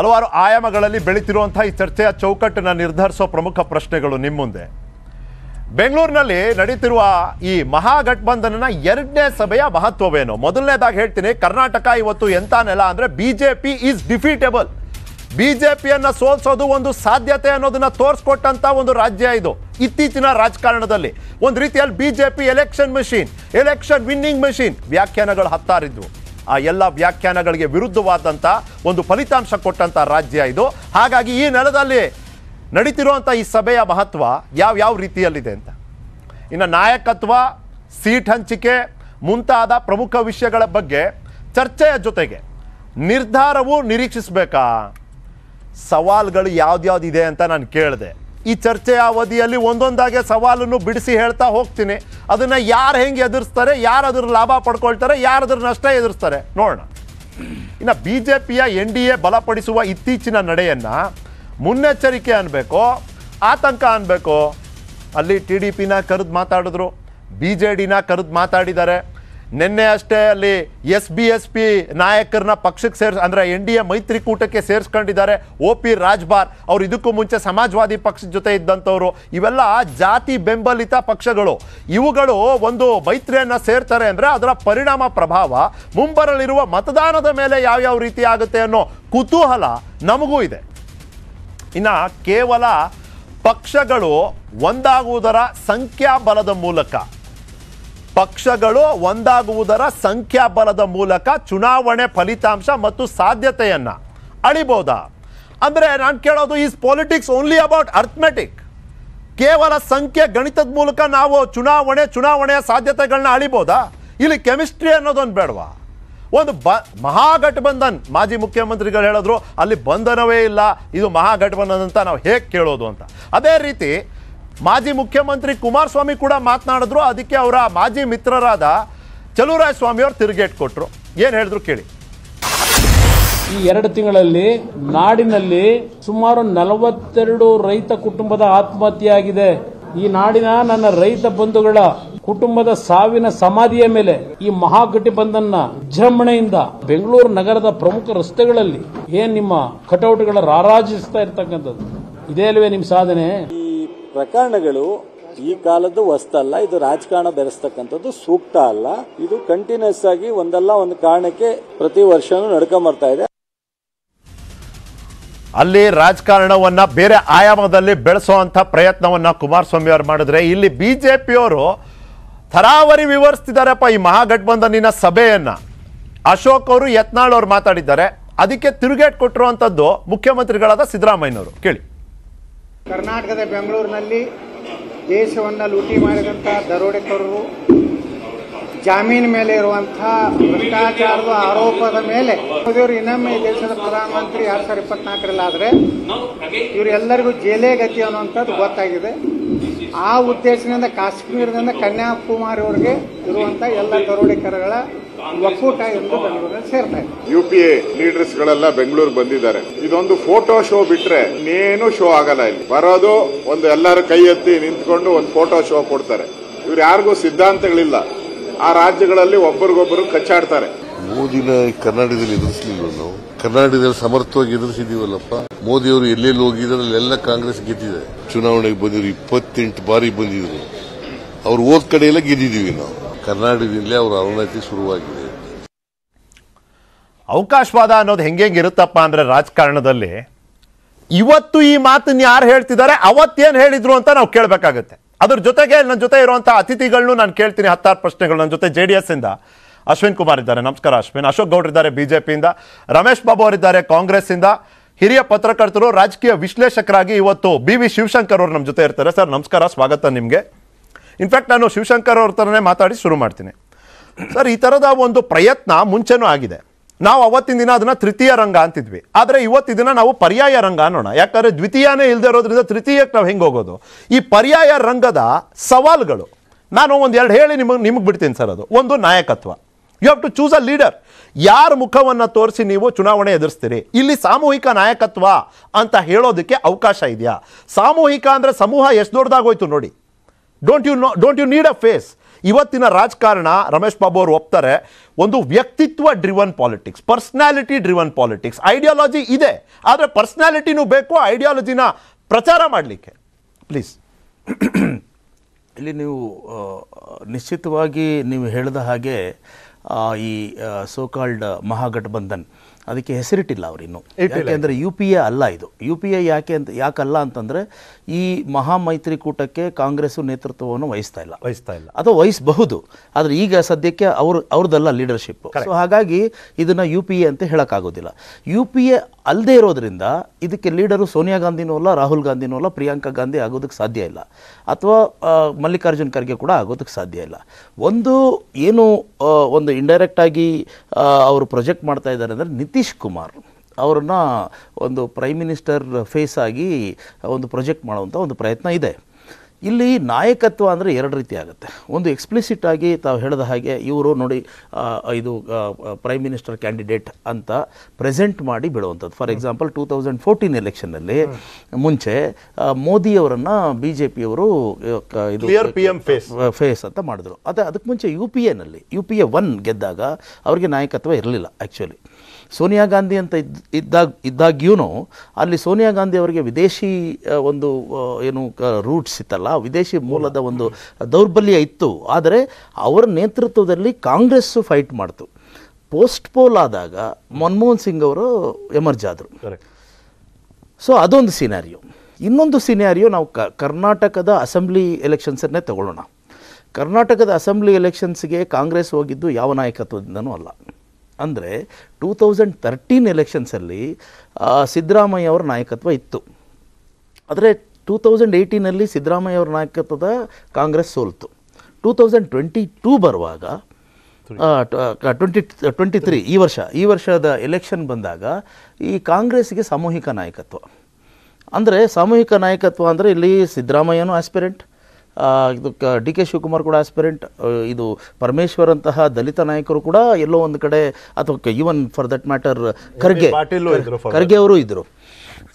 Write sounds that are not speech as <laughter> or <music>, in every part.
ಹಲವಾರು ಆಯಾಮಗಳಲ್ಲಿ ಬೆಳೀತಿರುವಂತಹ ಈ ಚರ್ಚೆಯ ಚೌಕಟ್ಟನ್ನು ನಿರ್ಧರಿಸೋ ಪ್ರಮುಖ ಪ್ರಶ್ನೆಗಳು ನಿಮ್ಮ ಮುಂದೆ ಬೆಂಗಳೂರಿನಲ್ಲಿ ನಡೀತಿರುವ ಈ ಮಹಾಗಠಬಂಧನನ ಎರಡನೇ ಸಭೆಯ ಮಹತ್ವವೇನು ಮೊದಲನೇದಾಗಿ ಹೇಳ್ತೀನಿ ಕರ್ನಾಟಕ ಇವತ್ತು ಎಂಥ ನೆಲ ಅಂದರೆ B J P is defeatable B J ಪಿಯನ್ನು ಸೋಲ್ಸೋದು ಒಂದು ಸಾಧ್ಯತೆ ಅನ್ನೋದನ್ನು ತೋರಿಸ್ಕೊಟ್ಟಂಥ ಒಂದು ರಾಜ್ಯ ಇದು ಇತ್ತೀಚಿನ ರಾಜಕಾರಣದಲ್ಲಿ ಒಂದು ರೀತಿಯಲ್ಲಿ B J P election machine election winning machine ವ್ಯಾಖ್ಯಾನಗಳು ಹತ್ತಾರಿದ್ವು ಆ ಎಲ್ಲ ವ್ಯಾಖ್ಯಾನಗಳಿಗೆ ವಿರುದ್ಧವಾದಂಥ ಒಂದು ಫಲಿತಾಂಶ ಕೊಟ್ಟಂಥ ರಾಜ್ಯ ಇದು ಹಾಗಾಗಿ ಈ ನೆಲದಲ್ಲಿ ನಡೀತಿರುವಂಥ ಈ ಸಭೆಯ ಮಹತ್ವ ಯಾವ ಯಾವ ರೀತಿಯಲ್ಲಿದೆ ಅಂತ ಇನ್ನು ನಾಯಕತ್ವ ಸೀಟ್ ಹಂಚಿಕೆ ಮುಂತಾದ ಪ್ರಮುಖ ವಿಷಯಗಳ ಬಗ್ಗೆ ಚರ್ಚೆಯ ಜೊತೆಗೆ ನಿರ್ಧಾರವು ನಿರೀಕ್ಷಿಸಬೇಕಾ ಸವಾಲುಗಳು ಇದೆ ಅಂತ ನಾನು ಕೇಳಿದೆ ಈ ಚರ್ಚೆಯ ಅವಧಿಯಲ್ಲಿ ಒಂದೊಂದಾಗೆ ಸವಾಲನ್ನು ಬಿಡಿಸಿ ಹೇಳ್ತಾ ಹೋಗ್ತೀನಿ ಅದನ್ನು ಯಾರು ಹೆಂಗೆ ಎದುರಿಸ್ತಾರೆ ಯಾರು ಅದ್ರ ಲಾಭ ಪಡ್ಕೊಳ್ತಾರೆ ಯಾರು ಅದ್ರ ನಷ್ಟ ಎದುರಿಸ್ತಾರೆ ನೋಡೋಣ ಇನ್ನು ಬಿ ಜೆ ಪಿಯ ಎನ್ ಡಿ ಎ ಬಲಪಡಿಸುವ ಇತ್ತೀಚಿನ ನಡೆಯನ್ನು ಮುನ್ನೆಚ್ಚರಿಕೆ ಅನ್ನಬೇಕು ಆತಂಕ ಅನ್ನಬೇಕು ಅಲ್ಲಿ ಟಿ ಡಿ ಪಿನ ಕರೆದು ಮಾತಾಡಿದ್ರು ಬಿ ಜೆ ಡಿನ ಕರೆದು ಮಾತಾಡಿದ್ದಾರೆ ನಿನ್ನೆ ಅಷ್ಟೇ ಅಲ್ಲಿ ಎಸ್ ಬಿ ಎಸ್ ಪಿ ನಾಯಕರನ್ನ ಪಕ್ಷಕ್ಕೆ ಸೇರ್ಸ್ ಅಂದರೆ ಎನ್ ಡಿ ಎ ಮೈತ್ರಿಕೂಟಕ್ಕೆ ಸೇರಿಸ್ಕೊಂಡಿದ್ದಾರೆ ಒ ಪಿ ರಾಜ್ಬಾರ್ ಅವರು ಇದಕ್ಕೂ ಮುಂಚೆ ಸಮಾಜವಾದಿ ಪಕ್ಷದ ಜೊತೆ ಇದ್ದಂಥವ್ರು ಇವೆಲ್ಲ ಜಾತಿ ಬೆಂಬಲಿತ ಪಕ್ಷಗಳು ಇವುಗಳು ಒಂದು ಮೈತ್ರಿಯನ್ನು ಸೇರ್ತಾರೆ ಅಂದರೆ ಅದರ ಪರಿಣಾಮ ಪ್ರಭಾವ ಮುಂಬರಲಿರುವ ಮತದಾನದ ಮೇಲೆ ಯಾವ್ಯಾವ ರೀತಿ ಆಗುತ್ತೆ ಅನ್ನೋ ಕುತೂಹಲ ನಮಗೂ ಇದೆ ಇನ್ನು ಕೇವಲ ಪಕ್ಷಗಳು ಒಂದಾಗುವುದರ ಸಂಖ್ಯಾಬಲದ ಮೂಲಕ ಪಕ್ಷಗಳು ಒಂದಾಗುವುದರ ಸಂಖ್ಯಾಬಲದ ಮೂಲಕ ಚುನಾವಣೆ ಫಲಿತಾಂಶ ಮತ್ತು ಸಾಧ್ಯತೆಯನ್ನು ಅಳಿಬೋದಾ ಅಂದರೆ ನಾನು ಕೇಳೋದು is politics only about arithmetic ಕೇವಲ ಸಂಖ್ಯೆ ಗಣಿತದ ಮೂಲಕ ನಾವು ಚುನಾವಣೆ ಚುನಾವಣೆಯ ಸಾಧ್ಯತೆಗಳನ್ನ ಅಳಿಬೋದಾ ಇಲ್ಲಿ ಕೆಮಿಸ್ಟ್ರಿ ಅನ್ನೋದೊಂದು ಬೇಡವಾ ಒಂದು ಬ ಮಹಾಗಠಬಂಧನ್ ಮಾಜಿ ಮುಖ್ಯಮಂತ್ರಿಗಳು ಹೇಳಿದ್ರು ಅಲ್ಲಿ ಬಂಧನವೇ ಇಲ್ಲ ಇದು ಮಹಾಗಠಬಂಧನ್ ಅಂತ ನಾವು ಹೇಗೆ ಕೇಳೋದು ಅಂತ ಅದೇ ರೀತಿ ಮಾಜಿ ಮುಖ್ಯಮಂತ್ರಿ ಕುಮಾರಸ್ವಾಮಿ ಕೂಡ ಮಾತನಾಡಿದ್ರು ಅದಕ್ಕೆ ಅವರ ಮಾಜಿ ಮಿತ್ರರಾದ ಸ್ವಾಮಿ ಅವರು ತಿರುಗೇಟ್ ಕೊಟ್ಟರು ಏನು ಹೇಳಿದ್ರು ಕೇಳಿ ಈ ಎರಡು ತಿಂಗಳಲ್ಲಿ ನಾಡಿನಲ್ಲಿ ಸುಮಾರು ನಲವತ್ತೆರಡು ರೈತ ಕುಟುಂಬದ ಆತ್ಮಹತ್ಯೆಯಾಗಿದೆ ಈ ನಾಡಿನ ನನ್ನ ರೈತ ಬಂಧುಗಳ ಕುಟುಂಬದ ಸಾವಿನ ಸಮಾಧಿಯ ಮೇಲೆ ಈ ಮಹಾಘಟಿಬಂಧನ ವಿಜೃಂಭಣೆಯಿಂದ ಬೆಂಗಳೂರು ನಗರದ ಪ್ರಮುಖ ರಸ್ತೆಗಳಲ್ಲಿ ಏನ್ ನಿಮ್ಮ ಕಟೌಟ್ಗಳ ರಾರಾಜಿಸ್ತಾ ಇರ್ತಕ್ಕಂಥದ್ದು ಇದೇ ಅಲ್ವೇ ನಿಮ್ಮ ಸಾಧನೆ ಪ್ರಕರಣಗಳು ಈ ಕಾಲದ್ದು ಹೊಸ್ತಲ್ಲ ಇದು ರಾಜಕಾರಣ ಬೆರೆಸ್ತಕ್ಕಂಥದ್ದು ಸೂಕ್ತ ಅಲ್ಲ ಇದು ಕಂಟಿನ್ಯೂಸ್ ಆಗಿ ಒಂದಲ್ಲ ಒಂದು ಕಾರಣಕ್ಕೆ ಪ್ರತಿ ವರ್ಷನೂ ನಡ್ಕೊಂಬರ್ತಾ ಇದೆ ಅಲ್ಲಿ ರಾಜಕಾರಣವನ್ನ ಬೇರೆ ಆಯಾಮದಲ್ಲಿ ಬೆಳೆಸುವಂತ ಪ್ರಯತ್ನವನ್ನ ಕುಮಾರಸ್ವಾಮಿ ಅವರು ಮಾಡಿದ್ರೆ ಇಲ್ಲಿ ಬಿಜೆಪಿಯವರು ಥರಾವರಿ ವಿವರಿಸ್ತಿದ್ದಾರೆಪ್ಪ ಈ ಮಹಾಗಠಬಂಧನಿನ ಸಭೆಯನ್ನ ಅಶೋಕ್ ಅವರು ಯತ್ನಾಳ್ ಅವರು ಮಾತಾಡಿದ್ದಾರೆ ಅದಕ್ಕೆ ತಿರುಗೇಟ್ ಕೊಟ್ಟಿರುವಂಥದ್ದು ಮುಖ್ಯಮಂತ್ರಿಗಳಾದ ಸಿದ್ದರಾಮಯ್ಯನವರು ಕೇಳಿ ಕರ್ನಾಟಕದ ಬೆಂಗಳೂರಿನಲ್ಲಿ ದೇಶವನ್ನು ಲೂಟಿ ಮಾಡಿದಂಥ ದರೋಡೆಕೋರರು ಜಾಮೀನ್ ಮೇಲೆ ಇರುವಂತಹ ಭ್ರಷ್ಟಾಚಾರದ ಆರೋಪದ ಮೇಲೆ ಇವರು ಇನ್ನೊಮ್ಮೆ ಈ ದೇಶದ ಪ್ರಧಾನಮಂತ್ರಿ ಎರಡ್ ಸಾವಿರದ ಇಪ್ಪತ್ನಾಲ್ಕರಲ್ಲಾದರೆ ಇವರೆಲ್ಲರಿಗೂ ಜೈಲೇ ಗತಿ ಅನ್ನುವಂಥದ್ದು ಗೊತ್ತಾಗಿದೆ ಆ ಉದ್ದೇಶದಿಂದ ಕಾಶ್ಮೀರದಿಂದ ಕನ್ಯಾಕುಮಾರಿ ಅವರಿಗೆ ಇರುವಂತಹ ಎಲ್ಲ ದರೋಡೆಕರಗಳ ಒಕ್ಕೂಟ ಎಂದು ಸೇರ್ತಾ ಇದೆ ಯು ಪಿ ಎ ಲೀಡರ್ಸ್ ಗಳೆಲ್ಲ ಬೆಂಗಳೂರು ಬಂದಿದ್ದಾರೆ ಇದೊಂದು ಫೋಟೋ ಶೋ ಬಿಟ್ರೆ ಇನ್ನೇನು ಶೋ ಆಗಲ್ಲ ಇಲ್ಲಿ ಬರೋದು ಒಂದು ಎಲ್ಲರೂ ಕೈ ಎತ್ತಿ ನಿಂತ್ಕೊಂಡು ಒಂದು ಫೋಟೋ ಶೋ ಕೊಡ್ತಾರೆ ಇವ್ರು ಯಾರಿಗೂ ಸಿದ್ಧಾಂತಗಳಿಲ್ಲ ಆ ರಾಜ್ಯಗಳಲ್ಲಿ ಒಬ್ಬರಿಗೊಬ್ಬರು ಕಚ್ಚಾಡ್ತಾರೆ ಮೋದಿನ ಕರ್ನಾಟಕದಲ್ಲಿ ಎದುರಿಸಲಿಲ್ಲ ನಾವು ಕರ್ನಾಟಕದಲ್ಲಿ ಸಮರ್ಥವಾಗಿ ಎದುರಿಸಿದೀವಲ್ಲಪ್ಪ ಮೋದಿ ಅವರು ಎಲ್ಲೆಲ್ಲಿ ಹೋಗಿದ್ರೆ ಅಲ್ಲೆಲ್ಲ ಕಾಂಗ್ರೆಸ್ ಗೆದ್ದಿದೆ ಚುನಾವಣೆಗೆ ಬಂದಿದ್ರು ಇಪ್ಪತ್ತೆಂಟು ಬಾರಿ ಬಂದಿದ್ರು ಅವ್ರು ಓದ್ ಕಡೆ ಎಲ್ಲ ಗೆದ್ದಿದ್ದೀವಿ ನಾವು ಕರ್ನಾಟಕದಲ್ಲೇ ಅವರ ಅವನತಿ ಶುರುವಾಗಿದೆ ಅವಕಾಶವಾದ ಅನ್ನೋದು ಹೆಂಗೆ ಇರುತ್ತಪ್ಪ ಅಂದ್ರೆ ರಾಜಕಾರಣದಲ್ಲಿ ಇವತ್ತು ಈ ಮಾತನ್ನ ಯಾರು ಹೇಳ್ತಿದ್ದಾರೆ ಅವತ್ತೇನು ಹೇಳಿದ್ರು ಅಂತ ನಾವು ಕೇಳಬೇಕಾಗತ್ತೆ ಅದ್ರ ಜೊತೆಗೆ ನನ್ನ ಜೊತೆ ಇರುವಂಥ ಅತಿಥಿಗಳನ್ನು ನಾನು ಕೇಳ್ತೀನಿ ಹತ್ತಾರು ಪ್ರಶ್ನೆಗಳು ನನ್ನ ಜೊತೆ ಜೆ ಡಿ ಎಸ್ ಇಂದ ಅಶ್ವಿನ್ ಕುಮಾರ್ ಇದ್ದಾರೆ ನಮಸ್ಕಾರ ಅಶ್ವಿನ್ ಅಶೋಕ್ ಗೌಡ್ರ ಇದ್ದಾರೆ ಬಿಜೆಪಿಯಿಂದ ರಮೇಶ್ ಬಾಬು ಅವರಿದ್ದಾರೆ ಕಾಂಗ್ರೆಸ್ಸಿಂದ ಹಿರಿಯ ಪತ್ರಕರ್ತರು ರಾಜಕೀಯ ವಿಶ್ಲೇಷಕರಾಗಿ ಇವತ್ತು ಬಿ ವಿ ಶಿವಶಂಕರ್ ಅವರು ನಮ್ಮ ಜೊತೆ ಇರ್ತಾರೆ ಸರ್ ನಮಸ್ಕಾರ ಸ್ವಾಗತ ನಿಮಗೆ ಇನ್ಫ್ಯಾಕ್ಟ್ ನಾನು ಶಿವಶಂಕರ್ ಅವ್ರ ಥರನೇ ಮಾತಾಡಿ ಶುರು ಮಾಡ್ತೀನಿ ಸರ್ ಈ ಥರದ ಒಂದು ಪ್ರಯತ್ನ ಮುಂಚೆನೂ ಆಗಿದೆ ನಾವು ಅವತ್ತಿನ ದಿನ ಅದನ್ನು ತೃತೀಯ ರಂಗ ಅಂತಿದ್ವಿ ಆದರೆ ಇವತ್ತಿನ ದಿನ ನಾವು ಪರ್ಯಾಯ ರಂಗ ಅನ್ನೋಣ ಯಾಕಂದರೆ ದ್ವಿತೀಯನೇ ಇಲ್ಲದೆ ಇರೋದ್ರಿಂದ ತೃತೀಯಕ್ಕೆ ನಾವು ಹೆಂಗೆ ಹೋಗೋದು ಈ ಪರ್ಯಾಯ ರಂಗದ ಸವಾಲುಗಳು ನಾನು ಒಂದು ಎರಡು ಹೇಳಿ ನಿಮಗೆ ನಿಮಗೆ ಬಿಡ್ತೀನಿ ಸರ್ ಅದು ಒಂದು ನಾಯಕತ್ವ you have to choose a leader ಯಾರ ಮುಖವನ್ನು ತೋರಿಸಿ ನೀವು ಚುನಾವಣೆ ಎದುರಿಸ್ತೀರಿ ಇಲ್ಲಿ ಸಾಮೂಹಿಕ ನಾಯಕತ್ವ ಅಂತ ಹೇಳೋದಕ್ಕೆ ಅವಕಾಶ ಇದೆಯಾ ಸಾಮೂಹಿಕ ಅಂದರೆ ಸಮೂಹ ಎಷ್ಟು ದೊಡ್ಡದಾಗೋಯ್ತು ನೋಡಿ don't you know don't you need a face ಇವತ್ತಿನ ರಾಜಕಾರಣ ರಮೇಶ್ ಬಾಬು ಅವರು ಒಪ್ತಾರೆ ಒಂದು ವ್ಯಕ್ತಿತ್ವ driven politics personality driven politics ideology ಇದೆ ಆದರೆ ಪರ್ಸ್ನಾಲಿಟಿನೂ ಬೇಕು ಐಡಿಯಾಲಜಿನ ಪ್ರಚಾರ ಮಾಡಲಿಕ್ಕೆ ಪ್ಲೀಸ್ ಇಲ್ಲಿ ನೀವು ನಿಶ್ಚಿತವಾಗಿ ನೀವು ಹೇಳಿದ ಹಾಗೆ ಈ ಸೋಕಾಲ್ಡ್ ಮಹಾಗಠಬಂಧನ್ ಅದಕ್ಕೆ ಹೆಸರಿಟ್ಟಿಲ್ಲ ಅವರು ಇನ್ನು ಯಾಕೆಂದರೆ ಯು ಪಿ ಎ ಅಲ್ಲ ಇದು ಯು ಪಿ ಎ ಯಾಕೆ ಅಂತ ಯಾಕಲ್ಲ ಅಂತಂದರೆ ಈ ಮಹಾ ಮೈತ್ರಿಕೂಟಕ್ಕೆ ಕಾಂಗ್ರೆಸ್ಸು ನೇತೃತ್ವವನ್ನು ವಹಿಸ್ತಾ ಇಲ್ಲ ವಹಿಸ್ತಾ ಇಲ್ಲ ಅಥವಾ ವಹಿಸಬಹುದು ಆದರೆ ಈಗ ಸದ್ಯಕ್ಕೆ ಅವ್ರ ಅವ್ರದ್ದಲ್ಲ ಲೀಡರ್ಶಿಪ್ ಸೊ ಹಾಗಾಗಿ ಇದನ್ನು ಯು ಪಿ ಎ ಅಂತ ಹೇಳೋಕ್ಕಾಗೋದಿಲ್ಲ ಯು ಪಿ ಎ ಅಲ್ಲದೆ ಇರೋದ್ರಿಂದ ಇದಕ್ಕೆ ಲೀಡರು ಸೋನಿಯಾ ಗಾಂಧಿನೂ ಅಲ್ಲ ರಾಹುಲ್ ಗಾಂಧಿನೂ ಅಲ್ಲ ಪ್ರಿಯಾಂಕಾ ಗಾಂಧಿ ಆಗೋದಕ್ಕೆ ಸಾಧ್ಯ ಇಲ್ಲ ಅಥವಾ ಮಲ್ಲಿಕಾರ್ಜುನ್ ಖರ್ಗೆ ಕೂಡ ಆಗೋದಕ್ಕೆ ಸಾಧ್ಯ ಇಲ್ಲ ಒಂದು ಏನು ಒಂದು ಆಗಿ ಅವರು ಪ್ರೊಜೆಕ್ಟ್ ಮಾಡ್ತಾ ಇದ್ದಾರೆ ಅಂದರೆ ನಿತೀಶ್ ಕುಮಾರ್ ಅವ್ರನ್ನ ಒಂದು ಪ್ರೈಮ್ ಮಿನಿಸ್ಟರ್ ಫೇಸ್ ಆಗಿ ಒಂದು ಪ್ರೊಜೆಕ್ಟ್ ಮಾಡುವಂಥ ಒಂದು ಪ್ರಯತ್ನ ಇದೆ ಇಲ್ಲಿ ನಾಯಕತ್ವ ಅಂದರೆ ಎರಡು ರೀತಿ ಆಗುತ್ತೆ ಒಂದು ಎಕ್ಸ್ಪ್ಲಿಸಿಟ್ ಆಗಿ ತಾವು ಹೇಳಿದ ಹಾಗೆ ಇವರು ನೋಡಿ ಇದು ಪ್ರೈಮ್ ಮಿನಿಸ್ಟರ್ ಕ್ಯಾಂಡಿಡೇಟ್ ಅಂತ ಪ್ರೆಸೆಂಟ್ ಮಾಡಿ ಬಿಡುವಂಥದ್ದು for example two thousand fourteen ಎಲೆಕ್ಷನ್ನಲ್ಲಿ ಮುಂಚೆ ಮೋದಿಯವರನ್ನು ಬಿ ಜೆ ಪಿಯವರು ಇದು ಫೇಸ್ ಅಂತ ಮಾಡಿದ್ರು ಅದೇ ಅದಕ್ಕೆ ಮುಂಚೆ ಯು ಪಿ ಎನಲ್ಲಿ ಯು ಪಿ ಎ ಒನ್ ಗೆದ್ದಾಗ ಅವರಿಗೆ ನಾಯಕತ್ವ ಇರಲಿಲ್ಲ ಆ್ಯಕ್ಚುಲಿ ಸೋನಿಯಾ ಗಾಂಧಿ ಅಂತ ಇದ್ದ ಇದ್ದಾಗ ಇದ್ದಾಗ್ಯೂ ಅಲ್ಲಿ ಸೋನಿಯಾ ಗಾಂಧಿ ಅವರಿಗೆ ವಿದೇಶಿ ಒಂದು ಏನು ರೂಟ್ಸ್ ಇತ್ತಲ್ಲ ವಿದೇಶಿ ಮೂಲದ ಒಂದು ದೌರ್ಬಲ್ಯ ಇತ್ತು ಆದರೆ ಅವರ ನೇತೃತ್ವದಲ್ಲಿ ಕಾಂಗ್ರೆಸ್ಸು ಫೈಟ್ ಮಾಡ್ತು ಪೋಲ್ ಆದಾಗ ಮನಮೋಹನ್ ಸಿಂಗ್ ಅವರು ಎಮರ್ಜ್ ಆದರು ಸೊ ಅದೊಂದು ಸಿನಾರಿಯೋ ಇನ್ನೊಂದು ಸಿನಾರಿಯೋ ನಾವು ಕ ಕರ್ನಾಟಕದ ಅಸೆಂಬ್ಲಿ ಎಲೆಕ್ಷನ್ಸನ್ನೇ ತಗೊಳ್ಳೋಣ ಕರ್ನಾಟಕದ ಅಸೆಂಬ್ಲಿ ಎಲೆಕ್ಷನ್ಸ್ಗೆ ಕಾಂಗ್ರೆಸ್ ಹೋಗಿದ್ದು ಯಾವ ನಾಯಕತ್ವದಿಂದನೂ ಅಲ್ಲ ಅಂದರೆ ಟೂ ತೌಸಂಡ್ ತರ್ಟೀನ್ ಎಲೆಕ್ಷನ್ಸಲ್ಲಿ ಸಿದ್ದರಾಮಯ್ಯ ಅವರ ನಾಯಕತ್ವ ಇತ್ತು ಆದರೆ ಟೂ ತೌಸಂಡ್ ಏಯ್ಟೀನಲ್ಲಿ ಸಿದ್ದರಾಮಯ್ಯ ಅವರ ನಾಯಕತ್ವದ ಕಾಂಗ್ರೆಸ್ ಸೋಲ್ತು ಟೂ ತೌಸಂಡ್ ಟ್ವೆಂಟಿ ಟೂ ಬರುವಾಗ ಟ್ವೆಂಟಿ ಟ್ವೆಂಟಿ ತ್ರೀ ಈ ವರ್ಷ ಈ ವರ್ಷದ ಎಲೆಕ್ಷನ್ ಬಂದಾಗ ಈ ಕಾಂಗ್ರೆಸ್ಗೆ ಸಾಮೂಹಿಕ ನಾಯಕತ್ವ ಅಂದರೆ ಸಾಮೂಹಿಕ ನಾಯಕತ್ವ ಅಂದರೆ ಇಲ್ಲಿ ಸಿದ್ದರಾಮಯ್ಯನೂ ಆಸ್ಪಿರೆಂಟ್ ಇದಕ್ಕೆ ಡಿ ಕೆ ಶಿವಕುಮಾರ್ ಕೂಡ ಆಸ್ಪಿರೆಂಟ್ ಇದು ಪರಮೇಶ್ವರ್ ಅಂತಹ ದಲಿತ ನಾಯಕರು ಕೂಡ ಎಲ್ಲೋ ಒಂದು ಕಡೆ ಅಥವಾ even for that matter Kharge Kharge ಅವರು ಇದ್ದರು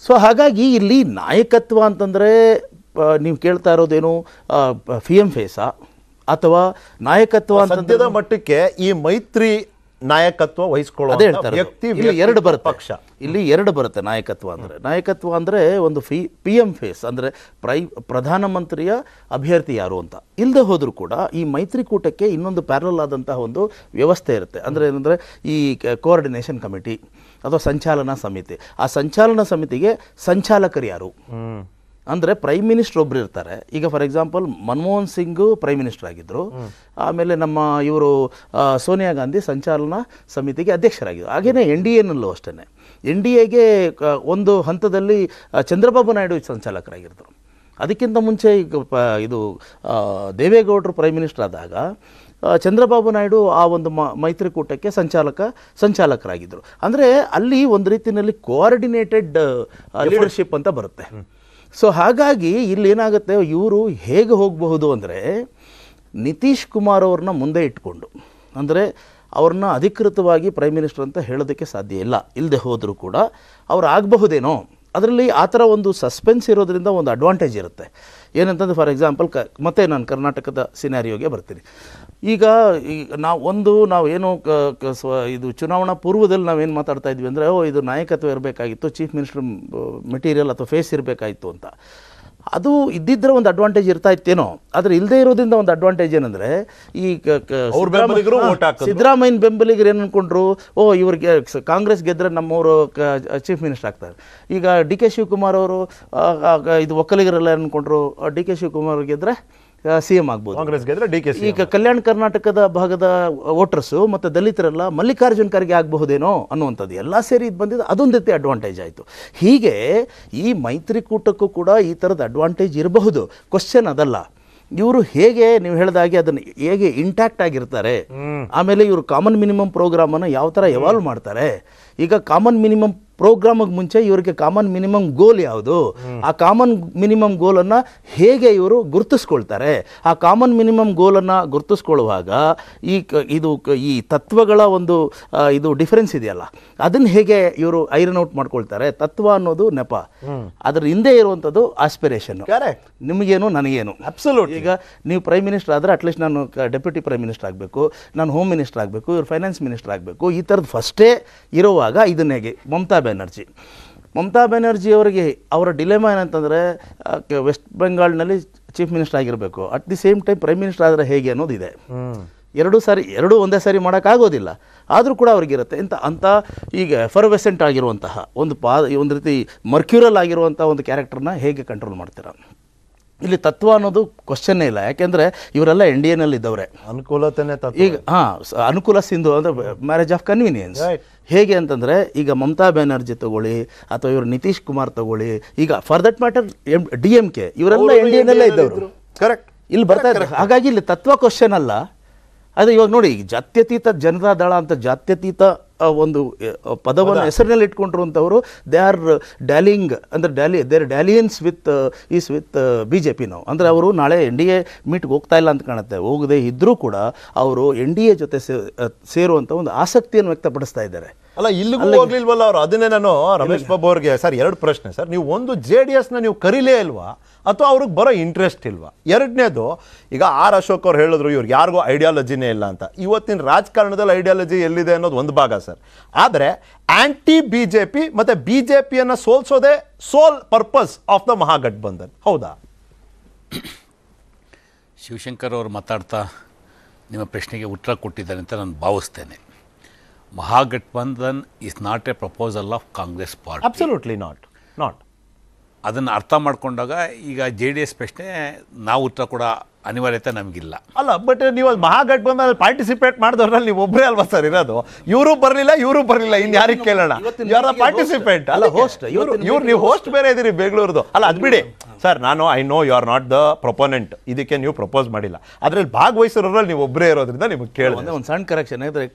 ಸೊ ಹಾಗಾಗಿ ಇಲ್ಲಿ ನಾಯಕತ್ವ ಅಂತಂದರೆ ನೀವು ಕೇಳ್ತಾ ಇರೋದೇನು ಫಿ ಎಂ ಫೇಸಾ ಅಥವಾ ನಾಯಕತ್ವ ಸದ್ಯದ ಮಟ್ಟಕ್ಕೆ ಈ ಮೈತ್ರಿ ನಾಯಕತ್ವ ವಹಿಸ್ಕೊಳ್ಳೋದು ವ್ಯಕ್ತಿ ಎರಡು ಬರುತ್ತೆ ಪಕ್ಷ ಇಲ್ಲಿ ಎರಡು ಬರುತ್ತೆ ನಾಯಕತ್ವ ಅಂದರೆ ನಾಯಕತ್ವ ಅಂದರೆ ಒಂದು ಫಿ ಪಿ ಎಂ ಫೇಸ್ ಅಂದರೆ ಪ್ರೈ ಪ್ರಧಾನಮಂತ್ರಿಯ ಅಭ್ಯರ್ಥಿ ಯಾರು ಅಂತ ಇಲ್ಲದೆ ಹೋದರೂ ಕೂಡ ಈ ಮೈತ್ರಿಕೂಟಕ್ಕೆ ಇನ್ನೊಂದು ಪ್ಯಾರಲ್ ಆದಂತಹ ಒಂದು ವ್ಯವಸ್ಥೆ ಇರುತ್ತೆ ಅಂದರೆ ಏನಂದರೆ ಈ ಕೋಆರ್ಡಿನೇಷನ್ ಕಮಿಟಿ ಅಥವಾ ಸಂಚಾಲನಾ ಸಮಿತಿ ಆ ಸಂಚಾಲನಾ ಸಮಿತಿಗೆ ಸಂಚಾಲಕರು ಯಾರು ಅಂದರೆ ಪ್ರೈಮ್ ಮಿನಿಸ್ಟರ್ ಒಬ್ಬರು ಇರ್ತಾರೆ ಈಗ for example Manmohan Singh prime minister ಆಗಿದ್ದರು ಆಮೇಲೆ ನಮ್ಮ ಇವರು ಸೋನಿಯಾ ಗಾಂಧಿ ಸಂಚಾಲನಾ ಸಮಿತಿಗೆ ಅಧ್ಯಕ್ಷರಾಗಿದ್ದರು ಹಾಗೆಯೇ ಎನ್ ಡಿ ಎನಲ್ಲೂ ಅಷ್ಟೇ ಎನ್ ಡಿ ಎಗೆ ಒಂದು ಹಂತದಲ್ಲಿ ಚಂದ್ರಬಾಬು ನಾಯ್ಡು ಸಂಚಾಲಕರಾಗಿರ್ತರು ಅದಕ್ಕಿಂತ ಮುಂಚೆ ಈಗ ಪ ಇದು ದೇವೇಗೌಡರು ಪ್ರೈಮ್ ಮಿನಿಸ್ಟರ್ ಆದಾಗ ಚಂದ್ರಬಾಬು ನಾಯ್ಡು ಆ ಒಂದು ಮೈತ್ರಿಕೂಟಕ್ಕೆ ಸಂಚಾಲಕ ಸಂಚಾಲಕರಾಗಿದ್ದರು ಅಂದರೆ ಅಲ್ಲಿ ಒಂದು ರೀತಿಯಲ್ಲಿ ಕೋಆರ್ಡಿನೇಟೆಡ್ ಲೀಡರ್ಶಿಪ್ ಅಂತ ಬರುತ್ತೆ ಸೊ ಹಾಗಾಗಿ ಇಲ್ಲಿ ಏನಾಗುತ್ತೆ ಇವರು ಹೇಗೆ ಹೋಗಬಹುದು ಅಂದರೆ ನಿತೀಶ್ ಕುಮಾರ್ ಅವ್ರನ್ನ ಮುಂದೆ ಇಟ್ಕೊಂಡು ಅಂದರೆ ಅವ್ರನ್ನ ಅಧಿಕೃತವಾಗಿ ಪ್ರೈಮ್ ಮಿನಿಸ್ಟರ್ ಅಂತ ಹೇಳೋದಕ್ಕೆ ಸಾಧ್ಯ ಇಲ್ಲ ಇಲ್ಲದೆ ಹೋದರೂ ಕೂಡ ಅವ್ರು ಆಗಬಹುದೇನೋ ಅದರಲ್ಲಿ ಆ ಥರ ಒಂದು ಸಸ್ಪೆನ್ಸ್ ಇರೋದರಿಂದ ಒಂದು ಅಡ್ವಾಂಟೇಜ್ ಇರುತ್ತೆ ಏನಂತಂದರೆ ಫಾರ್ ಎಕ್ಸಾಂಪಲ್ ಕ ಮತ್ತೆ ನಾನು ಕರ್ನಾಟಕದ ಸಿನಾರಿಯೋಗೆ ಬರ್ತೀನಿ ಈಗ ನಾವು ಒಂದು ನಾವು ಏನು ಇದು ಚುನಾವಣಾ ಪೂರ್ವದಲ್ಲಿ ನಾವೇನು ಮಾತಾಡ್ತಾ ಇದ್ವಿ ಅಂದರೆ ಓ ಇದು ನಾಯಕತ್ವ ಇರಬೇಕಾಗಿತ್ತು ಚೀಫ್ ಮಿನಿಸ್ಟರ್ ಮೆಟೀರಿಯಲ್ ಅಥವಾ ಫೇಸ್ ಇರಬೇಕಾಗಿತ್ತು ಅಂತ ಅದು ಇದ್ದಿದ್ರೆ ಒಂದು ಅಡ್ವಾಂಟೇಜ್ ಇರ್ತಾ ಇತ್ತೇನೋ ಆದರೆ ಇಲ್ಲದೇ ಇರೋದ್ರಿಂದ ಒಂದು ಅಡ್ವಾಂಟೇಜ್ ಏನಂದರೆ ಈ ಸಿದ್ದರಾಮಯ್ಯನ ಬೆಂಬಲಿಗರು ಏನು ಅನ್ಕೊಂಡ್ರು ಓ ಇವ್ರಿಗೆ ಕಾಂಗ್ರೆಸ್ ಗೆದ್ದರೆ ನಮ್ಮವರು ಚೀಫ್ ಮಿನಿಸ್ಟರ್ ಆಗ್ತಾರೆ ಈಗ ಡಿ ಕೆ ಶಿವಕುಮಾರ್ ಅವರು ಇದು ಒಕ್ಕಲಿಗರೆಲ್ಲ ಅನ್ಕೊಂಡ್ರು ಡಿ ಕೆ ಶಿವಕುಮಾರ್ ಗೆದ್ರೆ ಸಿ ಎಂ ಆಗ್ಬೋದು ಕಾಂಗ್ರೆಸ್ ಡಿ ಕೆ ಈಗ ಕಲ್ಯಾಣ ಕರ್ನಾಟಕದ ಭಾಗದ ವೋಟರ್ಸು ಮತ್ತು ದಲಿತರೆಲ್ಲ ಮಲ್ಲಿಕಾರ್ಜುನ್ ಖರ್ಗೆ ಆಗಬಹುದೇನೋ ಅನ್ನುವಂಥದ್ದು ಎಲ್ಲ ಸೇರಿ ಇದು ಬಂದಿದ್ದು ರೀತಿ ಅಡ್ವಾಂಟೇಜ್ ಆಯಿತು ಹೀಗೆ ಈ ಮೈತ್ರಿಕೂಟಕ್ಕೂ ಕೂಡ ಈ ಥರದ ಅಡ್ವಾಂಟೇಜ್ ಇರಬಹುದು ಕ್ವಶನ್ ಅದಲ್ಲ ಇವರು ಹೇಗೆ ನೀವು ಹಾಗೆ ಅದನ್ನು ಹೇಗೆ ಇಂಟ್ಯಾಕ್ಟ್ ಆಗಿರ್ತಾರೆ ಆಮೇಲೆ ಇವರು ಕಾಮನ್ ಮಿನಿಮಮ್ ಪ್ರೋಗ್ರಾಮನ್ನು ಯಾವ ಥರ ಎವಾಲ್ವ್ ಮಾಡ್ತಾರೆ ಈಗ ಕಾಮನ್ ಮಿನಿಮಮ್ ಪ್ರೋಗ್ರಾಮಿಗೆ ಮುಂಚೆ ಇವರಿಗೆ ಕಾಮನ್ ಮಿನಿಮಮ್ ಗೋಲ್ ಯಾವುದು ಆ ಕಾಮನ್ ಮಿನಿಮಮ್ ಗೋಲನ್ನು ಹೇಗೆ ಇವರು ಗುರುತಿಸ್ಕೊಳ್ತಾರೆ ಆ ಕಾಮನ್ ಮಿನಿಮಮ್ ಗೋಲನ್ನು ಗುರುತಿಸ್ಕೊಳ್ಳುವಾಗ ಈ ಇದು ಈ ತತ್ವಗಳ ಒಂದು ಇದು ಡಿಫರೆನ್ಸ್ ಇದೆಯಲ್ಲ ಅದನ್ನ ಹೇಗೆ ಇವರು ಐರನ್ ಔಟ್ ಮಾಡ್ಕೊಳ್ತಾರೆ ತತ್ವ ಅನ್ನೋದು ನೆಪ ಅದ್ರ ಹಿಂದೆ ಇರುವಂಥದ್ದು ಆಸ್ಪಿರೇಷನ್ ನಿಮಗೇನು ನನಗೇನು ಅಬ್ಸಲ್ಯೂಟ್ ಈಗ ನೀವು ಪ್ರೈಮ್ ಮಿನಿಸ್ಟರ್ ಆದರೆ ಅಟ್ಲೀಸ್ಟ್ ನಾನು ಡೆಪ್ಯೂಟಿ ಪ್ರೈಮ್ ಮಿನಿಸ್ಟರ್ ಆಗಬೇಕು ನಾನು ಹೋಮ್ ಮಿನಿಸ್ಟರ್ ಆಗಬೇಕು ಇವ್ರು ಫೈನಾನ್ಸ್ ಮಿನಿಸ್ಟರ್ ಆಗಬೇಕು ಈ ಥರದ್ದು ಫಸ್ಟೇ ಇರುವಾಗ ಇದನ್ನ ಹೇಗೆ ಮಮತಾ ಬ್ಯಾನರ್ಜಿ ಮಮತಾ ಬ್ಯಾನರ್ಜಿ ಅವರಿಗೆ ಅವರ ಡಿಲೆಮಾ ಏನಂತಂದರೆ ವೆಸ್ಟ್ ಬೆಂಗಾಲ್ನಲ್ಲಿ ಚೀಫ್ ಮಿನಿಸ್ಟರ್ ಆಗಿರಬೇಕು at the same time prime minister ಆದರೆ ಹೇಗೆ ಅನ್ನೋದಿದೆ ಎರಡು ಸಾರಿ ಎರಡೂ ಒಂದೇ ಸಾರಿ ಮಾಡೋಕ್ಕಾಗೋದಿಲ್ಲ ಆದರೂ ಕೂಡ ಅವ್ರಿಗಿರುತ್ತೆ ಇಂಥ ಅಂತ ಈಗ ಫರ್ವೆಸೆಂಟ್ ಆಗಿರುವಂತಹ ಒಂದು ಪಾ ಒಂದು ರೀತಿ ಮರ್ಕ್ಯೂರಲ್ ಆಗಿರುವಂಥ ಒಂದು ಕ್ಯಾರೆಕ್ಟರ್ನ ಹೇಗೆ ಕಂಟ್ರೋಲ್ ಮಾಡ್ತೀರಾ ಇಲ್ಲಿ ತತ್ವ ಅನ್ನೋದು ಕ್ವಶನ್ ಇಲ್ಲ ಯಾಕೆಂದ್ರೆ ಇವರೆಲ್ಲ ಎನ್ ಡಿ ಎನಲ್ಲಿ ಇದ್ದವ್ರೆ ಅನುಕೂಲತೆ ಈಗ ಹಾ ಅನುಕೂಲ ಸಿಂಧು ಅಂದ್ರೆ ಮ್ಯಾರೇಜ್ ಆಫ್ ಕನ್ವೀನಿಯನ್ಸ್ ಹೇಗೆ ಅಂತಂದ್ರೆ ಈಗ ಮಮತಾ ಬ್ಯಾನರ್ಜಿ ತಗೊಳ್ಳಿ ಅಥವಾ ಇವರು ನಿತೀಶ್ ಕುಮಾರ್ ತಗೊಳ್ಳಿ ಈಗ for that matter M D M K ಇವರೆಲ್ಲ ಎನ್ ಡಿ ಇದ್ದವರು ಕರೆಕ್ಟ್ ಇಲ್ಲಿ ಬರ್ತಾ ಇದ್ದಾರೆ ಹಾಗಾಗಿ ಇಲ್ಲಿ ತತ್ವ ಕ್ವಶನ್ ಅಲ್ಲ ಅದೇ ಇವಾಗ ನೋಡಿ ಜಾತ್ಯತೀತ ಜನತಾ ದಳ ಅಂತ ಜಾತ್ಯತೀತ ಒಂದು ಪದವನ್ನು ಹೆಸರಿನಲ್ಲಿ ಇಟ್ಕೊಂಡಿರುವಂಥವರು ದೇ ಆರ್ ಡ್ಯಾಲಿಂಗ್ ಅಂದರೆ dally their dalliance with is with B J P ನಾವು ಅಂದರೆ ಅವರು ನಾಳೆ ಎನ್ ಡಿ ಎ ಮೀಟ್ಗೆ ಹೋಗ್ತಾ ಇಲ್ಲ ಅಂತ ಕಾಣುತ್ತೆ ಹೋಗದೆ ಇದ್ದರೂ ಕೂಡ ಅವರು ಎನ್ ಡಿ ಎ ಜೊತೆ ಸೇರುವಂಥ ಒಂದು ಆಸಕ್ತಿಯನ್ನು ವ್ಯಕ್ತಪಡಿಸ್ತಾ ಇದ್ದಾರೆ ಅಲ್ಲ ಇಲ್ಲಿಗೂ ಹೋಗ್ಲಿಲ್ವಲ್ಲ ಅವ್ರು ಅದನ್ನೇ ನಾನು ರಮೇಶ್ ಬಾಬು ಅವ್ರಿಗೆ ಸರ್ ಎರಡು ಪ್ರಶ್ನೆ ಸರ್ ನೀವು ಒಂದು ಜೆ ಡಿ ಎಸ್ನ ನೀವು ಕರೀಲೇ ಇಲ್ವಾ ಅಥವಾ ಅವ್ರಿಗೆ ಬರೋ ಇಂಟ್ರೆಸ್ಟ್ ಇಲ್ವಾ ಎರಡನೇದು ಈಗ ಆರ್ ಅಶೋಕ್ ಅವ್ರು ಹೇಳಿದ್ರು ಇವ್ರಿಗೆ ಯಾರಿಗೂ ಐಡಿಯಾಲಜಿನೇ ಇಲ್ಲ ಅಂತ ಇವತ್ತಿನ ರಾಜಕಾರಣದಲ್ಲಿ ಐಡಿಯಾಲಜಿ ಎಲ್ಲಿದೆ ಅನ್ನೋದು ಒಂದು ಭಾಗ ಸರ್ ಆದರೆ ಆ್ಯಂಟಿ ಬಿ ಜೆ ಪಿ ಮತ್ತು ಬಿ ಜೆ ಪಿಯನ್ನು ಸೋಲ್ಸೋದೇ sole purpose of the Mahagathbandhan ಹೌದಾ ಶಿವಶಂಕರ್ ಅವರು ಮಾತಾಡ್ತಾ ನಿಮ್ಮ ಪ್ರಶ್ನೆಗೆ ಉತ್ತರ ಕೊಟ್ಟಿದ್ದಾರೆ ಅಂತ ನಾನು ಭಾವಿಸ್ತೇನೆ Mahagathbandhan is not a proposal of Congress party absolutely not not ಅದನ್ನು ಅರ್ಥ ಮಾಡಿಕೊಂಡಾಗ ಈಗ ಜೆ ಡಿ ಎಸ್ ಪ್ರಶ್ನೆ ನಾವು ಉತ್ತರ ಕೂಡ ಅನಿವಾರ್ಯತೆ ನಮಗಿಲ್ಲ ಅಲ್ಲ ಬಟ್ ನೀವು ಅಲ್ಲಿ ಮಹಾಘಟಬಂಧನ ಪಾರ್ಟಿಸಿಪೇಟ್ ಮಾಡಿದವ್ರಲ್ಲಿ ನೀವು ಒಬ್ಬರೇ ಅಲ್ವಾ ಸರ್ ಇರೋದು ಇವರು ಬರಲಿಲ್ಲ ಇವರು ಬರಲಿಲ್ಲ ಇನ್ನು ಯಾರಿಗೆ ಕೇಳೋಣ ಯಾರ ಪಾರ್ಟಿಸಿಪೇಟ್ ಅಲ್ಲ ಹೋಸ್ಟ್ ಇವರು ಇವ್ರು ನೀವು ಹೋಸ್ಟ್ ಬೇರೆ ಇದ್ದೀರಿ ಬೆಂಗಳೂರದು ಅಲ್ಲ ಅದು ಬಿಡಿ ಸರ್ ನಾನು I know you are not the proponent ಇದಕ್ಕೆ ನೀವು ಪ್ರಪೋಸ್ ಮಾಡಿಲ್ಲ ಅದರಲ್ಲಿ ಭಾಗವಹಿಸಿರೋರಲ್ಲಿ ನೀವು ಒಬ್ಬರೇ ಇರೋದ್ರಿಂದ ನಿಮಗೆ ಕೇಳಿ ಒಂದು ಸಣ್ಣ ಕರೆಕ್ಷನ್ ಅಂದರೆ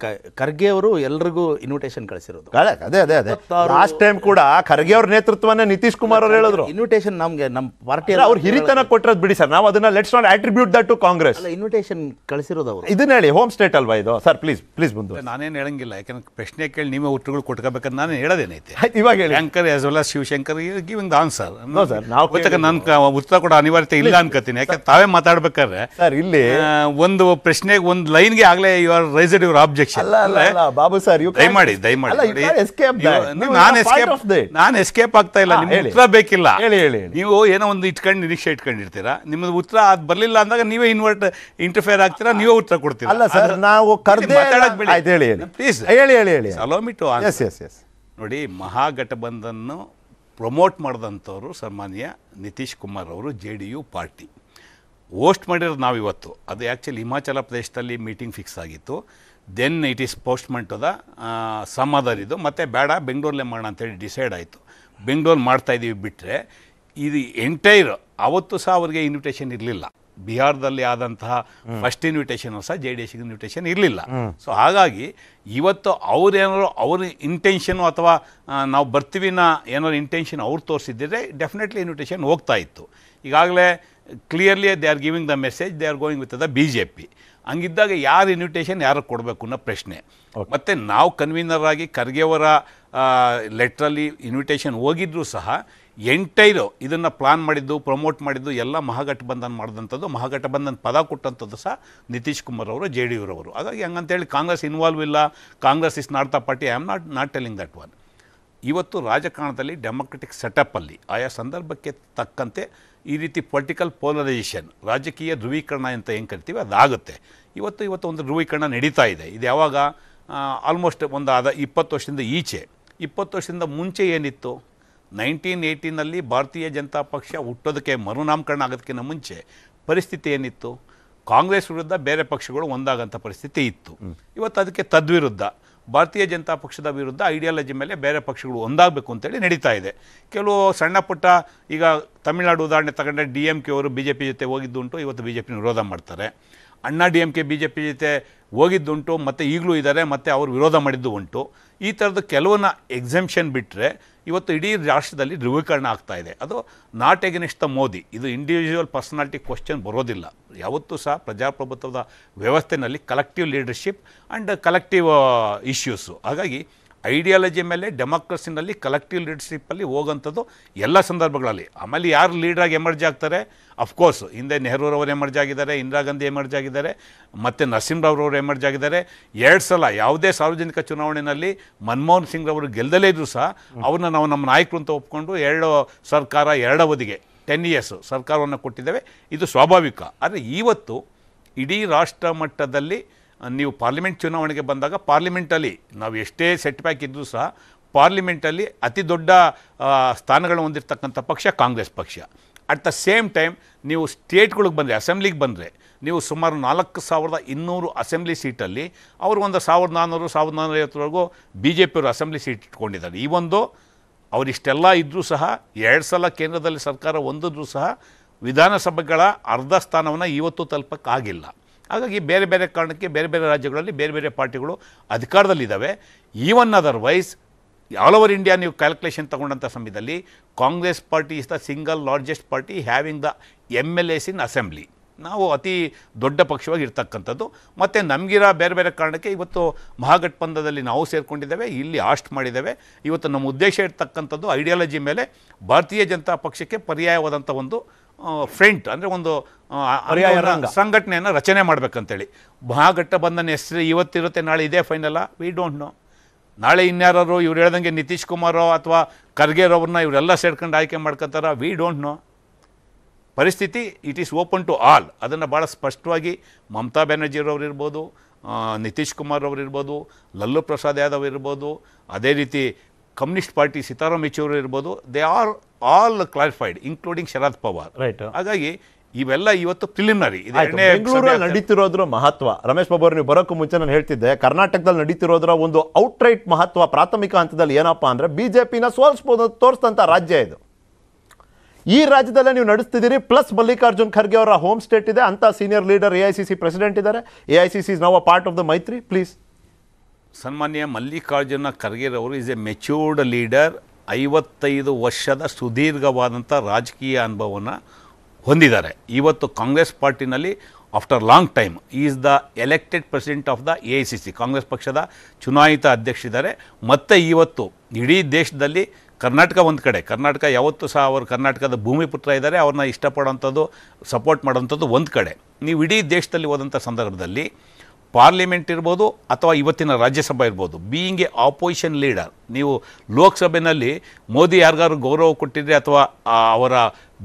ಖರ್ಗೆ ಅವರು ಎಲ್ರಿಗೂ ಇನ್ವಿಟೇಷನ್ ಕಳಿಸಿರೋದು ಅದೇ ಅದೇ ಅದೇ ಲಾಸ್ಟ್ ಟೈಮ್ ಕೂಡ ಖರ್ಗೆ ಅವ್ರ ನೇತೃತ್ವನೇ ನಿತೀಶ್ ಕುಮಾರ್ ಅವರು ಹೇಳಿದ್ರು ಇನ್ವಿಟೇಷನ್ ನಮಗೆ ನಮ್ಮ ಪಾರ್ಟಿ ಅವ್ರು ಹಿರಿತನ ಕೊಟ್ಟಿರೋದು ಬಿಡಿ ಸರ್ ನಾವು ಅದನ್ನ let's not attribute attribute that to Congress invitation ಕಳಿಸಿರೋದು ಅವರು ಇದನ್ನ ಹೇಳಿ ಹೋಮ್ ಸ್ಟೇಟ್ ಅಲ್ವಾ ಇದು ಸರ್ ಪ್ಲೀಸ್ ಪ್ಲೀಸ್ ಬಂದು ನಾನೇನು ಹೇಳಂಗಿಲ್ಲ ಯಾಕಂದ್ರೆ ಪ್ರಶ್ನೆ ಕೇಳಿ ನೀವೇ ಉತ್ತರಗಳು ಕೊಟ್ಕೋಬೇಕಂತ ನಾನು ಹೇಳೋದೇನೈತೆ ಇವಾಗ ಹೇಳಿ Shankar as well as Shivashankar giving the answer no sir ನಾವು ಉತ್ತರ ಕೂಡ ಅನಿವಾರ್ಯತೆ ಇಲ್ಲ ಅನ್ಕೋತೀನಿ ಯಾಕಂದ್ರೆ ತಾವೇ ಮಾತಾಡ್ಬೇಕಾದ್ರೆ ಸರ್ ಇಲ್ಲಿ ಒಂದು ಪ್ರಶ್ನೆಗೆ ಒಂದು ಲೈನ್ಗೆ ಆಗಲೇ you are raised your objection ಅಲ್ಲ ಅಲ್ಲ ಬಾಬು ಸರ್ ಯು ದಯಮಾಡಿ ದಯಮಾಡಿ ನಾನು ಎಸ್ಕೇಪ್ ನಾನು ಎಸ್ಕೇಪ್ ಆಗ್ತಾ ಇಲ್ಲ ನಿಮ್ಗೆ ಉತ್ತರ ಬೇಕಿಲ್ಲ ಹೇಳಿ ಹೇಳಿ ನೀವು ಏನೋ ಒಂದು ಇಟ್ಕೊಂಡು ನಿರೀಕ್ಷೆ ಇಟ್ಕೊಂಡಿರ್ತೀರಾ ನಿಮ್ಮದು ಉತ್ತರ ಅದು ಬರಲಿಲ್ಲ ಬಂದಾಗ ನೀವೇ ಇನ್ವರ್ಟ್ ಇಂಟರ್ಫೇರ್ ಆಗ್ತೀರಾ ನೀವೇ ಉತ್ತರ ಕೊಡ್ತೀರಾ ಅಲ್ಲ ಸರ್ ನಾವು ಆಯ್ತು ಹೇಳಿ ಪ್ಲೀಸ್ ಹೇಳಿ ಹೇಳಿ ಹೇಳಿ allow me yes yes yes ನೋಡಿ ಮಹಾಗಠಬಂಧನ್ನು ಪ್ರಮೋಟ್ ಮಾಡಿದಂಥವ್ರು ಸನ್ಮಾನ್ಯ ನಿತೀಶ್ ಕುಮಾರ್ ಅವರು J D U party host ಮಾಡಿರೋದು ನಾವು ಇವತ್ತು ಅದು ಆ್ಯಕ್ಚುಲಿ ಹಿಮಾಚಲ ಪ್ರದೇಶದಲ್ಲಿ ಮೀಟಿಂಗ್ ಫಿಕ್ಸ್ ಆಗಿತ್ತು ದೆನ್ ಇಟ್ ಈಸ್ ಮಂಟದ ಸಮಾಧಾನ ಇದು ಮತ್ತು ಬೇಡ ಬೆಂಗಳೂರಲ್ಲೇ ಮಾಡೋಣ ಅಂತೇಳಿ ಡಿಸೈಡ್ ಆಯಿತು ಬೆಂಗಳೂರು ಮಾಡ್ತಾಯಿದ್ದೀವಿ ಬಿಟ್ಟರೆ ಇದು ಎಂಟೈರ್ ಅವತ್ತು ಸಹ ಅವ್ರಿಗೆ ಇನ್ವಿಟೇಷನ್ ಇರಲಿಲ್ಲ ಬಿಹಾರದಲ್ಲಿ ಆದಂತಹ ಫಸ್ಟ್ ಇನ್ವಿಟೇಷನ್ ಸಹ ಜೆ ಡಿ ಎಸ್ಗೆ ಇನ್ವಿಟೇಷನ್ ಇರಲಿಲ್ಲ ಸೊ ಹಾಗಾಗಿ ಇವತ್ತು ಅವರೇನಾದ್ರು ಅವ್ರ ಇಂಟೆನ್ಷನು ಅಥವಾ ನಾವು ಬರ್ತೀವಿನ ಏನಾದ್ರು ಇಂಟೆನ್ಷನ್ ಅವ್ರು ತೋರಿಸಿದ್ದರೆ ಡೆಫಿನೆಟ್ಲಿ ಇನ್ವಿಟೇಷನ್ ಹೋಗ್ತಾ ಇತ್ತು ಈಗಾಗಲೇ clearly they are giving the message they are going with the B J P ಹಂಗಿದ್ದಾಗ ಯಾರು ಇನ್ವಿಟೇಷನ್ ಯಾರು ಕೊಡಬೇಕು ಅನ್ನೋ ಪ್ರಶ್ನೆ ಮತ್ತು ನಾವು ಕನ್ವೀನರ್ ಆಗಿ ಖರ್ಗೆಯವರ ಲೆಟ್ರಲ್ಲಿ ಇನ್ವಿಟೇಷನ್ ಹೋಗಿದ್ರು ಸಹ ಎಂಟೈರು ಇದನ್ನು ಪ್ಲಾನ್ ಮಾಡಿದ್ದು ಪ್ರಮೋಟ್ ಮಾಡಿದ್ದು ಎಲ್ಲ ಮಹಾಗಠಬಂಧನ್ ಮಾಡಿದಂಥದ್ದು ಮಹಾಗಠಬಂಧನ್ ಪದ ಕೊಟ್ಟಂಥದ್ದು ಸಹ ನಿತೀಶ್ ಕುಮಾರ್ ಅವರು ಜೆ ಡಿ ಯುರವರು ಹಾಗಾಗಿ ಹಂಗಂತೇಳಿ ಕಾಂಗ್ರೆಸ್ ಇನ್ವಾಲ್ವ್ ಇಲ್ಲ Congress is not the party I am not not telling that one ಇವತ್ತು ರಾಜಕಾರಣದಲ್ಲಿ ಡೆಮೊಕ್ರೆಟಿಕ್ ಸೆಟಪ್ಪಲ್ಲಿ ಆಯಾ ಸಂದರ್ಭಕ್ಕೆ ತಕ್ಕಂತೆ ಈ ರೀತಿ ಪೊಲಿಟಿಕಲ್ ಪೋಲರೈಸೇಷನ್ ರಾಜಕೀಯ ಧ್ರುವೀಕರಣ ಅಂತ ಏನು ಕರಿತೀವಿ ಅದಾಗುತ್ತೆ ಇವತ್ತು ಇವತ್ತು ಒಂದು ಧ್ರುವೀಕರಣ ನಡೀತಾ ಇದೆ ಇದು ಯಾವಾಗ ಆಲ್ಮೋಸ್ಟ್ ಒಂದು ಅದ ಇಪ್ಪತ್ತು ವರ್ಷದಿಂದ ಈಚೆ ಇಪ್ಪತ್ತು ವರ್ಷದಿಂದ ಮುಂಚೆ ಏನಿತ್ತು ನೈನ್ಟೀನ್ ಏಯ್ಟೀನಲ್ಲಿ ಭಾರತೀಯ ಜನತಾ ಪಕ್ಷ ಹುಟ್ಟೋದಕ್ಕೆ ಮರುನಾಮಕರಣ ಆಗೋದಕ್ಕಿಂತ ಮುಂಚೆ ಪರಿಸ್ಥಿತಿ ಏನಿತ್ತು ಕಾಂಗ್ರೆಸ್ ವಿರುದ್ಧ ಬೇರೆ ಪಕ್ಷಗಳು ಒಂದಾಗಂಥ ಪರಿಸ್ಥಿತಿ ಇತ್ತು ಇವತ್ತು ಅದಕ್ಕೆ ತದ್ವಿರುದ್ಧ ಭಾರತೀಯ ಜನತಾ ಪಕ್ಷದ ವಿರುದ್ಧ ಐಡಿಯಾಲಜಿ ಮೇಲೆ ಬೇರೆ ಪಕ್ಷಗಳು ಒಂದಾಗಬೇಕು ಅಂತೇಳಿ ನಡೀತಾ ಇದೆ ಕೆಲವು ಸಣ್ಣ ಪುಟ್ಟ ಈಗ ತಮಿಳ್ನಾಡು ಉದಾಹರಣೆ ತಗೊಂಡ್ರೆ ಡಿ ಎಮ್ ಕೆ ಅವರು ಬಿ ಜೆ ಪಿ ಜೊತೆ ಹೋಗಿದ್ದುಂಟು ಇವತ್ತು ಬಿ ಜೆ ಪಿ ವಿರೋಧ ಮಾಡ್ತಾರೆ Anna D M K B J P ಜೊತೆ ಹೋಗಿದ್ದುಂಟು ಮತ್ತು ಈಗಲೂ ಇದ್ದಾರೆ ಮತ್ತು ಅವರು ವಿರೋಧ ಮಾಡಿದ್ದು ಉಂಟು ಈ ಥರದ್ದು ಕೆಲವನ್ನ ಎಕ್ಸೆಂಪ್ಷನ್ ಬಿಟ್ಟರೆ ಇವತ್ತು ಇಡೀ ರಾಷ್ಟ್ರದಲ್ಲಿ ಧ್ರುವೀಕರಣ ಆಗ್ತಾ ಇದೆ ಅದು ನಾಟ್ ಎಗನಿಸ್ಟ್ ದ ಮೋದಿ ಇದು ಇಂಡಿವಿಜುವಲ್ ಪರ್ಸನಾಲಿಟಿ ಕ್ವಶನ್ ಬರೋದಿಲ್ಲ ಯಾವತ್ತೂ ಸಹ ಪ್ರಜಾಪ್ರಭುತ್ವದ ವ್ಯವಸ್ಥೆಯಲ್ಲಿ collective leadership and collective issues ಹಾಗಾಗಿ ಐಡಿಯಾಲಜಿ ಮೇಲೆ ಡೆಮಾಕ್ರಸಿನಲ್ಲಿ ಕಲೆಕ್ಟಿವ್ ಲೀಡರ್ಶಿಪ್ಪಲ್ಲಿ ಹೋಗೋಂಥದ್ದು ಎಲ್ಲ ಸಂದರ್ಭಗಳಲ್ಲಿ ಆಮೇಲೆ ಯಾರು ಲೀಡ್ರಾಗಿ ಎಮರ್ಜ್ ಆಗ್ತಾರೆ ಅಫ್ಕೋರ್ಸ್ ಹಿಂದೆ ನೆಹರೂರವರು ಎಮರ್ಜ್ ಆಗಿದ್ದಾರೆ ಇಂದಿರಾ ಗಾಂಧಿ ಎಮರ್ಜ್ ಆಗಿದ್ದಾರೆ ಮತ್ತು ನರಸಿಂಹರಾವ್ರವರು ಎಮರ್ಜ್ ಆಗಿದ್ದಾರೆ ಎರಡು ಸಲ ಯಾವುದೇ ಸಾರ್ವಜನಿಕ ಚುನಾವಣೆಯಲ್ಲಿ ಮನಮೋಹನ್ ಸಿಂಗ್ ಅವರು ಗೆಲ್ಲದಲ್ಲೇ ಇದ್ರೂ ಸಹ ಅವನ್ನ ನಾವು ನಮ್ಮ ನಾಯಕರು ಅಂತ ಒಪ್ಕೊಂಡು ಎರಡು ಸರ್ಕಾರ ಎರಡವಧಿಗೆ ಟೆನ್ ಇಯರ್ಸ್ ಸರ್ಕಾರವನ್ನು ಕೊಟ್ಟಿದ್ದೇವೆ ಇದು ಸ್ವಾಭಾವಿಕ ಆದರೆ ಇವತ್ತು ಇಡೀ ರಾಷ್ಟ್ರ ಮಟ್ಟದಲ್ಲಿ ನೀವು ಪಾರ್ಲಿಮೆಂಟ್ ಚುನಾವಣೆಗೆ ಬಂದಾಗ ಪಾರ್ಲಿಮೆಂಟಲ್ಲಿ ನಾವು ಎಷ್ಟೇ ಸೆಟ್ ಬ್ಯಾಕ್ ಇದ್ದರೂ ಸಹ ಪಾರ್ಲಿಮೆಂಟಲ್ಲಿ ಅತಿ ದೊಡ್ಡ ಸ್ಥಾನಗಳನ್ನು ಹೊಂದಿರತಕ್ಕಂಥ ಪಕ್ಷ ಕಾಂಗ್ರೆಸ್ ಪಕ್ಷ ಅಟ್ ದ ಸೇಮ್ ಟೈಮ್ ನೀವು ಸ್ಟೇಟ್ಗಳಿಗೆ ಬಂದರೆ ಅಸೆಂಬ್ಲಿಗೆ ಬಂದರೆ ನೀವು ಸುಮಾರು ನಾಲ್ಕು ಸಾವಿರದ ಇನ್ನೂರು ಅಸೆಂಬ್ಲಿ ಸೀಟಲ್ಲಿ ಅವರು ಒಂದು ಸಾವಿರದ ನಾನ್ನೂರು ಸಾವಿರದ ನಾನ್ನೂರ ಬಿ ಜೆ ಪಿಯವರು ಅಸೆಂಬ್ಲಿ ಸೀಟ್ ಇಟ್ಕೊಂಡಿದ್ದಾರೆ ಈ ಒಂದು ಅವರಿಷ್ಟೆಲ್ಲ ಇದ್ದರೂ ಸಹ ಎರಡು ಸಲ ಕೇಂದ್ರದಲ್ಲಿ ಸರ್ಕಾರ ಹೊಂದಿದ್ರೂ ಸಹ ವಿಧಾನಸಭೆಗಳ ಅರ್ಧ ಸ್ಥಾನವನ್ನು ಇವತ್ತು ತಲುಪಕ್ಕಾಗಿಲ್ಲ ಹಾಗಾಗಿ ಬೇರೆ ಬೇರೆ ಕಾರಣಕ್ಕೆ ಬೇರೆ ಬೇರೆ ರಾಜ್ಯಗಳಲ್ಲಿ ಬೇರೆ ಬೇರೆ ಪಾರ್ಟಿಗಳು ಅಧಿಕಾರದಲ್ಲಿದ್ದಾವೆ even otherwise all over India ನೀವು ಕ್ಯಾಲ್ಕುಲೇಷನ್ ತೊಗೊಂಡಂಥ ಸಮಯದಲ್ಲಿ Congress party is the single largest party having the M L S in assembly ನಾವು ಅತಿ ದೊಡ್ಡ ಪಕ್ಷವಾಗಿ ಇರ್ತಕ್ಕಂಥದ್ದು ಮತ್ತು ನಮಗಿರೋ ಬೇರೆ ಬೇರೆ ಕಾರಣಕ್ಕೆ ಇವತ್ತು ಮಹಾಗಠಬಂಧದಲ್ಲಿ ನಾವು ಸೇರಿಕೊಂಡಿದ್ದೇವೆ ಇಲ್ಲಿ ಆಸ್ಟ್ ಮಾಡಿದ್ದೇವೆ ಇವತ್ತು ನಮ್ಮ ಉದ್ದೇಶ ಇರ್ತಕ್ಕಂಥದ್ದು ಐಡಿಯಾಲಜಿ ಮೇಲೆ ಭಾರತೀಯ ಜನತಾ ಪಕ್ಷಕ್ಕೆ ಪರ್ಯಾಯವಾದಂಥ ಒಂದು ಫ್ರೆಂಟ್ ಅಂದರೆ ಒಂದು ಸಂಘಟನೆಯನ್ನು ರಚನೆ ಮಾಡಬೇಕಂತೇಳಿ ಮಹಾಗಠಬಂಧನ ಹೆಸರು ಇವತ್ತಿರುತ್ತೆ ನಾಳೆ ಇದೇ ಫೈನಲ್ಲ ವಿ ಡೋಂಟ್ ನೋ ನಾಳೆ ಇನ್ಯಾರು ಇವ್ರು ಹೇಳ್ದಂಗೆ ನಿತೀಶ್ ಕುಮಾರೋ ಅಥವಾ ಖರ್ಗೆರವ್ರನ್ನ ಇವರೆಲ್ಲ ಸೇರ್ಕೊಂಡು ಆಯ್ಕೆ ಮಾಡ್ಕೊತಾರ ವಿ ಡೋಂಟ್ ನೋ ಪರಿಸ್ಥಿತಿ it is open to all ಅದನ್ನು ಭಾಳ ಸ್ಪಷ್ಟವಾಗಿ ಮಮತಾ ಬ್ಯಾನರ್ಜಿಯವ್ರು ಇರ್ಬೋದು ನಿತೀಶ್ ಕುಮಾರ್ ಅವರು ಇರ್ಬೋದು ಲಲ್ಲು ಪ್ರಸಾದ್ ಯಾದವ್ ಇರ್ಬೋದು ಅದೇ ರೀತಿ ಕಮ್ಯುನಿಸ್ಟ್ ಪಾರ್ಟಿ ಸೀತಾರಾಮ್ ಯೆಚೂರಿ ಇರ್ಬೋದು they are all clarified including Sharad Pawar right ಹಾಗಾಗಿ ಇವೆಲ್ಲ ಇವತ್ತು ಪ್ರಿಲಿಮಿನರಿ ಬೆಂಗಳೂರಲ್ಲಿ ನಡೀತಿರೋದ್ರ ಮಹತ್ವ ರಮೇಶ್ ಬಾಬು ನೀವು ಬರೋಕ್ಕೂ ಮುಂಚೆ ನಾನು ಹೇಳ್ತಿದ್ದೆ ಕರ್ನಾಟಕದಲ್ಲಿ ನಡೀತಿರೋದ್ರ ಒಂದು ಔಟ್ರೈಟ್ ಮಹತ್ವ ಪ್ರಾಥಮಿಕ ಹಂತದಲ್ಲಿ ಏನಪ್ಪಾ ಅಂದ್ರೆ ಪಿನ ಸೋಲ್ಸ್ಬೋದು ತೋರಿಸಿದಂಥ ರಾಜ್ಯ ಇದು ಈ ರಾಜ್ಯದಲ್ಲೇ ನೀವು ನಡೆಸ್ತಿದ್ದೀರಿ ಪ್ಲಸ್ ಮಲ್ಲಿಕಾರ್ಜುನ್ ಖರ್ಗೆ ಅವರ ಹೋಮ್ ಸ್ಟೇಟ್ ಇದೆ ಅಂತ senior leader A I C C president ಇದ್ದಾರೆ A I C C is now a part of the ಮೈತ್ರಿ ಪ್ಲೀಸ್ ಸನ್ಮಾನ್ಯ ಮಲ್ಲಿಕಾರ್ಜುನ ಖರ್ಗೆರವರು ಇಸ್ ಎ ಮೆಚ್ಯೂರ್ಡ್ ಲೀಡರ್ ಐವತ್ತೈದು ವರ್ಷದ ಸುದೀರ್ಘವಾದಂಥ ರಾಜಕೀಯ ಅನುಭವವನ್ನು ಹೊಂದಿದ್ದಾರೆ ಇವತ್ತು ಕಾಂಗ್ರೆಸ್ ಪಾರ್ಟಿನಲ್ಲಿ after long time is the elected president of the A I C C Congress ಪಕ್ಷದ ಚುನಾಯಿತ ಇದ್ದಾರೆ ಮತ್ತು ಇವತ್ತು ಇಡೀ ದೇಶದಲ್ಲಿ ಕರ್ನಾಟಕ ಒಂದು ಕಡೆ ಕರ್ನಾಟಕ ಯಾವತ್ತೂ ಸಹ ಅವರು ಕರ್ನಾಟಕದ ಭೂಮಿ ಪುತ್ರ ಇದ್ದಾರೆ ಅವ್ರನ್ನ ಇಷ್ಟಪಡೋಂಥದ್ದು ಸಪೋರ್ಟ್ ಮಾಡೋಂಥದ್ದು ಒಂದು ಕಡೆ ನೀವು ಇಡೀ ದೇಶದಲ್ಲಿ ಹೋದಂಥ ಸಂದರ್ಭದಲ್ಲಿ ಪಾರ್ಲಿಮೆಂಟ್ ಇರ್ಬೋದು ಅಥವಾ ಇವತ್ತಿನ ರಾಜ್ಯಸಭೆ ಇರ್ಬೋದು ಬೀಯಿಂಗ್ ಎ ಆಪೋಸಿಷನ್ ಲೀಡರ್ ನೀವು ಲೋಕಸಭೆಯಲ್ಲಿ ಮೋದಿ ಯಾರಿಗಾರು ಗೌರವ ಕೊಟ್ಟಿದ್ರೆ ಅಥವಾ ಅವರ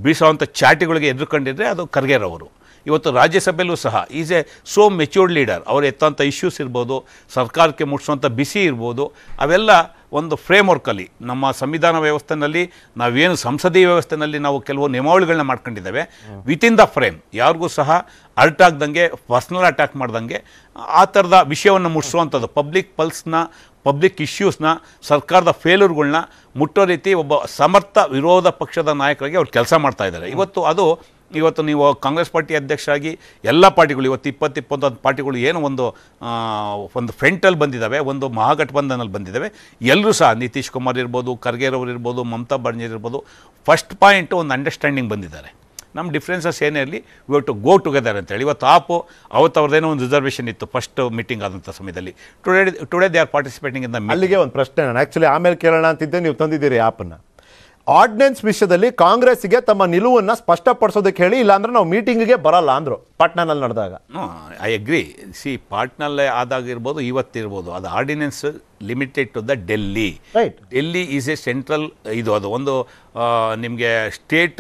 ಬೀಸುವಂಥ ಚಾಟಿಗಳಿಗೆ ಎದುರುಕೊಂಡಿದ್ರೆ ಅದು ಖರ್ಗೆರವರು ಇವತ್ತು ರಾಜ್ಯಸಭೆಯಲ್ಲೂ ಸಹ is a so matured leader ಅವರು ಎತ್ತಂಥ ಇಶ್ಯೂಸ್ ಇರ್ಬೋದು ಸರ್ಕಾರಕ್ಕೆ ಮುಟ್ಟಿಸುವಂಥ ಬಿಸಿ ಇರ್ಬೋದು ಅವೆಲ್ಲ ಒಂದು ಫ್ರೇಮ್ ವರ್ಕಲ್ಲಿ ನಮ್ಮ ಸಂವಿಧಾನ ವ್ಯವಸ್ಥೆನಲ್ಲಿ ನಾವೇನು ಸಂಸದೀಯ ವ್ಯವಸ್ಥೆನಲ್ಲಿ ನಾವು ಕೆಲವು ನಿಯಮಾವಳಿಗಳನ್ನ ಮಾಡ್ಕೊಂಡಿದ್ದೇವೆ ವಿತಿನ್ ದ ಫ್ರೇಮ್ ಯಾರಿಗೂ ಸಹ ಅರ್ಟ್ ಆಗ್ದಂಗೆ ಪರ್ಸ್ನಲ್ ಅಟ್ಯಾಕ್ ಮಾಡ್ದಂಗೆ ಆ ಥರದ ವಿಷಯವನ್ನು ಮುಟ್ಟಿಸುವಂಥದ್ದು ಪಬ್ಲಿಕ್ ಪಲ್ಸ್ನ ಪಬ್ಲಿಕ್ ಇಶ್ಯೂಸ್ನ ಸರ್ಕಾರದ ಫೇಲ್ಯೂರ್ಗಳನ್ನ ಮುಟ್ಟೋ ರೀತಿ ಒಬ್ಬ ಸಮರ್ಥ ವಿರೋಧ ಪಕ್ಷದ ನಾಯಕರಿಗೆ ಅವ್ರು ಕೆಲಸ ಮಾಡ್ತಾ ಇದ್ದಾರೆ ಇವತ್ತು ಅದು ಇವತ್ತು ನೀವು ಕಾಂಗ್ರೆಸ್ ಪಾರ್ಟಿ ಅಧ್ಯಕ್ಷರಾಗಿ ಎಲ್ಲ ಪಾರ್ಟಿಗಳು ಇವತ್ತು ಇಪ್ಪತ್ತು ಇಪ್ಪತ್ತೊಂದು ಪಾರ್ಟಿಗಳು ಏನು ಒಂದು ಒಂದು ಫ್ರೆಂಟಲ್ಲಿ ಬಂದಿದ್ದಾವೆ ಒಂದು ಮಹಾಗಠಬಂಧನಲ್ಲಿ ಬಂದಿದ್ದಾವೆ ಎಲ್ಲರೂ ಸಹ ನಿತೀಶ್ ಕುಮಾರ್ ಇರ್ಬೋದು ಖರ್ಗೆರವ್ರು ಇರ್ಬೋದು ಮಮತಾ ಬಣಜೀರ್ ಇರ್ಬೋದು ಫಸ್ಟ್ ಪಾಯಿಂಟ್ ಒಂದು ಅಂಡರ್ಸ್ಟ್ಯಾಂಡಿಂಗ್ ಬಂದಿದ್ದಾರೆ ನಮ್ಮ ಡಿಫ್ರೆನ್ಸಸ್ ಏನೇ ಇರಲಿ ವಿ ಟು ಗೋ ಟುಗೆದರ್ ಅಂತೇಳಿ ಇವತ್ತು ಆಪು ಅವತ್ತು ಅವ್ರದ್ದೇನೋ ಒಂದು ರಿಸರ್ವೇಷನ್ ಇತ್ತು ಫಸ್ಟ್ ಮೀಟಿಂಗ್ ಆದಂಥ ಸಮಯದಲ್ಲಿ today today they are participating in ಅಲ್ಲಿಗೆ ಒಂದು ಪ್ರಶ್ನೆ ನಾನು ಆ್ಯಕ್ಚುಲಿ ಆಮೇಲೆ ಕೇಳೋಣ ಅಂತಿದ್ದೆ ನೀವು ತಂದಿದ್ದೀರಿ ಆ್ಯಪನ್ನು ಆರ್ಡಿನೆನ್ಸ್ ವಿಷಯದಲ್ಲಿ ಕಾಂಗ್ರೆಸ್ಗೆ ತಮ್ಮ ನಿಲುವನ್ನು ಸ್ಪಷ್ಟಪಡಿಸೋದಕ್ಕೆ ಹೇಳಿ ಇಲ್ಲಾಂದ್ರೆ ನಾವು ಮೀಟಿಂಗ್ಗೆ ಬರಲ್ಲ ಅಂದರು ಪಾಟ್ನಲ್ಲಿ ನಡೆದಾಗ ಐ ಅಗ್ರಿ ಸಿ ಪಾಟ್ನಲ್ಲೇ ಆದಾಗಿರ್ಬೋದು ಇವತ್ತಿರ್ಬೋದು ಅದು ordinance limited to the Delhi Delhi is a central ಇದು ಅದು ಒಂದು ನಿಮಗೆ ಸ್ಟೇಟ್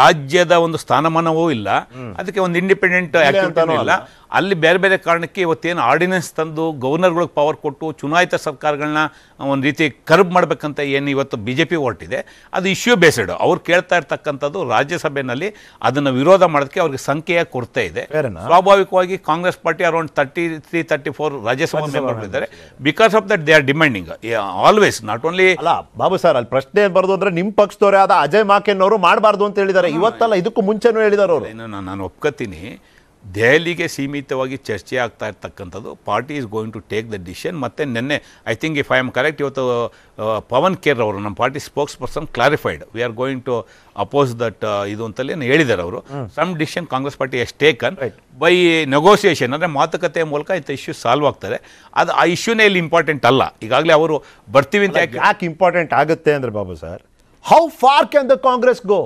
ರಾಜ್ಯದ ಒಂದು ಸ್ಥಾನಮಾನವೂ ಇಲ್ಲ ಅದಕ್ಕೆ ಒಂದು ಇಂಡಿಪೆಂಡೆಂಟ್ ಇಲ್ಲ ಅಲ್ಲಿ ಬೇರೆ ಬೇರೆ ಕಾರಣಕ್ಕೆ ಇವತ್ತೇನು ಆರ್ಡಿನೆನ್ಸ್ ತಂದು ಗವರ್ನರ್ಗಳಿಗೆ ಪವರ್ ಕೊಟ್ಟು ಚುನಾಯಿತ ಸರ್ಕಾರಗಳನ್ನ ಒಂದು ರೀತಿ ಕರ್ಬ್ ಮಾಡಬೇಕಂತ ಏನು ಇವತ್ತು ಬಿ ಜೆ ಪಿ ಹೊರಟಿದೆ ಅದು ಇಶ್ಯೂ ಬೇಸಡ್ ಅವ್ರು ಕೇಳ್ತಾ ಇರ್ತಕ್ಕಂಥದ್ದು ರಾಜ್ಯಸಭೆಯಲ್ಲಿ ಅದನ್ನು ವಿರೋಧ ಮಾಡೋದಕ್ಕೆ ಅವ್ರಿಗೆ ಸಂಖ್ಯೆಯ ಕೊರತೆ ಕೊರತೆ ಇದೆ ಸ್ವಾಭಾವಿಕವಾಗಿ Congress party around thirty three thirty four Rajya Sabha member ಇದ್ದಾರೆ because of that they are demanding always not only ಅಲ್ಲ ಬಾಬು ಸರ್ ಅಲ್ಲಿ ಪ್ರಶ್ನೆ ಬರೋದು ಅಂದ್ರೆ ನಿಮ್ಮ ಪಕ್ಷದವರೇ ಆದ ಅಜಯ್ ಮಾಕೆನ್ ಅವರು ಮಾಡಬಾರ್ದು ಅಂತ ಹೇಳಿದ್ದಾರೆ ಇವತ್ತಲ್ಲ ಇದಕ್ಕೂ ಮುಂಚೆನೂ ಹೇಳಿದಾರೆ ಅವರು ನಾನು ಒಪ್ಕೋತೀನಿ ದೆಹಲಿಗೆ ಸೀಮಿತವಾಗಿ ಚರ್ಚೆ ಆಗ್ತಾ ಇರ್ತಕ್ಕಂಥದ್ದು party is going to take the decision ಮತ್ತು ನಿನ್ನೆ I think if I am correct ಇವತ್ತು ಪವನ್ ಕೇರ್ ಅವರು ನಮ್ಮ party spokesperson clarified we are going to oppose that ಇದು ಅಂತಲೇ ಹೇಳಿದ್ದಾರೆ ಅವರು some decision Congress party is taken by negotiation ಅಂದರೆ ಮಾತುಕತೆ ಮೂಲಕ ಇಂಥ ಇಶ್ಯೂ ಸಾಲ್ವ್ ಆಗ್ತಾರೆ ಅದು ಆ ಇಶ್ಯೂನೇ ಇಲ್ಲಿ ಇಂಪಾರ್ಟೆಂಟ್ ಅಲ್ಲ ಈಗಾಗಲೇ ಅವರು ಬರ್ತೀವಿ ಅಂತ ಯಾಕೆ ಯಾಕೆ ಇಂಪಾರ್ಟೆಂಟ್ ಆಗುತ್ತೆ ಅಂದರೆ Babu sir how far can the Congress go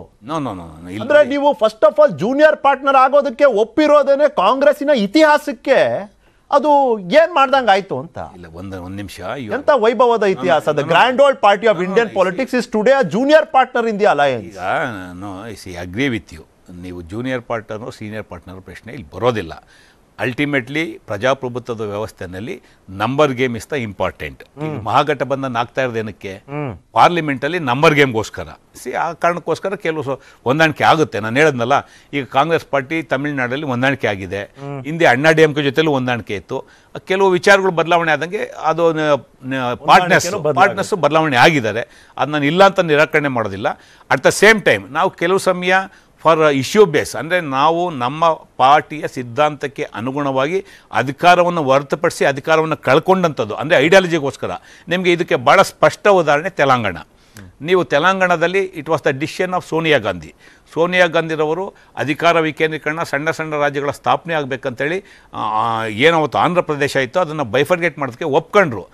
ಅಂದ್ರೆ ನೀವು first of all junior partner ಆಗೋದಕ್ಕೆ ಒಪ್ಪಿರೋದೇನೆ ಕಾಂಗ್ರೆಸ್ಸಿನ ಇತಿಹಾಸಕ್ಕೆ ಅದು ಏನ್ ಮಾಡ್ದಂಗೆ ಆಯ್ತು ಅಂತ ಇಲ್ಲ ಒಂದು ಒಂದು ನಿಮಿಷ ಎಂತ ವೈಭವದ ಇತಿಹಾಸ the grand old party of Indian politics is today junior partner in the alliance agree with you ನೀವು ಜೂನಿಯರ್ ಪಾರ್ಟ್ನರ್ ಸೀನಿಯರ್ ಪಾರ್ಟ್ನರ್ ಪ್ರಶ್ನೆ ಇಲ್ಲಿ ಬರೋದಿಲ್ಲ ಅಲ್ಟಿಮೇಟ್ಲಿ ಪ್ರಜಾಪ್ರಭುತ್ವದ ವ್ಯವಸ್ಥೆನಲ್ಲಿ number game is the important Mahagathbandhan ಆಗ್ತಾ ಇರೋದು ಏನಕ್ಕೆ ಪಾರ್ಲಿಮೆಂಟಲ್ಲಿ ನಂಬರ್ ಗೇಮ್ಗೋಸ್ಕರ ಸಿ ಆ ಕಾರಣಕ್ಕೋಸ್ಕರ ಕೆಲವು ಹೊಂದಾಣಿಕೆ ಆಗುತ್ತೆ ನಾನು ಹೇಳದ್ನಲ್ಲ ಈಗ ಕಾಂಗ್ರೆಸ್ ಪಾರ್ಟಿ ತಮಿಳುನಾಡಲ್ಲಿ ಹೊಂದಾಣಿಕೆ ಆಗಿದೆ ಹಿಂದೆ ಅಣ್ಣಾ ಡಿ ಎಂ ಕೆ ಜೊತೆಲೂ ಹೊಂದಾಣಿಕೆ ಇತ್ತು ಕೆಲವು ವಿಚಾರಗಳು ಬದಲಾವಣೆ ಆದಂಗೆ ಅದು ಪಾರ್ಟ್ನರ್ಸ್ ಪಾರ್ಟ್ನರ್ಸ್ ಬದಲಾವಣೆ ಆಗಿದ್ದಾರೆ ಅದು ನಾನು ಇಲ್ಲ ಅಂತ ನಿರಾಕರಣೆ ಮಾಡೋದಿಲ್ಲ ಅಟ್ ದ ಸೇಮ್ ಟೈಮ್ ನಾವು ಕೆಲವು ಸಮಯ ಫಾರ್ ಇಶ್ಯೂ ಬೇಸ್ ಅಂದರೆ ನಾವು ನಮ್ಮ ಪಾರ್ಟಿಯ ಸಿದ್ಧಾಂತಕ್ಕೆ ಅನುಗುಣವಾಗಿ ಅಧಿಕಾರವನ್ನು ಹೊರತುಪಡಿಸಿ ಅಧಿಕಾರವನ್ನು ಕಳ್ಕೊಂಡಂಥದ್ದು ಅಂದರೆ ಐಡಿಯಾಲಜಿಗೋಸ್ಕರ ನಿಮಗೆ ಇದಕ್ಕೆ ಭಾಳ ಸ್ಪಷ್ಟ ಉದಾಹರಣೆ ತೆಲಂಗಾಣ ನೀವು ತೆಲಂಗಾಣದಲ್ಲಿ it was the decision of Sonia Gandhi Sonia ಗಾಂಧಿರವರು ಅಧಿಕಾರ ವಿಕೇಂದ್ರೀಕರಣ ಸಣ್ಣ ಸಣ್ಣ ರಾಜ್ಯಗಳ ಸ್ಥಾಪನೆ ಆಗಬೇಕಂತೇಳಿ ಏನಾವತ್ತು ಆಂಧ್ರ ಪ್ರದೇಶ ಇತ್ತು ಅದನ್ನು ಬೈಫರ್ಗೇಟ್ ಮಾಡೋದಕ್ಕೆ ಒಪ್ಕೊಂಡ್ರು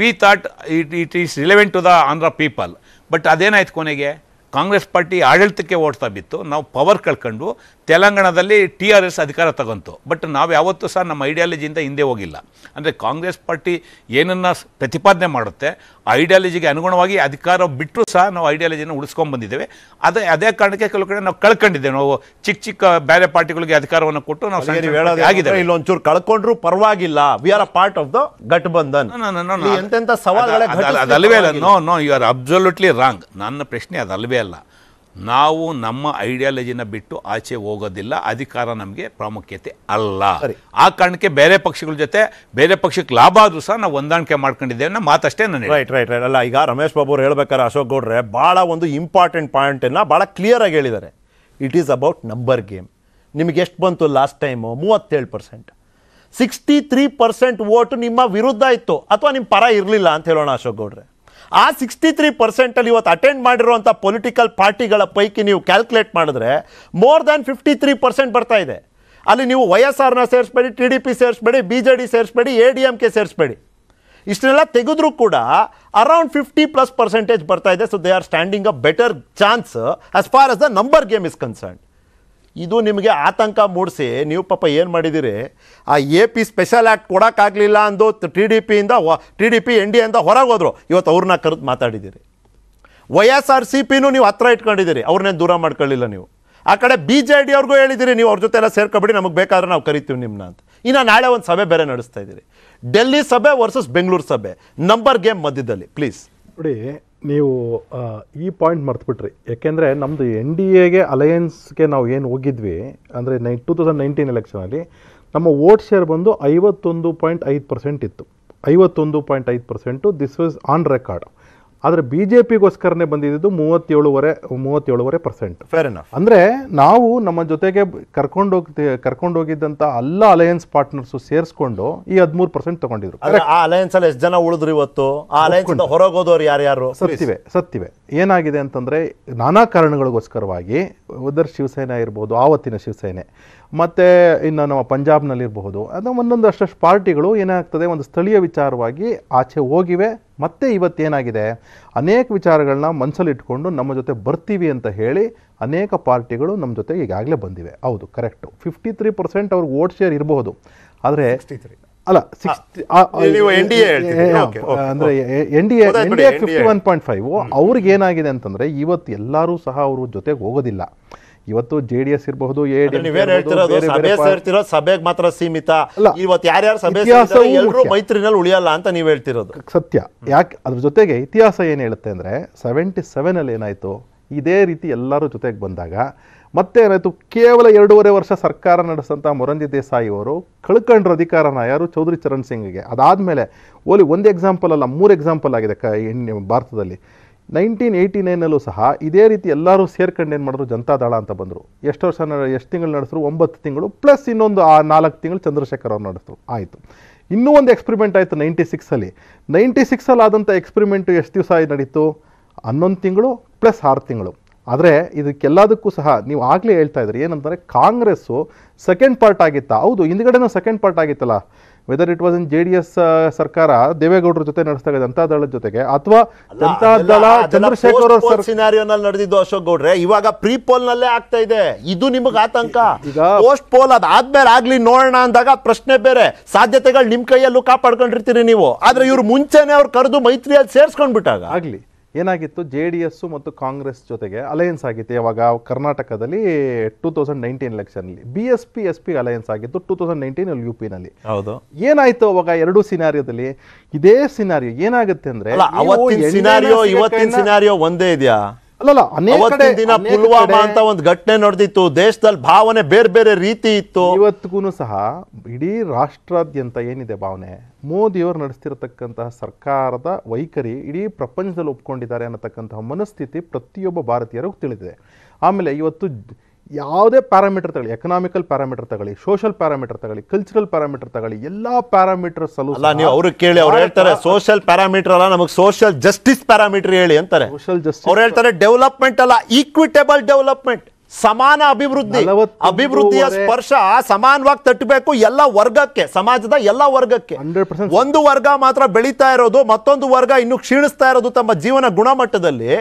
we thought it it is relevant to the Andhra people but ಅದೇನಾಯ್ತು ಕೊನೆಗೆ ಕಾಂಗ್ರೆಸ್ ಪಾರ್ಟಿ ಆಡಳಿತಕ್ಕೆ ಓಡ್ತಾ ಬಿತ್ತು ನಾವು ಪವರ್ ಕಳ್ಕೊಂಡು ತೆಲಂಗಾಣದಲ್ಲಿ ಟಿ ಆರ್ ಎಸ್ ಅಧಿಕಾರ ತಗೊಂತು ಬಟ್ ನಾವು ಯಾವತ್ತೂ ಸಹ ನಮ್ಮ ಐಡಿಯಾಲಜಿಯಿಂದ ಹಿಂದೆ ಹೋಗಿಲ್ಲ ಅಂದರೆ ಕಾಂಗ್ರೆಸ್ ಪಾರ್ಟಿ ಏನನ್ನು ಪ್ರತಿಪಾದನೆ ಮಾಡುತ್ತೆ ಐಡಿಯಾಲಜಿಗೆ ಅನುಗುಣವಾಗಿ ಅಧಿಕಾರ ಬಿಟ್ಟರೂ ಸಹ ನಾವು ಐಡಿಯಾಲಜಿನ ಉಳಿಸ್ಕೊಂಡು ಬಂದಿದ್ದೇವೆ ಅದೇ ಅದೇ ಕಾರಣಕ್ಕೆ ಕೆಲವು ಕಡೆ ನಾವು ಕಳ್ಕೊಂಡಿದ್ದೇವೆ ನಾವು ಚಿಕ್ಕ ಚಿಕ್ಕ ಬೇರೆ ಪಾರ್ಟಿಗಳಿಗೆ ಅಧಿಕಾರವನ್ನು ಕೊಟ್ಟು ನಾವು ಆಗಿದೆ ಇಲ್ಲೊಂಚೂರು ಕಳ್ಕೊಂಡ್ರು ಪರವಾಗಿಲ್ಲ we are a part of the Gathbandhan ಅದಲ್ಲವೇ ಅಲ್ಲ no no you are absolutely wrong ನನ್ನ ಪ್ರಶ್ನೆ ಅದಲ್ವೇ ಅಲ್ಲ ನಾವು ನಮ್ಮ ಐಡಿಯಾಲಜಿನ ಬಿಟ್ಟು ಆಚೆ ಹೋಗೋದಿಲ್ಲ ಅಧಿಕಾರ ನಮಗೆ ಪ್ರಾಮುಖ್ಯತೆ ಅಲ್ಲ ಆ ಕಾರಣಕ್ಕೆ ಬೇರೆ ಪಕ್ಷಗಳ ಜೊತೆ ಬೇರೆ ಪಕ್ಷಕ್ಕೆ ಲಾಭ ಆದರೂ ಸಹ ನಾವು ಹೊಂದಾಣಿಕೆ ಮಾಡ್ಕೊಂಡಿದ್ದೇವೆ ಅನ್ನೋ ಮಾತಷ್ಟೇ ನನಗೆ ರೈಟ್ ರೈಟ್ ರೈಟ್ ಅಲ್ಲ ಈಗ ರಮೇಶ್ ಬಾಬು ಅವ್ರು ಹೇಳ್ಬೇಕಾದ್ರೆ ಅಶೋಕ್ ಗೌಡ್ರೆ ಭಾಳ ಒಂದು ಇಂಪಾರ್ಟೆಂಟ್ ಪಾಯಿಂಟನ್ನು ಭಾಳ ಆಗಿ ಹೇಳಿದ್ದಾರೆ it is about number game ನಿಮಗೆ ಎಷ್ಟು ಬಂತು ಲಾಸ್ಟ್ ಟೈಮು ಮೂವತ್ತೇಳು percent sixty three percent vote ನಿಮ್ಮ ವಿರುದ್ಧ ಇತ್ತು ಅಥವಾ ನಿಮ್ಮ ಪರ ಇರಲಿಲ್ಲ ಅಂತ ಹೇಳೋಣ ಅಶೋಕ್ ಗೌಡ್ರೆ ಆ ಸಿಕ್ಸ್ಟಿ ತ್ರೀ ಪರ್ಸೆಂಟಲ್ಲಿ ಇವತ್ತು ಅಟೆಂಡ್ ಮಾಡಿರುವಂಥ ಪೊಲಿಟಿಕಲ್ ಪಾರ್ಟಿಗಳ ಪೈಕಿ ನೀವು ಕ್ಯಾಲ್ಕುಲೇಟ್ ಮಾಡಿದ್ರೆ more than fifty three percent ಬರ್ತಾ ಇದೆ ಅಲ್ಲಿ ನೀವು ವೈ ಎಸ್ ಆರ್ನ ಸೇರಿಸ್ಬೇಡಿ ಟಿ ಡಿ ಪಿ ಸೇರಿಸ್ಬೇಡಿ ಬಿ ಜೆ ಡಿ ಸೇರಿಸ್ಬೇಡಿ ಎ ಡಿ ಎಮ್ ಕೆ ಸೇರಿಸ್ಬೇಡಿ ಇಷ್ಟನ್ನೆಲ್ಲ ತೆಗೆದ್ರೂ ಕೂಡ ಅರೌಂಡ್ ಫಿಫ್ಟಿ ಪ್ಲಸ್ ಪರ್ಸೆಂಟೇಜ್ ಬರ್ತಾ ಇದೆ so they are standing a better chance as far as the number game is concern ಇದು ನಿಮಗೆ ಆತಂಕ ಮೂಡಿಸಿ ನೀವು ಪಾಪ ಏನು ಮಾಡಿದ್ದೀರಿ ಆ ಎ ಪಿ ಸ್ಪೆಷಲ್ ಆ್ಯಕ್ಟ್ ಕೊಡೋಕ್ಕಾಗಲಿಲ್ಲ ಅಂದು ಟಿ ಡಿ ಪಿಯಿಂದ T D P N D ಎಂದ ಹೊರಗೆ ಹೋದರು ಇವತ್ತು ಅವ್ರನ್ನ ಕರೆದು ಮಾತಾಡಿದ್ದೀರಿ ವೈ ಎಸ್ ಆರ್ ಸಿ ಪಿನೂ ನೀವು ಹತ್ರ ಇಟ್ಕೊಂಡಿದ್ದೀರಿ ಅವ್ರನ್ನೇನು ದೂರ ಮಾಡ್ಕೊಳ್ಳಿಲ್ಲ ನೀವು ಆ ಕಡೆ ಬಿ ಜೆ ಡಿ ಅವ್ರಿಗೂ ಹೇಳಿದ್ದೀರಿ ನೀವು ಅವ್ರ ಜೊತೆ ಎಲ್ಲ ಸೇರ್ಕೊಬಿಡಿ ನಮಗೆ ಬೇಕಾದ್ರೆ ನಾವು ಕರಿತೀವಿ ನಿಮ್ಮನ್ನ ಅಂತ ಇನ್ನು ನಾಳೆ ಒಂದು ಸಭೆ ಬೇರೆ ನಡೆಸ್ತಾ ಇದ್ದೀರಿ ಡೆಲ್ಲಿ ಸಭೆ ವರ್ಸಸ್ ಬೆಂಗಳೂರು ಸಭೆ ನಂಬರ್ ಗೇಮ್ ಮಧ್ಯದಲ್ಲಿ ಪ್ಲೀಸ್ ನೋಡಿ ನೀವು ಈ ಪಾಯಿಂಟ್ ಮರ್ತುಬಿಟ್ರಿ ಯಾಕೆಂದರೆ ನಮ್ಮದು ಎನ್ ಡಿ ಎಗೆ ಅಲಯನ್ಸ್ಗೆ ನಾವು ಏನು ಹೋಗಿದ್ವಿ ಅಂದರೆ ನೈ ಟೂ ತೌಸಂಡ್ ನೈನ್ಟೀನ್ ಎಲೆಕ್ಷನಲ್ಲಿ ನಮ್ಮ ವೋಟ್ ಶೇರ್ ಬಂದು ಐವತ್ತೊಂದು ಪಾಯಿಂಟ್ ಐದು ಪರ್ಸೆಂಟ್ ಇತ್ತು ಐವತ್ತೊಂದು ಪಾಯಿಂಟ್ ಐದು percent this was on record ಆದರೆ ಬಿಜೆಪಿಗೋಸ್ಕರನೇ ಜೆ ಬಂದಿದ್ದು ಮೂವತ್ತೇಳುವರೆ ಮೂವತ್ತೇಳುವರೆ ಪರ್ಸೆಂಟ್ ಅಂದ್ರೆ ನಾವು ನಮ್ಮ ಜೊತೆಗೆ ಕರ್ಕೊಂಡೋಗ್ತಿ ಕರ್ಕೊಂಡೋಗಿದ್ದಂಥ ಎಲ್ಲ ಅಲಯನ್ಸ್ ಪಾರ್ಟ್ನರ್ಸ್ ಸೇರಿಸ್ಕೊಂಡು ಈ ಹದಿಮೂರು ಪರ್ಸೆಂಟ್ ತಗೊಂಡಿದ್ರು ಆ ಅಲಯನ್ಸ್ ಅಲ್ಲಿ ಎಷ್ಟು ಜನ ಉಳಿದ್ರು ಇವತ್ತು ಆ ಅಲಯನ್ಸ್ ಹೊರಗೋದವ್ರು ಯಾರ್ಯಾರು ಸತ್ತಿವೆ ಸತ್ತಿವೆ ಏನಾಗಿದೆ ಅಂತಂದರೆ ನಾನಾ ಕಾರಣಗಳಿಗೋಸ್ಕರವಾಗಿ ಉದರ್ ಶಿವಸೇನೆ ಇರ್ಬೋದು ಆವತ್ತಿನ ಶಿವಸೇನೆ ಮತ್ತು ಇನ್ನು ನಮ್ಮ ಪಂಜಾಬ್ನಲ್ಲಿರಬಹುದು ಅದು ಒಂದೊಂದು ಅಷ್ಟಷ್ಟು ಪಾರ್ಟಿಗಳು ಏನಾಗ್ತದೆ ಒಂದು ಸ್ಥಳೀಯ ವಿಚಾರವಾಗಿ ಆಚೆ ಹೋಗಿವೆ ಮತ್ತೆ ಇವತ್ತೇನಾಗಿದೆ ಅನೇಕ ವಿಚಾರಗಳನ್ನ ಮನಸ್ಸಲ್ಲಿಟ್ಕೊಂಡು ನಮ್ಮ ಜೊತೆ ಬರ್ತೀವಿ ಅಂತ ಹೇಳಿ ಅನೇಕ ಪಾರ್ಟಿಗಳು ನಮ್ಮ ಜೊತೆ ಈಗಾಗಲೇ ಬಂದಿವೆ ಹೌದು ಕರೆಕ್ಟು ಫಿಫ್ಟಿ ತ್ರೀ ಪರ್ಸೆಂಟ್ ಅವ್ರಿಗೆ ವೋಟ್ ಶೇರ್ ಇರಬಹುದು ಆದರೆ ಅಲ್ಲ ಸಿಕ್ಸ್ಟಿ ಅಂದರೆ N D A N D A fifty one point five ಅವ್ರಿಗೆ ಏನಾಗಿದೆ ಅಂತಂದ್ರೆ ಇವತ್ತು ಎಲ್ಲರೂ ಸಹ ಅವ್ರ ಜೊತೆಗೆ ಹೋಗೋದಿಲ್ಲ ಇವತ್ತು ಜೆ ಡಿ ಎಸ್ ಇರಬಹುದು ಎ ಡಿ ಹೇಳ್ತಿರೋದು ಸಭೆಗೆ ಮಾತ್ರ ಸೀಮಿತ ಇವತ್ತು ಯಾರ್ಯಾರು ಸಭೆ ಎಲ್ಲರೂ ಮೈತ್ರಿನಲ್ಲಿ ಉಳಿಯಲ್ಲ ಅಂತ ನೀವು ಹೇಳ್ತಿರೋದು ಸತ್ಯ ಯಾಕೆ ಅದ್ರ ಜೊತೆಗೆ ಇತಿಹಾಸ ಏನು ಹೇಳುತ್ತೆ ಅಂದ್ರೆ ಸೆವೆಂಟಿ ಅಲ್ಲಿ ಏನಾಯಿತು ಇದೇ ರೀತಿ ಎಲ್ಲರೂ ಜೊತೆಗೆ ಬಂದಾಗ ಮತ್ತೆ ಏನಾಯಿತು ಕೇವಲ ಎರಡೂವರೆ ವರ್ಷ ಸರ್ಕಾರ ನಡೆಸಿದಂಥ ಮೊರಂಜಿ ದೇಸಾಯಿ ಅವರು ಕಳ್ಕೊಂಡ್ರು ಅಧಿಕಾರನ ಯಾರು ಚೌಧರಿ ಚರಣ್ ಸಿಂಗ್ಗೆ ಅದಾದಮೇಲೆ ಓಲಿ ಒಂದು ಎಕ್ಸಾಂಪಲ್ ಅಲ್ಲ ಮೂರು ಎಕ್ಸಾಂಪಲ್ ಆಗಿದೆ ಕ ಭಾರತದಲ್ಲಿ ನೈನ್ಟೀನ್ ಏಯ್ಟಿ ನೈನಲ್ಲೂ ಸಹ ಇದೇ ರೀತಿ ಎಲ್ಲರೂ ಸೇರ್ಕೊಂಡು ಏನು ಮಾಡಿದ್ರು ದಳ ಅಂತ ಬಂದರು ಎಷ್ಟು ವರ್ಷ ಎಷ್ಟು ತಿಂಗಳು ನಡೆಸಿದ್ರು ಒಂಬತ್ತು ತಿಂಗಳು ಪ್ಲಸ್ ಇನ್ನೊಂದು ಆ ನಾಲ್ಕು ತಿಂಗಳು ಚಂದ್ರಶೇಖರ್ ಅವ್ರು ನಡೆಸಿದ್ರು ಆಯಿತು ಇನ್ನೂ ಒಂದು ಎಕ್ಸ್ಪರಿಮೆಂಟ್ ಆಯಿತು ನೈಂಟಿ ಸಿಕ್ಸಲ್ಲಿ ನೈಂಟಿ ಸಿಕ್ಸಲ್ಲಿ ಆದಂಥ ಎಕ್ಸ್ಪರಿಮೆಂಟು ಎಷ್ಟು ದಿವಸ ನಡೀತು ಹನ್ನೊಂದು ತಿಂಗಳು ಪ್ಲಸ್ ಆರು ತಿಂಗಳು ಆದರೆ ಇದಕ್ಕೆಲ್ಲದಕ್ಕೂ ಸಹ ನೀವು ಆಗಲೇ ಹೇಳ್ತಾ ಇದ್ರಿ ಏನಂತಂದರೆ ಕಾಂಗ್ರೆಸ್ಸು ಸೆಕೆಂಡ್ ಪಾರ್ಟ್ ಆಗಿತ್ತಾ ಹೌದು ಹಿಂದ್ಗಡೆನೂ ಸೆಕೆಂಡ್ ಪಾರ್ಟ್ ಆಗಿತ್ತಲ್ಲ whether it was in J D S ಸರ್ಕಾರ ದೇವೇಗೌಡರ ಜೊತೆ ನಡೆಸ್ತಾ ಇದೆ ಜನತಾ ದಳದ ಜೊತೆಗೆ ಅಥವಾ ಜನತಾ ದಳ ಚಂದ್ರಶೇಖರ್ ಅವರ ಸಿನಾರಿಯೋನಲ್ಲಿ ನಡೆದಿದ್ದು ಅಶೋಕ್ ಗೌಡ್ರೆ ಇವಾಗ ಪ್ರೀ ಪೋಲ್ ನಲ್ಲೇ ಆಗ್ತಾ ಇದೆ ಇದು ನಿಮಗೆ ಆತಂಕ ಈಗ ಪೋಸ್ಟ್ ಪೋಲ್ ಆದ್ಮೇಲೆ ಆಗ್ಲಿ ನೋಡೋಣ ಅಂದಾಗ ಪ್ರಶ್ನೆ ಬೇರೆ ಸಾಧ್ಯತೆಗಳು ನಿಮ್ ಕೈಯಲ್ಲೂ ಕಾಪಾಡ್ಕೊಂಡಿರ್ತೀರಿ ನೀವು ಆದ್ರೆ ಇವ್ರು ಮುಂಚೆನೆ ಅವ್ರು ಕರೆದು ಮೈತ್ರಿಯಲ್ಲಿ ಸೇರಿಸ್ಕೊಂಡ್ಬಿಟ್ಟಾಗ ಆಗ್ಲಿ ಏನಾಗಿತ್ತು ಜೆ ಡಿ ಮತ್ತು ಕಾಂಗ್ರೆಸ್ ಜೊತೆಗೆ ಅಲಯನ್ಸ್ ಆಗಿತ್ತು ಯಾವಾಗ ಕರ್ನಾಟಕದಲ್ಲಿ ಟೂ ತೌಸಂಡ್ ನೈನ್ಟೀನ್ ಅಲ್ಲಿ B S P S P alliance ಆಗಿತ್ತು ಟೂ ತೌಸಂಡ್ ನೈನ್ಟೀನ್ ಅಲ್ಲಿ ಯು ನಲ್ಲಿ ಹೌದು ಏನಾಯ್ತು ಅವಾಗ ಎರಡು ಸಿನಾರಿಯೋದಲ್ಲಿ ಇದೇ ಸಿನಾರಿಯೋ ಏನಾಗುತ್ತೆ ಅಂದ್ರೆ ಸಿನಾರಿಯೋ ಸಿನಾರಿಯೋ ಒಂದೇ ಇದೆಯಾ ಅಲ್ಲಲ್ಲ ಅನೇಕ ದಿನ ಪುಲ್ವಾಮಾ ಅಂತ ಒಂದು ಘಟನೆ ನಡೆದಿತ್ತು ದೇಶದಲ್ಲಿ ಭಾವನೆ ಬೇರೆ ಬೇರೆ ರೀತಿ ಇತ್ತು ಇವತ್ತಿಗೂ ಸಹ ಇಡೀ ರಾಷ್ಟ್ರಾದ್ಯಂತ ಏನಿದೆ ಭಾವನೆ ಮೋದಿಯವರು ನಡೆಸ್ತಿರತಕ್ಕಂತಹ ಸರ್ಕಾರದ ವೈಖರಿ ಇಡೀ ಪ್ರಪಂಚದಲ್ಲಿ ಒಪ್ಕೊಂಡಿದ್ದಾರೆ ಅನ್ನತಕ್ಕಂತಹ ಮನಸ್ಥಿತಿ ಪ್ರತಿಯೊಬ್ಬ ಭಾರತೀಯರಿಗೂ ತಿಳಿದಿದೆ ಆಮೇಲೆ ಇವತ್ತು ಯಾವುದೇ ಪ್ಯಾರಾಮೀಟರ್ ತಗೊಳ್ಳಿ ಎಕನಾಮಿಕಲ್ ಪ್ಯಾರಾಮೀಟರ್ ತಗೊಳ್ಳಿ ಸೋಷಿಯಲ್ ಪ್ಯಾರಾಮೀಟರ್ ತಗೊಳ್ಳಿ ಕಲ್ಚರಲ್ ಪ್ಯಾರಾಮೀಟರ್ ತಗೊಳ್ಳಿ ಎಲ್ಲಾ ಪ್ಯಾರಾಮೀಟರ್ ಸಲು ನೀವು ಅವ್ರು ಕೇಳಿ ಅವ್ರು ಹೇಳ್ತಾರೆ ಸೋಷಿಯಲ್ ಪ್ಯಾರಾಮೀಟರ್ ಅಲ್ಲ ನಮಗೆ ಸೋಷಿಯಲ್ ಜಸ್ಟಿಸ್ ಪ್ಯಾರಾಮೀಟರ್ ಹೇಳಿ ಅಂತಾರೆ ಸೋಷಿಯಲ್ ಜಸ್ಟಿಸ್ ಅವ್ರು ಹೇಳ್ತಾರೆ ಡೆವಲಪ್ಮೆಂಟ್ ಅಲ್ಲ ಈಕ್ವಿಟೇಬಲ್ ಡೆವಲಪ್ಮೆಂಟ್ ಸಮಾನ ಅಭಿವೃದ್ಧಿ ಅಭಿವೃದ್ಧಿಯ ಸ್ಪರ್ಶ ಸಮಾನವಾಗಿ ತಟ್ಟಬೇಕು ಎಲ್ಲ ವರ್ಗಕ್ಕೆ ಸಮಾಜದ ಎಲ್ಲ ವರ್ಗಕ್ಕೆ ಒಂದು ವರ್ಗ ಮಾತ್ರ ಬೆಳೀತಾ ಇರೋದು ಮತ್ತೊಂದು ವರ್ಗ ಇನ್ನು ಕ್ಷೀಣಿಸ್ತಾ ಇರೋದು ತಮ್ಮ ಜೀವನ ಗುಣಮಟ್ಟದಲ್ಲಿ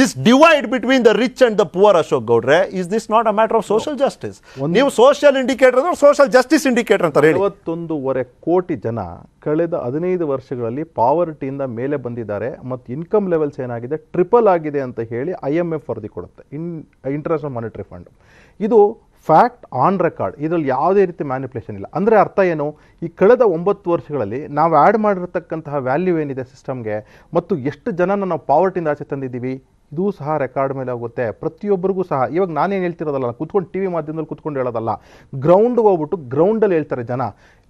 this divide between the rich and the poor Ashok ಗೌಡ್ರೆ is this not a matter of social justice ನೀವು social indicator social justice indicator ಅಂತಾರೆ ಹೇಳಿ ಕೋಟಿ ಜನ ಕಳೆದ ಹದಿನೈದು ವರ್ಷಗಳಲ್ಲಿ ಪಾವರ್ಟಿಯಿಂದ ಮೇಲೆ ಬಂದಿದ್ದಾರೆ ಮತ್ತು ಇನ್ಕಮ್ ಲೆವೆಲ್ಸ್ ಏನಾಗಿದೆ ಟ್ರಿಪಲ್ ಆಗಿದೆ ಅಂತ ಹೇಳಿ ಐ ಎಮ್ ಎಫ್ ವರದಿ ಕೊಡುತ್ತೆ ಇನ್ ಇಂಟರ್ನ್ಯಾಷನಲ್ ಮಾನಿಟರಿ ಫಂಡ್ ಇದು ಫ್ಯಾಕ್ಟ್ ಆನ್ ರೆಕಾರ್ಡ್ ಇದರಲ್ಲಿ ಯಾವುದೇ ರೀತಿ ಮ್ಯಾನಿಪ್ಯುಲೇಷನ್ ಇಲ್ಲ ಅಂದರೆ ಅರ್ಥ ಏನು ಈ ಕಳೆದ ಒಂಬತ್ತು ವರ್ಷಗಳಲ್ಲಿ ನಾವು ಆ್ಯಡ್ ಮಾಡಿರತಕ್ಕಂತಹ ವ್ಯಾಲ್ಯೂ ಏನಿದೆ ಸಿಸ್ಟಮ್ಗೆ ಮತ್ತು ಎಷ್ಟು ಜನನ ನಾವು ಪಾವರ್ಟಿಯಿಂದ ಆಚೆ ತಂದಿದ್ದೀವಿ ಇದು ಸಹ ರೆಕಾರ್ಡ್ ಮೇಲೆ ಹೋಗುತ್ತೆ ಪ್ರತಿಯೊಬ್ಬರಿಗೂ ಸಹ ಇವಾಗ ನಾನೇನು ಹೇಳ್ತಿರೋದಲ್ಲ ಕುತ್ಕೊಂಡು ಟಿ ವಿ ಮಾಧ್ಯಮದಲ್ಲಿ ಕುತ್ಕೊಂಡು ಹೇಳೋದಲ್ಲ ಗ್ರೌಂಡ್ಗೆ ಹೋಗ್ಬಿಟ್ಟು ಗ್ರೌಂಡಲ್ಲಿ ಹೇಳ್ತಾರೆ ಜನ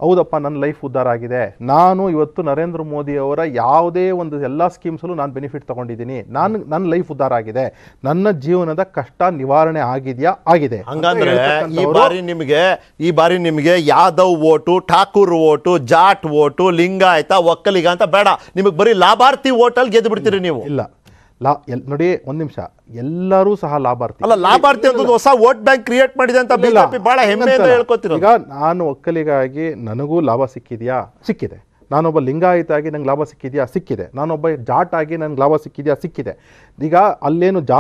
ಹೌದಪ್ಪ ನನ್ನ ಲೈಫ್ ಉದ್ಧಾರ ಆಗಿದೆ ನಾನು ಇವತ್ತು ನರೇಂದ್ರ ಮೋದಿ ಅವರ ಯಾವುದೇ ಒಂದು ಎಲ್ಲ ಸ್ಕೀಮ್ಸಲ್ಲೂ ನಾನು ಬೆನಿಫಿಟ್ ತಗೊಂಡಿದ್ದೀನಿ ನಾನು ನನ್ನ ಲೈಫ್ ಉದ್ಧಾರ ಆಗಿದೆ ನನ್ನ ಜೀವನದ ಕಷ್ಟ ನಿವಾರಣೆ ಆಗಿದೆಯಾ ಆಗಿದೆ ಹಂಗಂದ್ರೆ ಈ ಬಾರಿ ನಿಮಗೆ ಈ ಬಾರಿ ನಿಮಗೆ Yadav vote Thakur vote Jat vote Lingayat Vokkaliga ಅಂತ ಬೇಡ ನಿಮಗೆ ಬರೀ ಲಾಭಾರ್ಥಿ ಓಟಲ್ಲಿ ಗೆದ್ದು ಬಿಡ್ತೀರಿ ನೀವು ಇಲ್ಲ ನೋಡಿ ಒಂದ್ ನಿಮಿಷ ಎಲ್ಲರೂ ಸಹ ಲಾಭಾರ್ಥಿ ಅಲ್ಲ ಲಾಭಾರ್ಥಿ ಅನ್ನೋದು ಹೊಸ ವೋಟ್ ಬ್ಯಾಂಕ್ ಕ್ರಿಯೇಟ್ ಮಾಡಿದೆ ಅಂತ ಬಿಜೆಪಿ ಬಹಳ ಹೆಮ್ಮೆ ಹೇಳ್ಕೊತೀರ ಈಗ ನಾನು ಒಕ್ಕಲಿಗಾಗಿ ನನಗೂ ಲಾಭ ಸಿಕ್ಕಿದೆಯಾ ಸಿಕ್ಕಿದೆ ನಾನೊಬ್ಬ ಲಿಂಗಾಯಿತ ಆಗಿ ನಂಗೆ ಲಾಭ ಸಿಕ್ಕಿದೆಯಾ ಸಿಕ್ಕಿದೆ ನಾನೊಬ್ಬ ಜಾಟ್ ಆಗಿ ನನಗೆ ಲಾಭ ಸಿಕ್ಕಿದೆಯಾ ಸಿಕ್ಕಿದೆ ಈಗ ಅಲ್ಲೇನು ಜಾ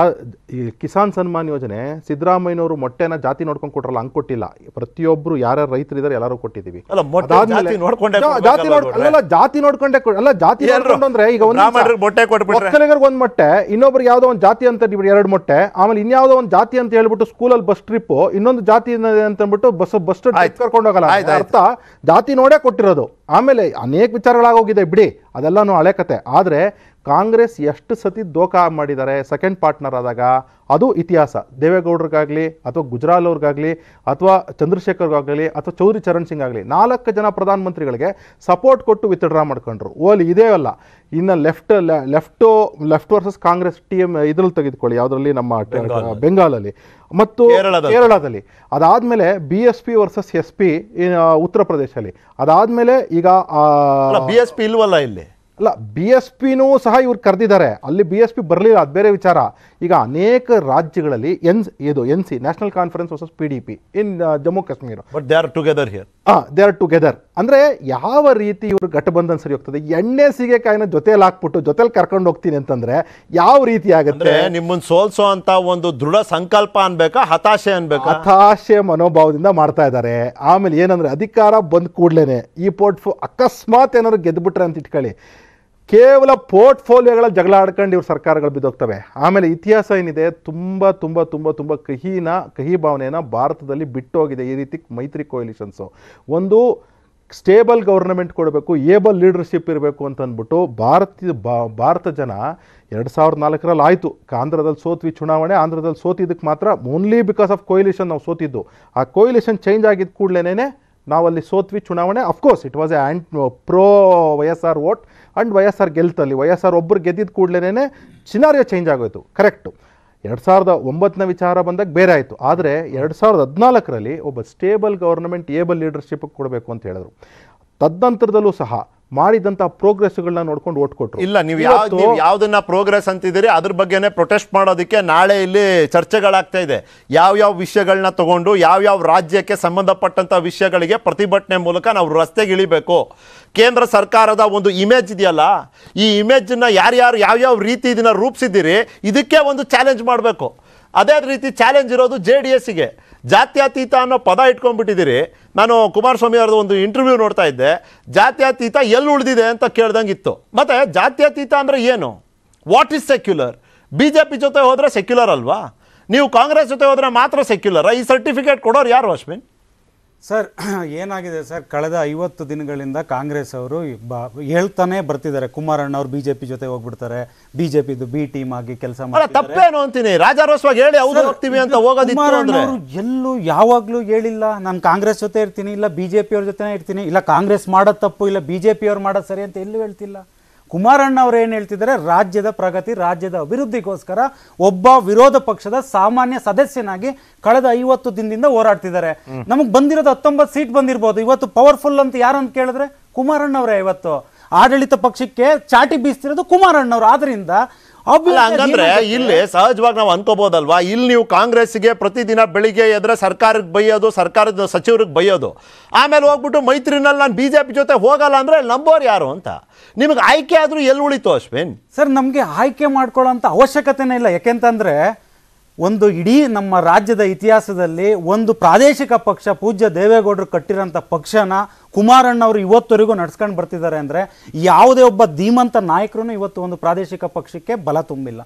ಈ ಕಿಸಾನ್ ಸನ್ಮಾನ್ ಯೋಜನೆ ಸಿದ್ದರಾಮಯ್ಯನವರು ಮೊಟ್ಟೆನ ಜಾತಿ ನೋಡ್ಕೊಂಡು ಕೊಟ್ರಲ್ಲ ಹಂಗೆ ಕೊಟ್ಟಿಲ್ಲ ಪ್ರತಿಯೊಬ್ಬರು ಯಾರ್ಯಾರು ಇದ್ದಾರೆ ಎಲ್ಲರೂ ಕೊಟ್ಟಿದ್ದೀವಿ ಜಾತಿ ನೋಡ್ಕೊಂಡೆ ಜಾತಿ ಅಲ್ಲ ಜಾತಿ ಅಂದ್ರೆ ಈಗ ಒಂದು ಒಂದು ಮೊಟ್ಟೆ ಇನ್ನೊಬ್ರು ಯಾವ್ದೋ ಒಂದು ಜಾತಿ ಅಂತ ಎರಡು ಮೊಟ್ಟೆ ಆಮೇಲೆ ಇನ್ಯಾವುದೋ ಒಂದು ಜಾತಿ ಅಂತ ಹೇಳ್ಬಿಟ್ಟು ಸ್ಕೂಲಲ್ಲಿ ಬಸ್ ಟ್ರಿಪ್ ಇನ್ನೊಂದು ಜಾತಿ ಅಂತಂದ್ಬಿಟ್ಟು ಬಸ್ ಬಸ್ ಕರ್ಕೊಂಡು ಹೋಗಲ್ಲ ಅರ್ಥ ಜಾತಿ ನೋಡೇ ಕೊಟ್ಟಿರೋದು ಆಮೇಲೆ ಅನೇಕ ವಿಚಾರಗಳಾಗೋಗಿದೆ ಬಿಡಿ ಅದೆಲ್ಲನೂ ಹಳೆ ಕತೆ ಆದರೆ ಕಾಂಗ್ರೆಸ್ ಎಷ್ಟು ಸತಿ ದೋಖ ಮಾಡಿದ್ದಾರೆ ಸೆಕೆಂಡ್ ಪಾರ್ಟ್ನರ್ ಆದಾಗ ಅದು ಇತಿಹಾಸ ದೇವೇಗೌಡರಿಗಾಗಲಿ ಅಥವಾ ಗುಜರಾಲ್ ಅವ್ರಿಗಾಗಲಿ ಅಥವಾ ಚಂದ್ರಶೇಖರ್ಗಾಗಲಿ ಅಥವಾ ಚೌಧರಿ ಚರಣ್ ಸಿಂಗ್ ಆಗಲಿ ನಾಲ್ಕು ಜನ ಪ್ರಧಾನಮಂತ್ರಿಗಳಿಗೆ ಸಪೋರ್ಟ್ ಕೊಟ್ಟು ವಿತ್ಡ್ರಾ ಮಾಡ್ಕೊಂಡ್ರು ಓಲಿ ಇದೇ ಅಲ್ಲ ಇನ್ನು left left left versus Congress T M ಇದ್ರಲ್ಲಿ ತೆಗೆದುಕೊಳ್ಳಿ ಯಾವುದರಲ್ಲಿ ನಮ್ಮ ಬೆಂಗಾಲಲ್ಲಿ ಮತ್ತು ಕೇರಳದಲ್ಲಿ ಅದಾದಮೇಲೆ B S P versus S P Uttar ಪ್ರದೇಶದಲ್ಲಿ ಅದಾದಮೇಲೆ ಈಗ ಬಿ ಎಸ್ ಪಿ ಇಲ್ವಲ್ಲ ಇಲ್ಲಿ ಅಲ್ಲ ಬಿ ಎಸ್ ಪಿನೂ ಸಹ ಇವ್ರು ಕರೆದಿದ್ದಾರೆ ಅಲ್ಲಿ ಬಿ ಎಸ್ ಪಿ ಬರಲಿಲ್ಲ ಅದು ಬೇರೆ ವಿಚಾರ ಈಗ ಅನೇಕ ರಾಜ್ಯಗಳಲ್ಲಿ ಎನ್ ಇದು N C National Conference versus P D P in Jammu Kashmir but they are together here ಹಾಂ ದೇ ಆರ್ ಟುಗೆದರ್ ಅಂದರೆ ಯಾವ ರೀತಿ ಇವರು ಘಟಬಂಧನ್ ಸರಿ ಹೋಗ್ತದೆ ಎಣ್ಣೆ ಸೀಗೆಕಾಯಿನ ಜೊತೆಲಿ ಹಾಕ್ಬಿಟ್ಟು ಜೊತೆಲಿ ಕರ್ಕೊಂಡು ಹೋಗ್ತೀನಿ ಅಂತಂದ್ರೆ ಯಾವ ರೀತಿ ಆಗುತ್ತೆ ನಿಮ್ಮನ್ನು ಸೋಲ್ಸೋ ಅಂತ ಒಂದು ದೃಢ ಸಂಕಲ್ಪ ಅನ್ಬೇಕಾ ಹತಾಶೆ ಅನ್ಬೇಕು ಹತಾಶೆ ಮನೋಭಾವದಿಂದ ಮಾಡ್ತಾ ಇದ್ದಾರೆ ಆಮೇಲೆ ಏನಂದ್ರೆ ಅಧಿಕಾರ ಬಂದ ಕೂಡ್ಲೇನೆ ಈ ಪೋರ್ಟ್ಫೋ ಅಕಸ್ಮಾತ್ ಏನಾದ್ರು ಗೆದ್ಬಿಟ್ರೆ ಅಂತ ಇಟ್ಕೊಳ್ಳಿ ಕೇವಲ ಪೋರ್ಟ್ಫೋಲಿಯೋಗಳ ಜಗಳ ಆಡ್ಕೊಂಡು ಇವ್ರ ಸರ್ಕಾರಗಳು ಬಿದ್ದೋಗ್ತವೆ ಆಮೇಲೆ ಇತಿಹಾಸ ಏನಿದೆ ತುಂಬ ತುಂಬ ತುಂಬ ತುಂಬ ಕಹಿನ ಕಹಿ ಭಾವನೆಯನ್ನು ಭಾರತದಲ್ಲಿ ಬಿಟ್ಟೋಗಿದೆ ಈ ರೀತಿ ಮೈತ್ರಿ ಕೋಯಲಿಷನ್ಸು ಒಂದು ಸ್ಟೇಬಲ್ ಗೌರ್ನಮೆಂಟ್ ಕೊಡಬೇಕು ಏಬಲ್ ಲೀಡರ್ಶಿಪ್ ಇರಬೇಕು ಅಂತ ಅಂದ್ಬಿಟ್ಟು ಭಾರತೀಯ ಭಾರತ ಜನ ಎರಡು ಸಾವಿರದ ನಾಲ್ಕರಲ್ಲಿ ಆಯಿತು ಆಂಧ್ರದಲ್ಲಿ ಸೋತ್ವಿ ಚುನಾವಣೆ ಆಂಧ್ರದಲ್ಲಿ ಸೋತಿದ್ದಕ್ಕೆ ಮಾತ್ರ ಓನ್ಲಿ ಬಿಕಾಸ್ ಆಫ್ ಕೋಯಿಲಿಷನ್ ನಾವು ಸೋತಿದ್ದು ಆ ಕೋಯಿಲಿಷನ್ ಚೇಂಜ್ ಆಗಿದ್ದ ಕೂಡಲೇ ನಾವಲ್ಲಿ ಸೋತ್ವಿ ಚುನಾವಣೆ of course it was a anti pro Y S R vote and Y S R ಗೆಲ್ತಲ್ಲಿ ವೈ ಎಸ್ ಆರ್ ಒಬ್ಬರು ಗೆದ್ದಿದ್ದ ಕೂಡಲೇ ಚೇಂಜ್ ಆಗೋಯಿತು ಕರೆಕ್ಟು ಎರಡು ಸಾವಿರದ ಒಂಬತ್ತನೇ ವಿಚಾರ ಬಂದಾಗ ಬೇರೆ ಆಯಿತು ಆದರೆ ಎರಡು ಸಾವಿರದ ಹದಿನಾಲ್ಕರಲ್ಲಿ ಒಬ್ಬ ಸ್ಟೇಬಲ್ ಗೌರ್ನಮೆಂಟ್ ಏಬಲ್ ಲೀಡರ್ಶಿಪ್ಗೆ ಕೊಡಬೇಕು ಅಂತ ಹೇಳಿದ್ರು ತದ್ನಂತರದಲ್ಲೂ ಸಹ ಮಾಡಿದಂಥ ಪ್ರೋಗ್ರೆಸ್ಗಳನ್ನ ನೋಡ್ಕೊಂಡು ಓಟ್ ಕೊಟ್ಟರು ಇಲ್ಲ ನೀವು ಯಾವ ಯಾವುದನ್ನ ಪ್ರೋಗ್ರೆಸ್ ಅಂತಿದ್ದೀರಿ ಅದ್ರ ಬಗ್ಗೆನೇ ಪ್ರೊಟೆಸ್ಟ್ ಮಾಡೋದಕ್ಕೆ ನಾಳೆ ಇಲ್ಲಿ ಚರ್ಚೆಗಳಾಗ್ತಾ ಇದೆ ಯಾವ್ಯಾವ ವಿಷಯಗಳನ್ನ ತಗೊಂಡು ಯಾವ್ಯಾವ ರಾಜ್ಯಕ್ಕೆ ಸಂಬಂಧಪಟ್ಟಂತ ವಿಷಯಗಳಿಗೆ ಪ್ರತಿಭಟನೆ ಮೂಲಕ ನಾವು ರಸ್ತೆಗೆ ಇಳಿಬೇಕು ಕೇಂದ್ರ ಸರ್ಕಾರದ ಒಂದು ಇಮೇಜ್ ಇದೆಯಲ್ಲ ಈ ಇಮೇಜ್ನ ಯಾರ್ಯಾರು ಯಾವ್ಯಾವ ರೀತಿ ಇದನ್ನ ರೂಪಿಸಿದ್ದೀರಿ ಇದಕ್ಕೆ ಒಂದು ಚಾಲೆಂಜ್ ಮಾಡಬೇಕು ಅದೇ ರೀತಿ ಚಾಲೆಂಜ್ ಇರೋದು ಜೆ ಡಿ ಎಸ್ಸಿಗೆ ಜಾತ್ಯತೀತ ಅನ್ನೋ ಪದ ಇಟ್ಕೊಂಡ್ಬಿಟ್ಟಿದ್ದೀರಿ ನಾನು ಕುಮಾರಸ್ವಾಮಿ ಅವ್ರದ್ದು ಒಂದು ಇಂಟರ್ವ್ಯೂ ನೋಡ್ತಾ ಇದ್ದೆ ಜಾತ್ಯತೀತ ಎಲ್ಲಿ ಉಳಿದಿದೆ ಅಂತ ಇತ್ತು ಮತ್ತು ಜಾತ್ಯತೀತ ಅಂದರೆ ಏನು what is secular B J P ಜೊತೆ ಹೋದರೆ ಸೆಕ್ಯುಲರ್ ಅಲ್ವಾ ನೀವು ಕಾಂಗ್ರೆಸ್ ಜೊತೆ ಹೋದರೆ ಮಾತ್ರ ಸೆಕ್ಯುಲರ ಈ ಸರ್ಟಿಫಿಕೇಟ್ ಕೊಡೋರು ಯಾರು ಅಶ್ವಿನ್ ಸರ್ <clears throat> ಏನಾಗಿದೆ ಸರ್ ಕಳೆದ ಐವತ್ತು ದಿನಗಳಿಂದ ಕಾಂಗ್ರೆಸ್ ಅವರು ಹೇಳ್ತಾನೆ ಬರ್ತಿದ್ದಾರೆ ಕುಮಾರಣ್ಣ ಅವರು ಬಿಜೆಪಿ ಜೊತೆ ಹೋಗ್ಬಿಡ್ತಾರೆ ಬಿಜೆಪಿದು ಬಿ ಟೀಮ್ ಆಗಿ ಕೆಲಸ ಮಾಡ್ತಾರೆ ತಪ್ಪೇನು ಅಂತೀನಿ ಹೇಳಿ ಎಲ್ಲೂ ಯಾವಾಗ್ಲೂ ಹೇಳಿಲ್ಲ ನಾನು ಕಾಂಗ್ರೆಸ್ ಜೊತೆ ಇರ್ತೀನಿ ಇಲ್ಲ ಬಿಜೆಪಿ ಅವ್ರ ಜೊತೆ ಇರ್ತೀನಿ ಇಲ್ಲ ಕಾಂಗ್ರೆಸ್ ಮಾಡೋ ತಪ್ಪು ಇಲ್ಲ ಬಿಜೆಪಿ ಅವ್ರು ಮಾಡೋದು ಸರಿ ಅಂತ ಎಲ್ಲೂ ಹೇಳ್ತಿಲ್ಲ ಕುಮಾರಣ್ಣ ಅವರು ಏನು ಹೇಳ್ತಿದ್ದಾರೆ ರಾಜ್ಯದ ಪ್ರಗತಿ ರಾಜ್ಯದ ಅಭಿವೃದ್ಧಿಗೋಸ್ಕರ ಒಬ್ಬ ವಿರೋಧ ಪಕ್ಷದ ಸಾಮಾನ್ಯ ಸದಸ್ಯನಾಗಿ ಕಳೆದ ಐವತ್ತು ದಿನದಿಂದ ಹೋರಾಡ್ತಿದ್ದಾರೆ ನಮಗೆ ಬಂದಿರೋದು ಹತ್ತೊಂಬತ್ತು ಸೀಟ್ ಬಂದಿರ್ಬೋದು ಇವತ್ತು ಪವರ್ಫುಲ್ ಅಂತ ಯಾರಂತ ಕೇಳಿದ್ರೆ ಕುಮಾರಣ್ಣ ಅವರೇ ಇವತ್ತು ಆಡಳಿತ ಪಕ್ಷಕ್ಕೆ ಚಾಟಿ ಬೀಸ್ತಿರೋದು ಕುಮಾರಣ್ಣ ಅವರು ಆದ್ರಿಂದ ಹಂಗಂದ್ರೆ ಇಲ್ಲಿ ಸಹಜವಾಗಿ ನಾವು ಅನ್ಕೋಬಹುದಲ್ವಾ ಇಲ್ಲಿ ನೀವು ಕಾಂಗ್ರೆಸ್ಗೆ ಪ್ರತಿದಿನ ಬೆಳಿಗ್ಗೆ ಎದ್ರೆ ಸರ್ಕಾರಕ್ಕೆ ಬೈಯೋದು ಸರ್ಕಾರದ ಸಚಿವರಿಗೆ ಬೈಯೋದು ಆಮೇಲೆ ಹೋಗ್ಬಿಟ್ಟು ಮೈತ್ರಿನಲ್ಲಿ ನಾನು ಬಿಜೆಪಿ ಜೊತೆ ಹೋಗಲ್ಲ ಅಂದ್ರೆ ನಂಬೋರು ಯಾರು ಅಂತ ನಿಮಗೆ ಆಯ್ಕೆ ಆದರೂ ಎಲ್ಲಿ ಉಳಿತು ಅಶ್ವಿನ್ ಸರ್ ನಮಗೆ ಆಯ್ಕೆ ಮಾಡ್ಕೊಳ್ಳೋಂಥ ಅವಶ್ಯಕತೆನೇ ಇಲ್ಲ ಯಾಕೆಂತಂದರೆ ಒಂದು ಇಡೀ ನಮ್ಮ ರಾಜ್ಯದ ಇತಿಹಾಸದಲ್ಲಿ ಒಂದು ಪ್ರಾದೇಶಿಕ ಪಕ್ಷ ಪೂಜ್ಯ ದೇವೇಗೌಡರು ಕಟ್ಟಿರೋಂಥ ಪಕ್ಷನ ಅವರು ಇವತ್ತವರೆಗೂ ನಡ್ಸ್ಕೊಂಡು ಬರ್ತಿದ್ದಾರೆ ಅಂದರೆ ಯಾವುದೇ ಒಬ್ಬ ಧೀಮಂತ ನಾಯಕರು ಇವತ್ತು ಒಂದು ಪ್ರಾದೇಶಿಕ ಪಕ್ಷಕ್ಕೆ ಬಲ ತುಂಬಿಲ್ಲ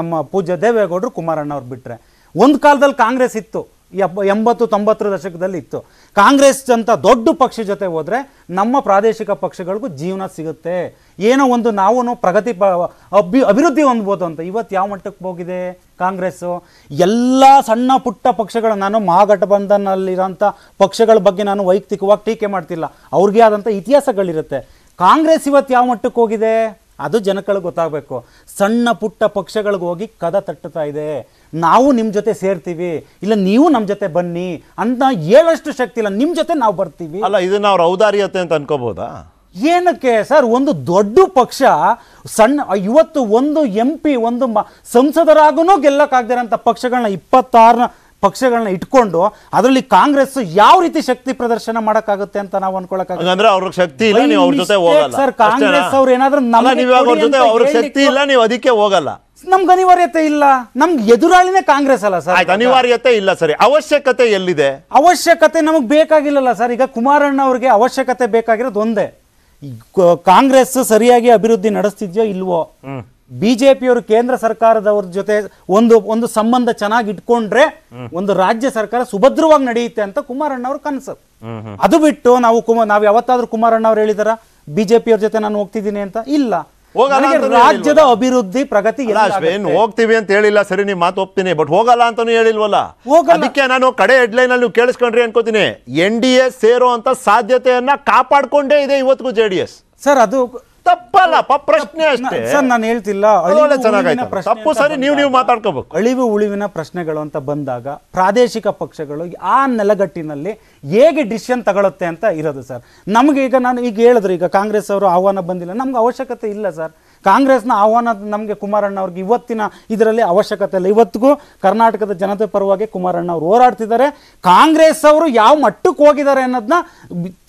ನಮ್ಮ ಪೂಜ್ಯ ದೇವೇಗೌಡರು ಕುಮಾರಣ್ಣ ಅವ್ರು ಬಿಟ್ಟರೆ ಒಂದು ಕಾಲದಲ್ಲಿ ಕಾಂಗ್ರೆಸ್ ಇತ್ತು ಎಂಬತ್ತು ತೊಂಬತ್ತರ ದಶಕದಲ್ಲಿ ಇತ್ತು ಕಾಂಗ್ರೆಸ್ ಅಂತ ದೊಡ್ಡ ಪಕ್ಷ ಜೊತೆ ಹೋದರೆ ನಮ್ಮ ಪ್ರಾದೇಶಿಕ ಪಕ್ಷಗಳಿಗೂ ಜೀವನ ಸಿಗುತ್ತೆ ಏನೋ ಒಂದು ನಾವು ಪ್ರಗತಿ ಅಭಿ ಅಭಿವೃದ್ಧಿ ಹೊಂದ್ಬೋದು ಅಂತ ಇವತ್ತು ಯಾವ ಮಟ್ಟಕ್ಕೆ ಹೋಗಿದೆ ಕಾಂಗ್ರೆಸ್ಸು ಎಲ್ಲ ಸಣ್ಣ ಪುಟ್ಟ ಪಕ್ಷಗಳು ನಾನು ಮಹಾಗಠಬಂಧನಲ್ಲಿರೋಂಥ ಪಕ್ಷಗಳ ಬಗ್ಗೆ ನಾನು ವೈಯಕ್ತಿಕವಾಗಿ ಟೀಕೆ ಮಾಡ್ತಿಲ್ಲ ಅವ್ರಿಗೆ ಆದಂಥ ಇತಿಹಾಸಗಳಿರುತ್ತೆ ಕಾಂಗ್ರೆಸ್ ಇವತ್ತು ಯಾವ ಮಟ್ಟಕ್ಕೆ ಹೋಗಿದೆ ಅದು ಜನಗಳಿಗೆ ಗೊತ್ತಾಗಬೇಕು ಸಣ್ಣ ಪುಟ್ಟ ಪಕ್ಷಗಳಿಗೆ ಹೋಗಿ ಕದ ತಟ್ಟುತ್ತಾ ಇದೆ ನಾವು ನಿಮ್ಮ ಜೊತೆ ಸೇರ್ತೀವಿ ಇಲ್ಲ ನೀವು ನಮ್ಮ ಜೊತೆ ಬನ್ನಿ ಅಂತ ಹೇಳಷ್ಟು ಶಕ್ತಿ ಇಲ್ಲ ನಿಮ್ಮ ಜೊತೆ ನಾವು ಬರ್ತೀವಿ ಅಲ್ಲ ಇದು ನಾವು ರೌದಾರಿಯತೆ ಅಂತ ಅನ್ಕೋಬಹುದಾ ಏನಕ್ಕೆ ಸರ್ ಒಂದು ದೊಡ್ಡ ಪಕ್ಷ ಸಣ್ಣ ಇವತ್ತು ಒಂದು ಎಂ ಪಿ ಒಂದು ಮ ಸಂಸದರಾಗೂ ಗೆಲ್ಲಕ್ಕಾಗ್ದಿರೋಂಥ ಪಕ್ಷಗಳನ್ನ ಇಪ್ಪತ್ತಾರನ ಪಕ್ಷಗಳನ್ನ ಇಟ್ಕೊಂಡು ಅದರಲ್ಲಿ ಕಾಂಗ್ರೆಸ್ ಯಾವ ರೀತಿ ಶಕ್ತಿ ಪ್ರದರ್ಶನ ಮಾಡಕ್ಕಾಗುತ್ತೆ ಅಂತ ನಾವು ಅನ್ಕೊಳಕ್ಕಾಗಲ್ಲ ಶಕ್ತಿ ಇಲ್ಲ ಸರ್ ಕಾಂಗ್ರೆಸ್ ಅವ್ರು ಏನಾದ್ರೂ ಶಕ್ತಿ ಇಲ್ಲ ನೀವು ಅದಕ್ಕೆ ಹೋಗಲ್ಲ ನಮ್ಗೆ ಅನಿವಾರ್ಯತೆ ಇಲ್ಲ ನಮ್ಗೆ ಎದುರಾಳಿನೇ ಕಾಂಗ್ರೆಸ್ ಅಲ್ಲ ಸರ್ ಅನಿವಾರ್ಯತೆ ಇಲ್ಲ ಸರಿ ಅವಶ್ಯಕತೆ ಎಲ್ಲಿದೆ ಅವಶ್ಯಕತೆ ನಮಗೆ ಬೇಕಾಗಿಲ್ಲಲ್ಲ ಸರ್ ಈಗ ಕುಮಾರಣ್ಣ ಅವ್ರಿಗೆ ಅವಶ್ಯಕತೆ ಬೇಕಾಗಿರೋದು ಒಂದೇ ಕಾಂಗ್ರೆಸ್ ಸರಿಯಾಗಿ ಅಭಿವೃದ್ಧಿ ನಡೆಸ್ತಿದ್ಯೋ ಇಲ್ವೋ ಬಿಜೆಪಿಯವರು ಕೇಂದ್ರ ಸರ್ಕಾರದವ್ರ ಜೊತೆ ಒಂದು ಒಂದು ಸಂಬಂಧ ಚೆನ್ನಾಗಿ ಇಟ್ಕೊಂಡ್ರೆ ಒಂದು ರಾಜ್ಯ ಸರ್ಕಾರ ಸುಭದ್ರವಾಗಿ ನಡೆಯುತ್ತೆ ಅಂತ ಕುಮಾರಣ್ಣ ಅವ್ರ ಕನಸು ಅದು ಬಿಟ್ಟು ನಾವು ಕುಮಾರ್ ನಾವು ಯಾವತ್ತಾದ್ರೂ ಕುಮಾರಣ್ಣ ಅವ್ರು ಹೇಳಿದಾರ ಬಿಜೆಪಿಯವ್ರ ಜೊತೆ ನಾನು ಹೋಗ್ತಿದ್ದೀನಿ ಅಂತ ಇಲ್ಲ ರಾಜ್ಯದ ಅಭಿವೃದ್ಧಿ ಪ್ರಗತಿ ಹೋಗ್ತೀವಿ ಅಂತ ಹೇಳಿಲ್ಲ ಸರಿ ನೀವು ಮಾತು ಒಪ್ತೀನಿ ಬಟ್ ಹೋಗಲ್ಲ ಅಂತಾನು ಹೇಳಿಲ್ವಲ್ಲ ಅದಕ್ಕೆ ನಾನು ಕಡೆ ಹೆಡ್ಲೈನ್ ಅಲ್ಲಿ ನೀವು ಕೇಳಿಸ್ಕೊಂಡ್ರಿ ಅನ್ಕೋತೀನಿ ಎನ್ ಡಿ ಎ ಸೇರೋ ಅಂತ ಸಾಧ್ಯತೆಯನ್ನ ಕಾಪಾಡ್ಕೊಂಡೇ ಇದೆ ಇವತ್ತಿಗೂ ಜೆಡಿಎಸ್ ಸರ್ ಅದು ತಪ್ಪಲ್ಲಪ್ಪ ಪ್ರಶ್ನೆ ಅಷ್ಟೇ ಸರ್ ನಾನು ಹೇಳ್ತಿಲ್ಲ ತಪ್ಪು ಸರಿ ನೀವು ನೀವು ಮಾತಾಡ್ಕೋಬೇಕು ಅಳಿವು ಉಳಿವಿನ ಪ್ರಶ್ನೆಗಳು ಅಂತ ಬಂದಾಗ ಪ್ರಾದೇಶಿಕ ಪಕ್ಷಗಳು ಆ ನೆಲಗಟ್ಟಿನಲ್ಲಿ ಹೇಗೆ ಡಿಸಿಷನ್ ತಗೊಳ್ಳುತ್ತೆ ಅಂತ ಇರೋದು ಸರ್ ನಮ್ಗೆ ಈಗ ನಾನು ಈಗ ಹೇಳಿದ್ರು ಈಗ ಕಾಂಗ್ರೆಸ್ ಅವರು ಆಹ್ವಾನ ಬಂದಿಲ್ಲ ನಮ್ಗೆ ಅವಶ್ಯಕತೆ ಇಲ್ಲ ಸರ್ ಕಾಂಗ್ರೆಸ್ನ ಆಹ್ವಾನ ನಮಗೆ ಕುಮಾರಣ್ಣ ಅವ್ರಿಗೆ ಇವತ್ತಿನ ಇದರಲ್ಲಿ ಅವಶ್ಯಕತೆ ಇಲ್ಲ ಇವತ್ತಿಗೂ ಕರ್ನಾಟಕದ ಜನತೆ ಪರವಾಗಿ ಕುಮಾರಣ್ಣ ಅವರು ಹೋರಾಡ್ತಿದ್ದಾರೆ ಕಾಂಗ್ರೆಸ್ ಅವರು ಯಾವ ಮಟ್ಟಕ್ಕೆ ಹೋಗಿದ್ದಾರೆ ಅನ್ನೋದನ್ನ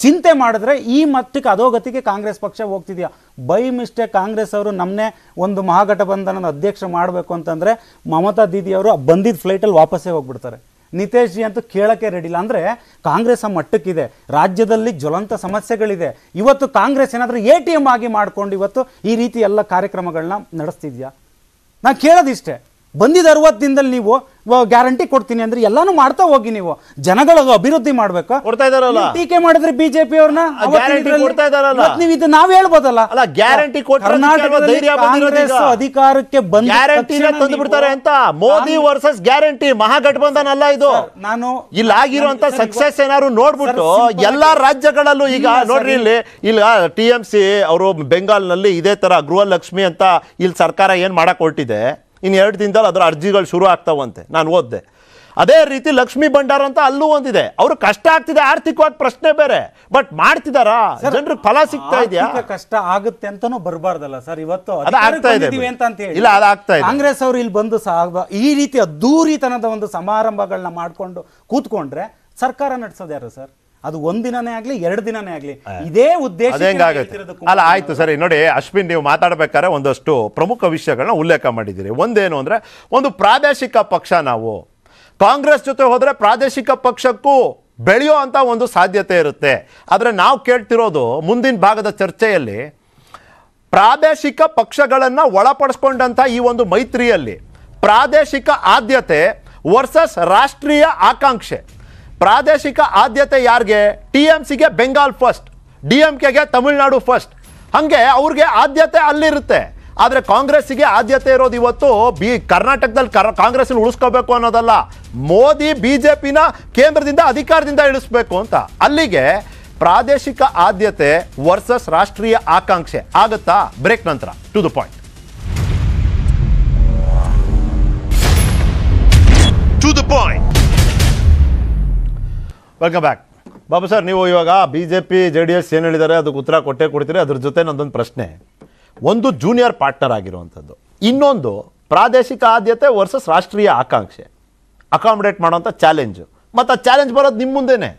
ಚಿಂತೆ ಮಾಡಿದ್ರೆ ಈ ಮಟ್ಟಕ್ಕೆ ಅಧೋಗತಿಗೆ ಕಾಂಗ್ರೆಸ್ ಪಕ್ಷ ಹೋಗ್ತಿದೆಯಾ ಬೈ ಮಿಸ್ಟೇಕ್ ಕಾಂಗ್ರೆಸ್ ಅವರು ನಮ್ಮನ್ನೇ ಒಂದು ಮಹಾಗಠಬಂಧನದ ಅಧ್ಯಕ್ಷ ಮಾಡಬೇಕು ಅಂತಂದರೆ ಮಮತಾ ದೀದಿಯವರು ಬಂದಿದ್ದ ಫ್ಲೈಟಲ್ಲಿ ವಾಪಸ್ಸೇ ಹೋಗ್ಬಿಡ್ತಾರೆ ನಿತೇಶ್ ಜಿ ಅಂತೂ ಕೇಳೋಕ್ಕೆ ರೆಡಿಲ್ಲ ಅಂದರೆ ಕಾಂಗ್ರೆಸ್ ಆ ಮಟ್ಟಕ್ಕಿದೆ ರಾಜ್ಯದಲ್ಲಿ ಜ್ವಲಂತ ಸಮಸ್ಯೆಗಳಿದೆ ಇವತ್ತು ಕಾಂಗ್ರೆಸ್ ಏನಾದರೂ ಎ ಟಿ ಎಮ್ ಆಗಿ ಮಾಡಿಕೊಂಡು ಇವತ್ತು ಈ ರೀತಿ ಎಲ್ಲ ಕಾರ್ಯಕ್ರಮಗಳನ್ನ ನಡೆಸ್ತಿದ್ಯಾ ನಾನು ಕೇಳೋದಿಷ್ಟೇ ಬಂದಿದ್ದ ಅರವತ್ತು ದಿನದಲ್ಲಿ ನೀವು ಗ್ಯಾರಂಟಿ ಕೊಡ್ತೀನಿ ಅಂದ್ರೆ ಎಲ್ಲಾನು ಮಾಡ್ತಾ ಹೋಗಿ ನೀವು ಜನಗಳ ಅಭಿವೃದ್ಧಿ ಮಾಡ್ಬೇಕು ಕೊಡ್ತಾ ಇದಾರಲ್ಲ ಟೀಕೆ ಮಾಡಿದ್ರೆ ಬಿಜೆಪಿ ಅವ್ರನ್ನ ನೀವು ಇದು ನಾವ್ ಹೇಳ್ಬೋದಲ್ಲ ಗ್ಯಾರಂಟಿ ಕಾಂಗ್ರೆಸ್ ಅಧಿಕಾರಕ್ಕೆ ಬಂದ ತಂದು ಬಿಡ್ತಾರೆ ಅಂತ ಮೋದಿ ವರ್ಸಸ್ ಗ್ಯಾರಂಟಿ ಮಹಾಗಠಬಂಧನ್ ಅಲ್ಲ ಇದು ನಾನು ಇಲ್ಲಿ ಆಗಿರುವಂತ ಸಕ್ಸೆಸ್ ಏನಾದ್ರು ನೋಡ್ಬಿಟ್ಟು ಎಲ್ಲಾ ರಾಜ್ಯಗಳಲ್ಲೂ ಈಗ ನೋಡ್ರಿ ಇಲ್ಲಿ ಇಲ್ಲ ಟಿ ಎಂ ಸಿ ಅವರು ಬೆಂಗಾಲ್ ನಲ್ಲಿ ಇದೇ ತರ ಗೃಹಲಕ್ಷ್ಮಿ ಅಂತ ಇಲ್ಲಿ ಸರ್ಕಾರ ಏನ್ ಮಾಡಕ್ ಹೊರಟಿದೆ ಇನ್ನು ಎರಡು ದಿನದಲ್ಲಿ ಅದರ ಅರ್ಜಿಗಳು ಶುರು ಆಗ್ತಾವಂತೆ ನಾನು ಓದಿದೆ ಅದೇ ರೀತಿ ಲಕ್ಷ್ಮಿ ಭಂಡಾರ ಅಂತ ಅಲ್ಲೂ ಒಂದಿದೆ ಅವ್ರು ಕಷ್ಟ ಆಗ್ತಿದೆ ಆರ್ಥಿಕವಾಗಿ ಪ್ರಶ್ನೆ ಬೇರೆ ಬಟ್ ಮಾಡ್ತಿದಾರಾ ಜನರಿಗೆ ಫಲ ಸಿಗ್ತಾ ಇದೆಯಾ ಕಷ್ಟ ಆಗುತ್ತೆ ಅಂತಾನು ಬರಬಾರ್ದಲ್ಲ ಸರ್ ಇವತ್ತು ಇಲ್ಲ ಅದಾಗ್ತಾ ಇದೆ ಕಾಂಗ್ರೆಸ್ ಅವರು ಇಲ್ಲಿ ಬಂದು ಈ ರೀತಿ ಅದ್ದೂರಿತನದ ಒಂದು ಸಮಾರಂಭಗಳನ್ನ ಮಾಡಿಕೊಂಡು ಕೂತ್ಕೊಂಡ್ರೆ ಸರ್ಕಾರ ನಡೆಸೋದು ಸರ್ ಅದು ಒಂದಿನೇ ಆಗಲಿ ಎರಡು ದಿನನೇ ಆಗಲಿ ಇದೇ ಉದ್ದೇಶ ಅಲ್ಲ ಆಯ್ತು ಸರಿ ನೋಡಿ ಅಶ್ವಿನ್ ನೀವು ಮಾತಾಡಬೇಕಾದ್ರೆ ಒಂದಷ್ಟು ಪ್ರಮುಖ ವಿಷಯಗಳನ್ನ ಉಲ್ಲೇಖ ಮಾಡಿದ್ದೀರಿ ಒಂದೇನು ಅಂದ್ರೆ ಒಂದು ಪ್ರಾದೇಶಿಕ ಪಕ್ಷ ನಾವು ಕಾಂಗ್ರೆಸ್ ಜೊತೆ ಹೋದ್ರೆ ಪ್ರಾದೇಶಿಕ ಪಕ್ಷಕ್ಕೂ ಬೆಳೆಯೋ ಅಂತ ಒಂದು ಸಾಧ್ಯತೆ ಇರುತ್ತೆ ಆದರೆ ನಾವು ಕೇಳ್ತಿರೋದು ಮುಂದಿನ ಭಾಗದ ಚರ್ಚೆಯಲ್ಲಿ ಪ್ರಾದೇಶಿಕ ಪಕ್ಷಗಳನ್ನು ಒಳಪಡಿಸ್ಕೊಂಡಂಥ ಈ ಒಂದು ಮೈತ್ರಿಯಲ್ಲಿ ಪ್ರಾದೇಶಿಕ ಆದ್ಯತೆ ವರ್ಸಸ್ ರಾಷ್ಟ್ರೀಯ ಆಕಾಂಕ್ಷೆ ಪ್ರಾದೇಶಿಕ ಆದ್ಯತೆ ಯಾರಿಗೆ ಟಿ ಎಂ ಸಿಗೆ ಬೆಂಗಾಲ್ ಫಸ್ಟ್ ಡಿ ಎಂ ಕೆಗೆ ತಮಿಳ್ನಾಡು ಫಸ್ಟ್ ಹಾಗೆ ಅವ್ರಿಗೆ ಆದ್ಯತೆ ಅಲ್ಲಿರುತ್ತೆ ಆದರೆ ಕಾಂಗ್ರೆಸ್ಸಿಗೆ ಆದ್ಯತೆ ಇರೋದು ಇವತ್ತು ಬಿ ಕರ್ನಾಟಕದಲ್ಲಿ ಕರ್ ಕಾಂಗ್ರೆಸ್ನ ಉಳಿಸ್ಕೋಬೇಕು ಅನ್ನೋದಲ್ಲ ಮೋದಿ ಬಿ ಜೆ ಪಿನ ಕೇಂದ್ರದಿಂದ ಅಧಿಕಾರದಿಂದ ಇಳಿಸ್ಬೇಕು ಅಂತ ಅಲ್ಲಿಗೆ ಪ್ರಾದೇಶಿಕ ಆದ್ಯತೆ ವರ್ಸಸ್ ರಾಷ್ಟ್ರೀಯ ಆಕಾಂಕ್ಷೆ ಆಗುತ್ತಾ ಬ್ರೇಕ್ ನಂತರ to the point to the point welcome back Babu sir ನೀವು ಇವಾಗ B J P J D S ಏನು ಹೇಳಿದ್ದಾರೆ ಅದಕ್ಕೆ ಉತ್ತರ ಕೊಟ್ಟೆ ಕೊಡ್ತೀರಿ ಅದ್ರ ಜೊತೆ ನಂದೊಂದು ಪ್ರಶ್ನೆ ಒಂದು ಜೂನಿಯರ್ ಪಾರ್ಟ್ನರ್ ಆಗಿರುವಂಥದ್ದು ಇನ್ನೊಂದು ಪ್ರಾದೇಶಿಕ ಆದ್ಯತೆ ವರ್ಸಸ್ ರಾಷ್ಟ್ರೀಯ ಆಕಾಂಕ್ಷೆ ಅಕಾಮಿಡೇಟ್ ಮಾಡೋಂಥ ಚಾಲೆಂಜು ಮತ್ತು ಆ ಚಾಲೆಂಜ್ ಬರೋದು ನಿಮ್ಮ ಮುಂದೆನೇ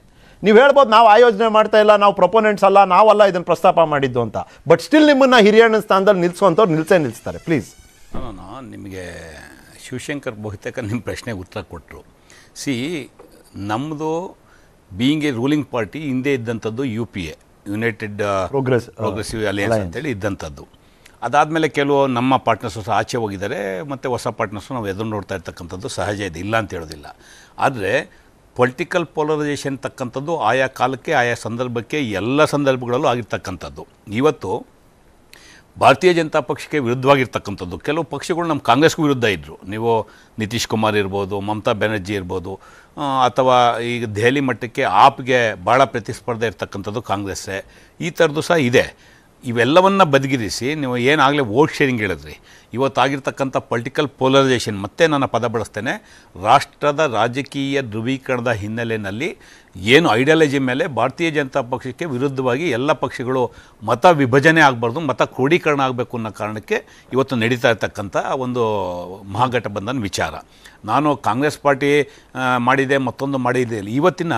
ನೀವು ಹೇಳ್ಬೋದು ನಾವು ಆಯೋಜನೆ ಮಾಡ್ತಾ ಇಲ್ಲ ನಾವು ಪ್ರೊಪೋನೆಂಟ್ಸ್ ಅಲ್ಲ ನಾವಲ್ಲ ಇದನ್ನು ಪ್ರಸ್ತಾಪ ಮಾಡಿದ್ದು ಅಂತ ಬಟ್ ಸ್ಟಿಲ್ ನಿಮ್ಮನ್ನು ಹಿರಿಯಣ್ಣ ಸ್ಥಾನದಲ್ಲಿ ನಿಲ್ಲಿಸುವಂಥವ್ರು ನಿಲ್ಸೇ ನಿಲ್ಲಿಸ್ತಾರೆ ಪ್ಲೀಸ್ ನಿಮಗೆ ಶಿವಶಂಕರ್ ಬಹುತೇಕ ನಿಮ್ಮ ಪ್ರಶ್ನೆಗೆ ಉತ್ತರ ಕೊಟ್ಟರು ಸಿ ನಮ್ಮದು ಬೀಯಿಂಗ್ ಎ ರೂಲಿಂಗ್ ಪಾರ್ಟಿ ಹಿಂದೆ ಇದ್ದಂಥದ್ದು U P A United Progress Progressive Alliance ಅಂತೇಳಿ ಇದ್ದಂಥದ್ದು ಅದಾದಮೇಲೆ ಕೆಲವು ನಮ್ಮ ಪಾರ್ಟ್ನರ್ಸು ಸಹ ಆಚೆ ಹೋಗಿದ್ದಾರೆ ಮತ್ತು ಹೊಸ ಪಾರ್ಟ್ನರ್ಸು ನಾವು ಎದುರು ನೋಡ್ತಾ ಇರ್ತಕ್ಕಂಥದ್ದು ಸಹಜ ಇದೆ ಇಲ್ಲ ಅಂತ ಹೇಳೋದಿಲ್ಲ ಆದರೆ ಪೊಲಿಟಿಕಲ್ ಪೋಲರೈಸೇಷನ್ ತಕ್ಕಂಥದ್ದು ಆಯಾ ಕಾಲಕ್ಕೆ ಆಯಾ ಸಂದರ್ಭಕ್ಕೆ ಎಲ್ಲ ಸಂದರ್ಭಗಳಲ್ಲೂ ಆಗಿರ್ತಕ್ಕಂಥದ್ದು ಇವತ್ತು ಭಾರತೀಯ ಜನತಾ ಪಕ್ಷಕ್ಕೆ ವಿರುದ್ಧವಾಗಿರ್ತಕ್ಕಂಥದ್ದು ಕೆಲವು ಪಕ್ಷಗಳು ನಮ್ಮ ಕಾಂಗ್ರೆಸ್ಗೂ ವಿರುದ್ಧ ಇದ್ದರು ನೀವು ನಿತೀಶ್ ಕುಮಾರ್ ಇರ್ಬೋದು ಮಮತಾ ಬ್ಯಾನರ್ಜಿ ಇರ್ಬೋದು ಅಥವಾ ಈಗ ದೆಹಲಿ ಮಟ್ಟಕ್ಕೆ ಆಪ್ಗೆ ಭಾಳ ಪ್ರತಿಸ್ಪರ್ಧೆ ಇರ್ತಕ್ಕಂಥದ್ದು ಕಾಂಗ್ರೆಸ್ಸೇ ಈ ಥರದ್ದು ಸಹ ಇದೆ ಇವೆಲ್ಲವನ್ನು ಬದಿಗಿರಿಸಿ ನೀವು ಏನಾಗಲೇ ವೋಟ್ ಶೇರಿಂಗ್ ಹೇಳಿದ್ರಿ ಇವತ್ತಾಗಿರ್ತಕ್ಕಂಥ ಪೊಲಿಟಿಕಲ್ ಪೋಲರೈಸೇಷನ್ ಮತ್ತೆ ನಾನು ಪದ ಬಳಸ್ತೇನೆ ರಾಷ್ಟ್ರದ ರಾಜಕೀಯ ಧ್ರುವೀಕರಣದ ಹಿನ್ನೆಲೆಯಲ್ಲಿ ಏನು ಐಡಿಯಾಲಜಿ ಮೇಲೆ ಭಾರತೀಯ ಜನತಾ ಪಕ್ಷಕ್ಕೆ ವಿರುದ್ಧವಾಗಿ ಎಲ್ಲ ಪಕ್ಷಗಳು ಮತ ವಿಭಜನೆ ಆಗಬಾರ್ದು ಮತ ಕ್ರೋಢೀಕರಣ ಆಗಬೇಕು ಅನ್ನೋ ಕಾರಣಕ್ಕೆ ಇವತ್ತು ನಡೀತಾ ಇರ್ತಕ್ಕಂಥ ಒಂದು ಮಹಾಘಟಬಂಧನ ವಿಚಾರ ನಾನು ಕಾಂಗ್ರೆಸ್ ಪಾರ್ಟಿ ಮಾಡಿದೆ ಮತ್ತೊಂದು ಮಾಡಿದೆ ಇವತ್ತಿನ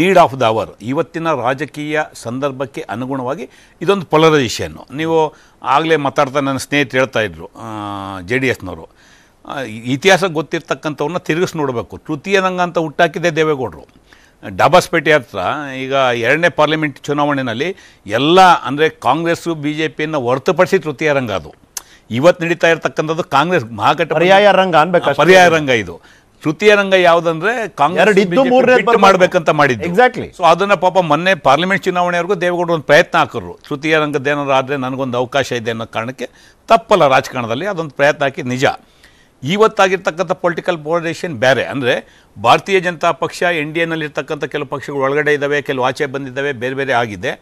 ನೀಡ್ ಆಫ್ ದ ಅವರ್ ಇವತ್ತಿನ ರಾಜಕೀಯ ಸಂದರ್ಭಕ್ಕೆ ಅನುಗುಣವಾಗಿ ಇದೊಂದು ಪೊಲರೈಸೇಷನ್ನು ನೀವು ಆಗಲೇ ಮಾತಾಡ್ತಾ ನನ್ನ ಸ್ನೇಹಿತರು ಇದ್ರು ಜೆ ಡಿ ಎಸ್ನವರು ಇತಿಹಾಸ ಗೊತ್ತಿರ್ತಕ್ಕಂಥವ್ರನ್ನ ತಿರುಗಿಸಿ ನೋಡಬೇಕು ತೃತೀಯ ನಂಗ ಅಂತ ಹುಟ್ಟಾಕಿದ್ದೇ ದೇವೇಗೌಡರು ಡಾಬಾಸ್ಪೇಟೆ ಹತ್ರ ಈಗ ಎರಡನೇ ಪಾರ್ಲಿಮೆಂಟ್ ಚುನಾವಣೆಯಲ್ಲಿ ಎಲ್ಲ ಅಂದರೆ ಕಾಂಗ್ರೆಸ್ಸು ಬಿ ಜೆ ಪಿಯನ್ನು ಹೊರತುಪಡಿಸಿ ತೃತೀಯ ರಂಗ ಅದು ಇವತ್ತು ನಡೀತಾ ಇರತಕ್ಕಂಥದ್ದು ಕಾಂಗ್ರೆಸ್ ಮಹಾಕಟ್ಟ ಪರ್ಯಾಯ ರಂಗ ಅನ್ಬೇಕು ಪರ್ಯಾಯ ರಂಗ ಇದು ತೃತೀಯ ರಂಗ ಯಾವುದಂದ್ರೆ ಕಾಂಗ್ರೆಸ್ ಮಾಡಬೇಕಂತ ಮಾಡಿದ್ದು ಎಕ್ಸಾಕ್ಟ್ಲಿ ಸೊ ಅದನ್ನ ಪಾಪ ಮೊನ್ನೆ ಪಾರ್ಲಿಮೆಂಟ್ ಚುನಾವಣೆವರೆಗೂ ದೇವೇಗೌಡ ಒಂದು ಪ್ರಯತ್ನ ಹಾಕರು ತೃತೀಯ ಏನಾದ್ರು ಆದರೆ ನನಗೊಂದು ಅವಕಾಶ ಇದೆ ಅನ್ನೋ ಕಾರಣಕ್ಕೆ ತಪ್ಪಲ್ಲ ರಾಜಕಾರಣದಲ್ಲಿ ಅದೊಂದು ಪ್ರಯತ್ನ ಹಾಕಿ ನಿಜ ಇವತ್ತಾಗಿರ್ತಕ್ಕಂಥ ಪೊಲಿಟಿಕಲ್ ಪೋಲರೈಸೇಷನ್ ಬೇರೆ ಅಂದರೆ ಭಾರತೀಯ ಜನತಾ ಪಕ್ಷ ಎನ್ ಡಿ ಎನಲ್ಲಿರ್ತಕ್ಕಂಥ ಕೆಲವು ಪಕ್ಷಗಳು ಒಳಗಡೆ ಇದ್ದಾವೆ ಕೆಲವು ಆಚೆ ಬಂದಿದ್ದಾವೆ ಬೇರೆ ಬೇರೆ ಆಗಿದೆ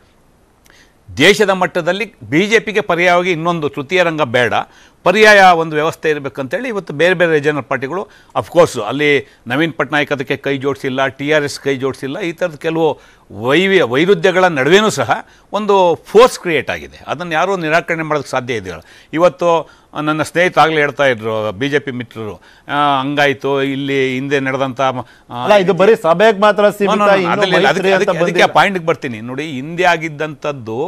ದೇಶದ ಮಟ್ಟದಲ್ಲಿ ಬಿ ಜೆ ಪಿಗೆ ಪರ್ಯಾಯವಾಗಿ ಇನ್ನೊಂದು ತೃತೀಯ ರಂಗ ಬೇಡ ಪರ್ಯಾಯ ಒಂದು ವ್ಯವಸ್ಥೆ ಇರಬೇಕಂತೇಳಿ ಇವತ್ತು ಬೇರೆ ಬೇರೆ ರೀಜನಲ್ ಪಾರ್ಟಿಗಳು ಅಫ್ಕೋರ್ಸ್ ಅಲ್ಲಿ ನವೀನ್ ಪಟ್ನಾಯಕ್ ಅದಕ್ಕೆ ಕೈ ಜೋಡಿಸಿಲ್ಲ ಟಿ ಆರ್ ಎಸ್ ಕೈ ಜೋಡಿಸಿಲ್ಲ ಈ ಥರದ ಕೆಲವು ವೈವಿ ವೈರುಧ್ಯಗಳ ನಡುವೆಯೂ ಸಹ ಒಂದು ಫೋರ್ಸ್ ಕ್ರಿಯೇಟ್ ಆಗಿದೆ ಅದನ್ನು ಯಾರೂ ನಿರಾಕರಣೆ ಮಾಡೋದಕ್ಕೆ ಸಾಧ್ಯ ಇದೆಯಲ್ಲ ಇವತ್ತು ನನ್ನ ಸ್ನೇಹಿತ ಆಗಲೇ ಹೇಳ್ತಾ ಇದ್ರು ಬಿ ಜೆ ಪಿ ಮಿತ್ರರು ಹಂಗಾಯಿತು ಇಲ್ಲಿ ಹಿಂದೆ ನಡೆದಂಥ ಇದು ಬರೀ ಸಭೆಗೆ ಮಾತ್ರ ಅದಕ್ಕೆ ಪಾಯಿಂಟ್ಗೆ ಬರ್ತೀನಿ ನೋಡಿ ಹಿಂದೆ ಆಗಿದ್ದಂಥದ್ದು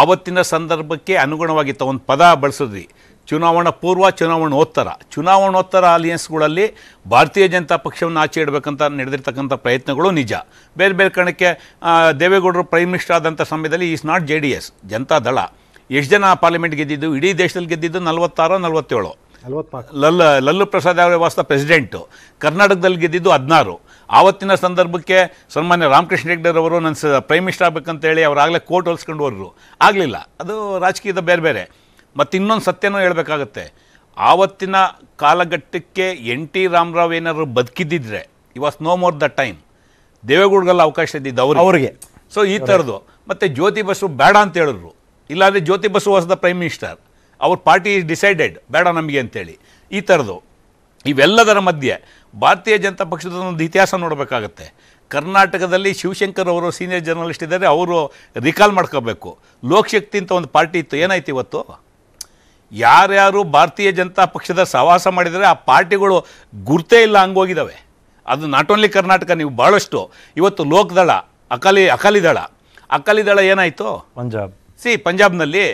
ಆವತ್ತಿನ ಸಂದರ್ಭಕ್ಕೆ ಅನುಗುಣವಾಗಿ ಒಂದು ಪದ ಬಳಸಿದ್ವಿ ಚುನಾವಣಾ ಪೂರ್ವ ಚುನಾವಣೋತ್ತರ ಚುನಾವಣೋತ್ತರ ಅಲಿಯನ್ಸ್ಗಳಲ್ಲಿ ಭಾರತೀಯ ಜನತಾ ಪಕ್ಷವನ್ನು ಆಚೆ ಇಡಬೇಕಂತ ನಡೆದಿರ್ತಕ್ಕಂಥ ಪ್ರಯತ್ನಗಳು ನಿಜ ಬೇರೆ ಬೇರೆ ಕಾರಣಕ್ಕೆ ದೇವೇಗೌಡರು ಪ್ರೈಮ್ ಮಿನಿಸ್ಟರ್ ಆದಂಥ ಸಮಯದಲ್ಲಿ is not J D S ದಳ ಎಷ್ಟು ಜನ ಪಾರ್ಲಿಮೆಂಟ್ ಗೆದ್ದಿದ್ದು ಇಡೀ ದೇಶದಲ್ಲಿ ಗೆದ್ದಿದ್ದು ನಲವತ್ತಾರು ನಲವತ್ತೇಳು ಲಲ್ಲ ಲಲ್ಲು ಪ್ರಸಾದ್ ಅವರ ವಾಸ್ತ ಪ್ರೆಸಿಡೆಂಟು ಕರ್ನಾಟಕದಲ್ಲಿ ಗೆದ್ದಿದ್ದು ಹದಿನಾರು ಆವತ್ತಿನ ಸಂದರ್ಭಕ್ಕೆ ಸನ್ಮಾನ್ಯ ರಾಮಕೃಷ್ಣ ಹೆಗ್ಡೆರವರು ನನ್ನ ಸ ಪ್ರೈಮ್ ಮಿನಿಸ್ಟರ್ ಆಗಬೇಕಂತೇಳಿ ಅವರಾಗಲೇ ಕೋರ್ಟ್ ಹೊಲಿಸ್ಕೊಂಡು ಹೋದರು ಆಗಲಿಲ್ಲ ಅದು ರಾಜಕೀಯದ ಬೇರೆ ಬೇರೆ ಮತ್ತು ಇನ್ನೊಂದು ಸತ್ಯನೂ ಹೇಳಬೇಕಾಗತ್ತೆ ಆವತ್ತಿನ ಕಾಲಘಟ್ಟಕ್ಕೆ ಎನ್ ಟಿ ರಾಮರಾವ್ ಏನಾದ್ರು ಬದುಕಿದ್ದಿದ್ರೆ he was no more the time ದೇವೇಗೌಡರಿಗೆಲ್ಲ ಅವಕಾಶ ಇದ್ದಿದ್ದು ಅವರು ಅವರಿಗೆ ಸೊ ಈ ಥರದ್ದು ಮತ್ತು ಜ್ಯೋತಿ ಬಸು ಬೇಡ ಅಂತ ಹೇಳಿದ್ರು ಇಲ್ಲಾಂದರೆ Jyoti Basu was the prime minister ಅವ್ರ ಪಾರ್ಟಿ ಈಸ್ ಡಿಸೈಡೆಡ್ ಬೇಡ ನಮಗೆ ಅಂತೇಳಿ ಈ ಥರದ್ದು ಇವೆಲ್ಲದರ ಮಧ್ಯೆ ಭಾರತೀಯ ಜನತಾ ಪಕ್ಷದ ಒಂದು ಇತಿಹಾಸ ನೋಡಬೇಕಾಗತ್ತೆ ಕರ್ನಾಟಕದಲ್ಲಿ ಶಿವಶಂಕರ್ ಅವರು ಸೀನಿಯರ್ ಜರ್ನಲಿಸ್ಟ್ ಇದ್ದಾರೆ ಅವರು ರಿಕಾಲ್ ಮಾಡ್ಕೋಬೇಕು ಲೋಕಶಕ್ತಿ ಅಂತ ಒಂದು ಪಾರ್ಟಿ ಇತ್ತು ಏನಾಯ್ತು ಇವತ್ತು ಯಾರ್ಯಾರು ಭಾರತೀಯ ಜನತಾ ಪಕ್ಷದ ಸಹವಾಸ ಮಾಡಿದರೆ ಆ ಪಾರ್ಟಿಗಳು ಗುರ್ತೇ ಇಲ್ಲ ಹಂಗೋಗಿದ್ದಾವೆ ಅದು ನಾಟ್ ಓನ್ಲಿ ಕರ್ನಾಟಕ ನೀವು ಭಾಳಷ್ಟು ಇವತ್ತು ಲೋಕದಳ ಅಕಾಲಿ ಅಕಾಲಿದಳ ದಳ ಏನಾಯಿತು ಪಂಜಾಬ್ ಸಿ ಪಂಜಾಬ್ನಲ್ಲಿ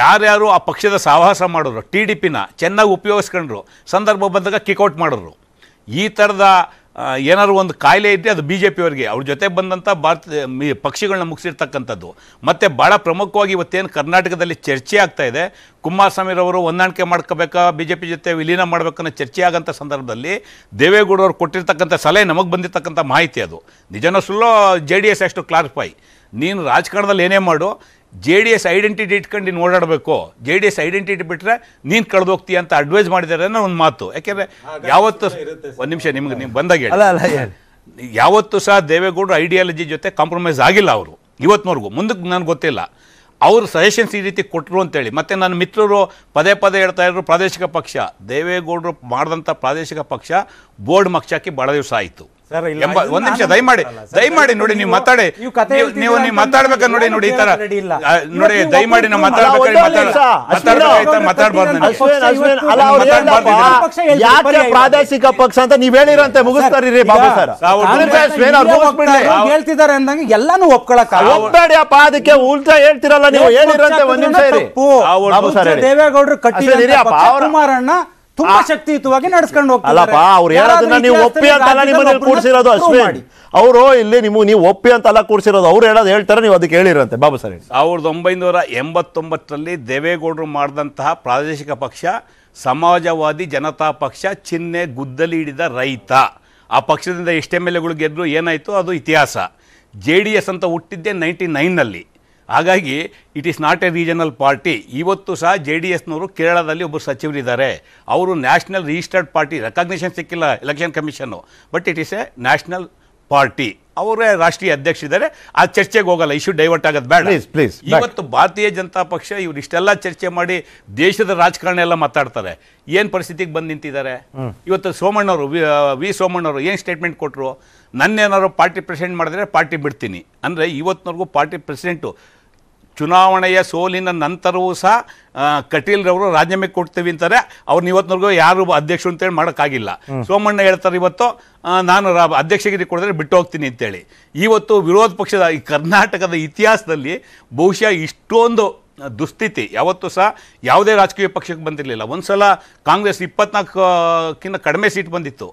ಯಾರ್ಯಾರು ಆ ಪಕ್ಷದ ಸಹವಾಸ ಮಾಡೋರು ಟಿ ಡಿ ಪಿನ ಚೆನ್ನಾಗಿ ಉಪಯೋಗಿಸ್ಕೊಂಡ್ರು ಸಂದರ್ಭ ಬಂದಾಗ ಕಿಕ್ಔಟ್ ಮಾಡೋರು ಈ ಥರದ ಏನಾದ್ರು ಒಂದು ಕಾಯಿಲೆ ಇದ್ದರೆ ಅದು ಬಿ ಜೆ ಪಿಯವರಿಗೆ ಅವ್ರ ಜೊತೆ ಬಂದಂಥ ಭಾರತ ಪಕ್ಷಗಳನ್ನ ಮುಗಿಸಿರ್ತಕ್ಕಂಥದ್ದು ಮತ್ತು ಭಾಳ ಪ್ರಮುಖವಾಗಿ ಇವತ್ತೇನು ಕರ್ನಾಟಕದಲ್ಲಿ ಚರ್ಚೆ ಆಗ್ತಾ ಇದೆ ಕುಮಾರಸ್ವಾಮಿರವರು ಹೊಂದಾಣಿಕೆ ಮಾಡ್ಕೋಬೇಕಾ ಬಿ ಜೆ ಪಿ ಜೊತೆ ವಿಲೀನ ಮಾಡಬೇಕನ್ನೋ ಚರ್ಚೆ ಆಗೋಂಥ ಸಂದರ್ಭದಲ್ಲಿ ದೇವೇಗೌಡರು ಕೊಟ್ಟಿರ್ತಕ್ಕಂಥ ಸಲಹೆ ನಮಗೆ ಬಂದಿರತಕ್ಕಂಥ ಮಾಹಿತಿ ಅದು ನಿಜನೂ ಸುಳ್ಳೋ ಜೆ ಡಿ ಎಸ್ ಅಷ್ಟು ಕ್ಲಾರಿಫೈ ನೀನು ರಾಜಕಾರಣದಲ್ಲಿ ಏನೇ ಮಾಡು ಜೆ ಡಿ ಎಸ್ ಐಡೆಂಟಿಟಿ ಇಟ್ಕೊಂಡು ನೀನು ಓಡಾಡಬೇಕು ಜೆ ಡಿ ಎಸ್ ಐಡೆಂಟಿಟಿ ಬಿಟ್ಟರೆ ನೀನು ಕಳೆದೋಗ್ತೀಯ ಅಂತ ಅಡ್ವೈಸ್ ಮಾಡಿದ್ದಾರೆ ಅನ್ನೋ ಒಂದು ಮಾತು ಯಾಕೆಂದರೆ ಯಾವತ್ತು ಒಂದು ನಿಮಿಷ ನಿಮ್ಗೆ ನೀವು ಬಂದಾಗ ಯಾವತ್ತು ಸಹ ದೇವೇಗೌಡರು ಐಡಿಯಾಲಜಿ ಜೊತೆ ಕಾಂಪ್ರಮೈಸ್ ಆಗಿಲ್ಲ ಅವರು ಇವತ್ತಿನವರೆಗೂ ಮುಂದಕ್ಕೆ ನನಗೆ ಗೊತ್ತಿಲ್ಲ ಅವರು ಸಜೆಷನ್ಸ್ ಈ ರೀತಿ ಕೊಟ್ಟರು ಅಂತೇಳಿ ಮತ್ತು ನನ್ನ ಮಿತ್ರರು ಪದೇ ಪದೇ ಹೇಳ್ತಾ ಇದ್ರು ಪ್ರಾದೇಶಿಕ ಪಕ್ಷ ದೇವೇಗೌಡರು ಮಾಡಿದಂಥ ಪ್ರಾದೇಶಿಕ ಪಕ್ಷ ಬೋರ್ಡ್ ಮಕ್ಷಕ್ಕೆ ಭಾಳ ದಿವಸ ಆಯಿತು ಒಂದ್ ನಿಮಿಷ ದಯಮಾಡಿ ದಯಮಾಡಿ ನೋಡಿ ನೀವು ಮಾತಾಡಿ ನೀವು ನೀವು ಮಾತಾಡ್ಬೇಕ ನೋಡಿ ನೋಡಿ ಈ ತರ ನೋಡಿ ದಯಮಾಡಿ ನಾವು ಮಾತಾಡ್ಬೇಕಾದ್ರೆ ಯಾಕೆ ಪ್ರಾದೇಶಿಕ ಪಕ್ಷ ಅಂತ ನೀವ್ ಹೇಳಿರಂತೆ ಮುಗಿಸ್ತಾರೀ ಬಾಬು ಸರ್ ಹೇಳ್ತಿದ್ದಾರೆ ಅಂದಂಗೆ ಎಲ್ಲಾನು ಒಪ್ಕೊಳಕ್ ಅದಕ್ಕೆ ಉಲ್ಟಾ ಹೇಳ್ತಿರಲ್ಲ ನೀವು ಹೇಳಿರಂತೆ ಒಂದ್ ನಿಮಿಷ ಇರಿ ಬಾಬು ಸರ್ ದೇವೇಗೌಡರು ಕುಮಾರಣ್ಣ ತುಂಬಾ ಶಕ್ತಿಯುತವಾಗಿ ನಡೆಸ್ಕೊಂಡು ಅಲ್ಲಪ್ಪ ಅವ್ರು ಹೇಳೋದನ್ನ ನೀವು ಒಪ್ಪಿ ಅಂತಲ್ಲ ನಿಮ್ಮನ್ನ ಕೂಡಿಸಿರೋದು ಅಷ್ಟೇ ಅವರು ಇಲ್ಲಿ ನಿಮಗೆ ನೀವು ಒಪ್ಪಿ ಅಂತಲ್ಲ ಕೂಡಿಸಿರೋದು ಅವ್ರು ಹೇಳೋದು ಹೇಳ್ತಾರೆ ನೀವು ಅದಕ್ಕೆ ಹೇಳಿರಂತೆ ಬಾಬು ಸರ್ ಸಾವಿರದ ಒಂಬೈನೂರ ಎಂಬತ್ತೊಂಬತ್ತರಲ್ಲಿ ದೇವೇಗೌಡರು ಮಾಡಿದಂತಹ ಪ್ರಾದೇಶಿಕ ಪಕ್ಷ ಸಮಾಜವಾದಿ ಜನತಾ ಪಕ್ಷ ಚಿಹ್ನೆ ಗುದ್ದಲಿ ಹಿಡಿದ ರೈತ ಆ ಪಕ್ಷದಿಂದ ಎಷ್ಟೇ ಎಮ್ ಎಲ್ ಎಗಳು ಗೆದ್ದರು ಏನಾಯಿತು ಅದು ಇತಿಹಾಸ ಜೆ ಡಿ ಎಸ್ ಅಂತ ಹುಟ್ಟಿದ್ದೆ ನೈಂಟಿ ನೈನಲ್ಲಿ ಹಾಗಾಗಿ it is not a regional party ಇವತ್ತು ಸಹ ಜೆ ಡಿ ಎಸ್ನವರು ಕೇರಳದಲ್ಲಿ ಒಬ್ಬರು ಸಚಿವರಿದ್ದಾರೆ ಅವರು ನ್ಯಾಷನಲ್ ರಿಜಿಸ್ಟರ್ಡ್ ಪಾರ್ಟಿ ರೆಕಗ್ನಿಷನ್ ಸಿಕ್ಕಿಲ್ಲ election commission but it is a national party ಅವರೇ ರಾಷ್ಟ್ರೀಯ ಇದ್ದಾರೆ ಆ ಚರ್ಚೆಗೆ ಹೋಗಲ್ಲ ಇಶ್ಯೂ ಡೈವರ್ಟ್ ಆಗೋದು ಬೇಡ ಪ್ಲೀಸ್ ಇವತ್ತು ಭಾರತೀಯ ಜನತಾ ಪಕ್ಷ ಇವರು ಇಷ್ಟೆಲ್ಲ ಚರ್ಚೆ ಮಾಡಿ ದೇಶದ ರಾಜಕಾರಣ ಎಲ್ಲ ಮಾತಾಡ್ತಾರೆ ಏನು ಪರಿಸ್ಥಿತಿಗೆ ಬಂದು ನಿಂತಿದ್ದಾರೆ ಇವತ್ತು ಸೋಮಣ್ಣವರು ವಿ ಸೋಮಣ್ಣವರು ಏನು ಸ್ಟೇಟ್ಮೆಂಟ್ ಕೊಟ್ಟರು ನನ್ನೇನಾದ್ರು ಪಾರ್ಟಿ ಪ್ರೆಸಿಡೆಂಟ್ ಮಾಡಿದ್ರೆ ಪಾರ್ಟಿ ಬಿಡ್ತೀನಿ ಅಂದರೆ ಇವತ್ತಿನವರೆಗೂ ಪಾರ್ಟಿ ಪ್ರೆಸಿಡೆಂಟು ಚುನಾವಣೆಯ ಸೋಲಿನ ನಂತರವೂ ಸಹ ಕಟೀಲ್ರವರು ರಾಜೀನಾಮೆ ಕೊಡ್ತೀವಿ ಅಂತಾರೆ ಅವ್ರನ್ನ ಇವತ್ತಿನವರೆಗೂ ಯಾರು ಅಧ್ಯಕ್ಷರು ಅಂತೇಳಿ ಮಾಡೋಕ್ಕಾಗಿಲ್ಲ ಸೋಮಣ್ಣ ಹೇಳ್ತಾರೆ ಇವತ್ತು ನಾನು ರಾ ಅಧ್ಯಕ್ಷಗಿರಿ ಕೊಡಿದ್ರೆ ಬಿಟ್ಟು ಹೋಗ್ತೀನಿ ಅಂತೇಳಿ ಇವತ್ತು ವಿರೋಧ ಪಕ್ಷದ ಈ ಕರ್ನಾಟಕದ ಇತಿಹಾಸದಲ್ಲಿ ಬಹುಶಃ ಇಷ್ಟೊಂದು ದುಸ್ಥಿತಿ ಯಾವತ್ತು ಸಹ ಯಾವುದೇ ರಾಜಕೀಯ ಪಕ್ಷಕ್ಕೆ ಬಂದಿರಲಿಲ್ಲ ಒಂದು ಸಲ ಕಾಂಗ್ರೆಸ್ ಇಪ್ಪತ್ನಾಲ್ಕಕ್ಕಿಂತ ಕಡಿಮೆ ಸೀಟ್ ಬಂದಿತ್ತು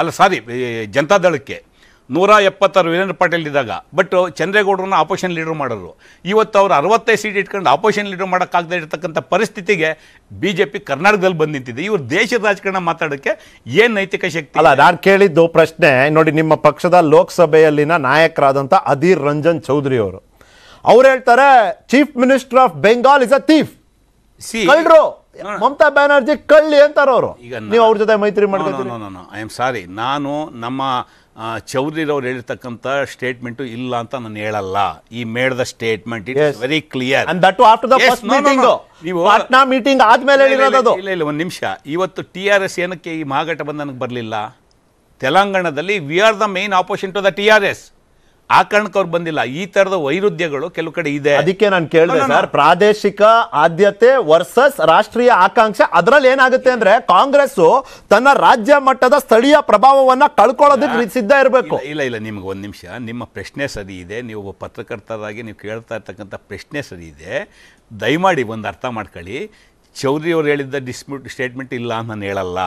ಅಲ್ಲ ಸಾರಿ ಜನತಾದಳಕ್ಕೆ ನೂರ ಎಪ್ಪತ್ತಾರು ವೀರೇಂದ್ರ ಪಾಟೀಲ್ ಇದ್ದಾಗ ಬಟ್ ಚಂದ್ರೇಗೌಡರನ್ನ ಆಪೋಷನ್ ಲೀಡರ್ ಮಾಡೋರು ಇವತ್ತು ಅವರು ಅರವತ್ತೈದು ಸೀಟ್ ಇಟ್ಕೊಂಡು ಆಪೋಷನ್ ಲೀಡರ್ ಮಾಡೋಕ್ಕಾಗದೇ ಇರತಕ್ಕಂಥ ಪರಿಸ್ಥಿತಿಗೆ ಬಿ ಜೆ ಪಿ ಕರ್ನಾಟಕದಲ್ಲಿ ಬಂದು ನಿಂತಿದೆ ಇವರು ದೇಶದ ರಾಜಕಾರಣ ಮಾತಾಡೋಕ್ಕೆ ಏನು ನೈತಿಕ ಶಕ್ತಿ ಅಲ್ಲ ನಾನು ಕೇಳಿದ್ದು ಪ್ರಶ್ನೆ ನೋಡಿ ನಿಮ್ಮ ಪಕ್ಷದ ಲೋಕಸಭೆಯಲ್ಲಿನ ನಾಯಕರಾದಂಥ ಅಧೀರ್ ರಂಜನ್ ಚೌಧರಿ ಅವರು ಅವ್ರು ಹೇಳ್ತಾರೆ chief minister of Bengal is a thief ಸಿ ಕಳ್ಳರು ಮಮತಾ ಬ್ಯಾನರ್ಜಿ ಕಳ್ಳಿ ಅಂತಾರ ಅವರು ಈಗ ನೀವು ಅವ್ರ ಜೊತೆ ಮೈತ್ರಿ ಮಾಡ್ಕೊಂಡು ಐ ಆಮ್ ಸಾರಿ ನಾನು ನಮ್ಮ ಚೌಧರಿರವ್ರು ಹೇಳಿರ್ತಕ್ಕಂಥ ಸ್ಟೇಟ್ಮೆಂಟು ಇಲ್ಲ ಅಂತ ನಾನು ಹೇಳಲ್ಲ ಈ made the statement it very clear and after the meeting ನೀವು ಮೀಟಿಂಗ್ ಆದ್ಮೇಲೆ ಹೇಳಿರೋದು ಅದು ಇಲ್ಲ ಇಲ್ಲ ಒಂದು ನಿಮಿಷ ಇವತ್ತು ಟಿ ಆರ್ ಎಸ್ ಏನಕ್ಕೆ ಈ ಮಹಾಘಟಬಂಧನಕ್ಕೆ ಬರಲಿಲ್ಲ ತೆಲಂಗಾಣದಲ್ಲಿ we are the main opposition to the T R S ಆ ಕಾರಣಕ್ಕೆ ಅವ್ರು ಬಂದಿಲ್ಲ ಈ ತರದ ವೈರುಧ್ಯಗಳು ಕೆಲವು ಕಡೆ ಇದೆ ಅದಕ್ಕೆ ನಾನು ಕೇಳಿದೆ ಸರ್ ಪ್ರಾದೇಶಿಕ ಆದ್ಯತೆ ವರ್ಸಸ್ ರಾಷ್ಟ್ರೀಯ ಆಕಾಂಕ್ಷೆ ಅದರಲ್ಲಿ ಏನಾಗುತ್ತೆ ಅಂದ್ರೆ ಕಾಂಗ್ರೆಸ್ ತನ್ನ ರಾಜ್ಯ ಮಟ್ಟದ ಸ್ಥಳೀಯ ಪ್ರಭಾವವನ್ನ ಕಳ್ಕೊಳ್ಳೋದಕ್ಕೆ ಸಿದ್ಧ ಇರಬೇಕು ಇಲ್ಲ ಇಲ್ಲ ನಿಮ್ಗೆ ಒಂದು ನಿಮಿಷ ನಿಮ್ಮ ಪ್ರಶ್ನೆ ಸರಿ ಇದೆ ನೀವು ಪತ್ರಕರ್ತರಾಗಿ ನೀವು ಕೇಳ್ತಾ ಇರ್ತಕ್ಕಂಥ ಪ್ರಶ್ನೆ ಸರಿ ಇದೆ ದಯಮಾಡಿ ಒಂದು ಅರ್ಥ ಮಾಡ್ಕೊಳ್ಳಿ ಚೌಧರಿ ಅವರು ಹೇಳಿದ್ದ ಡಿಸ್ಪ್ಯೂಟ್ ಸ್ಟೇಟ್ಮೆಂಟ್ ಇಲ್ಲ ಅಂತ ನಾನು ಹೇಳಲ್ಲ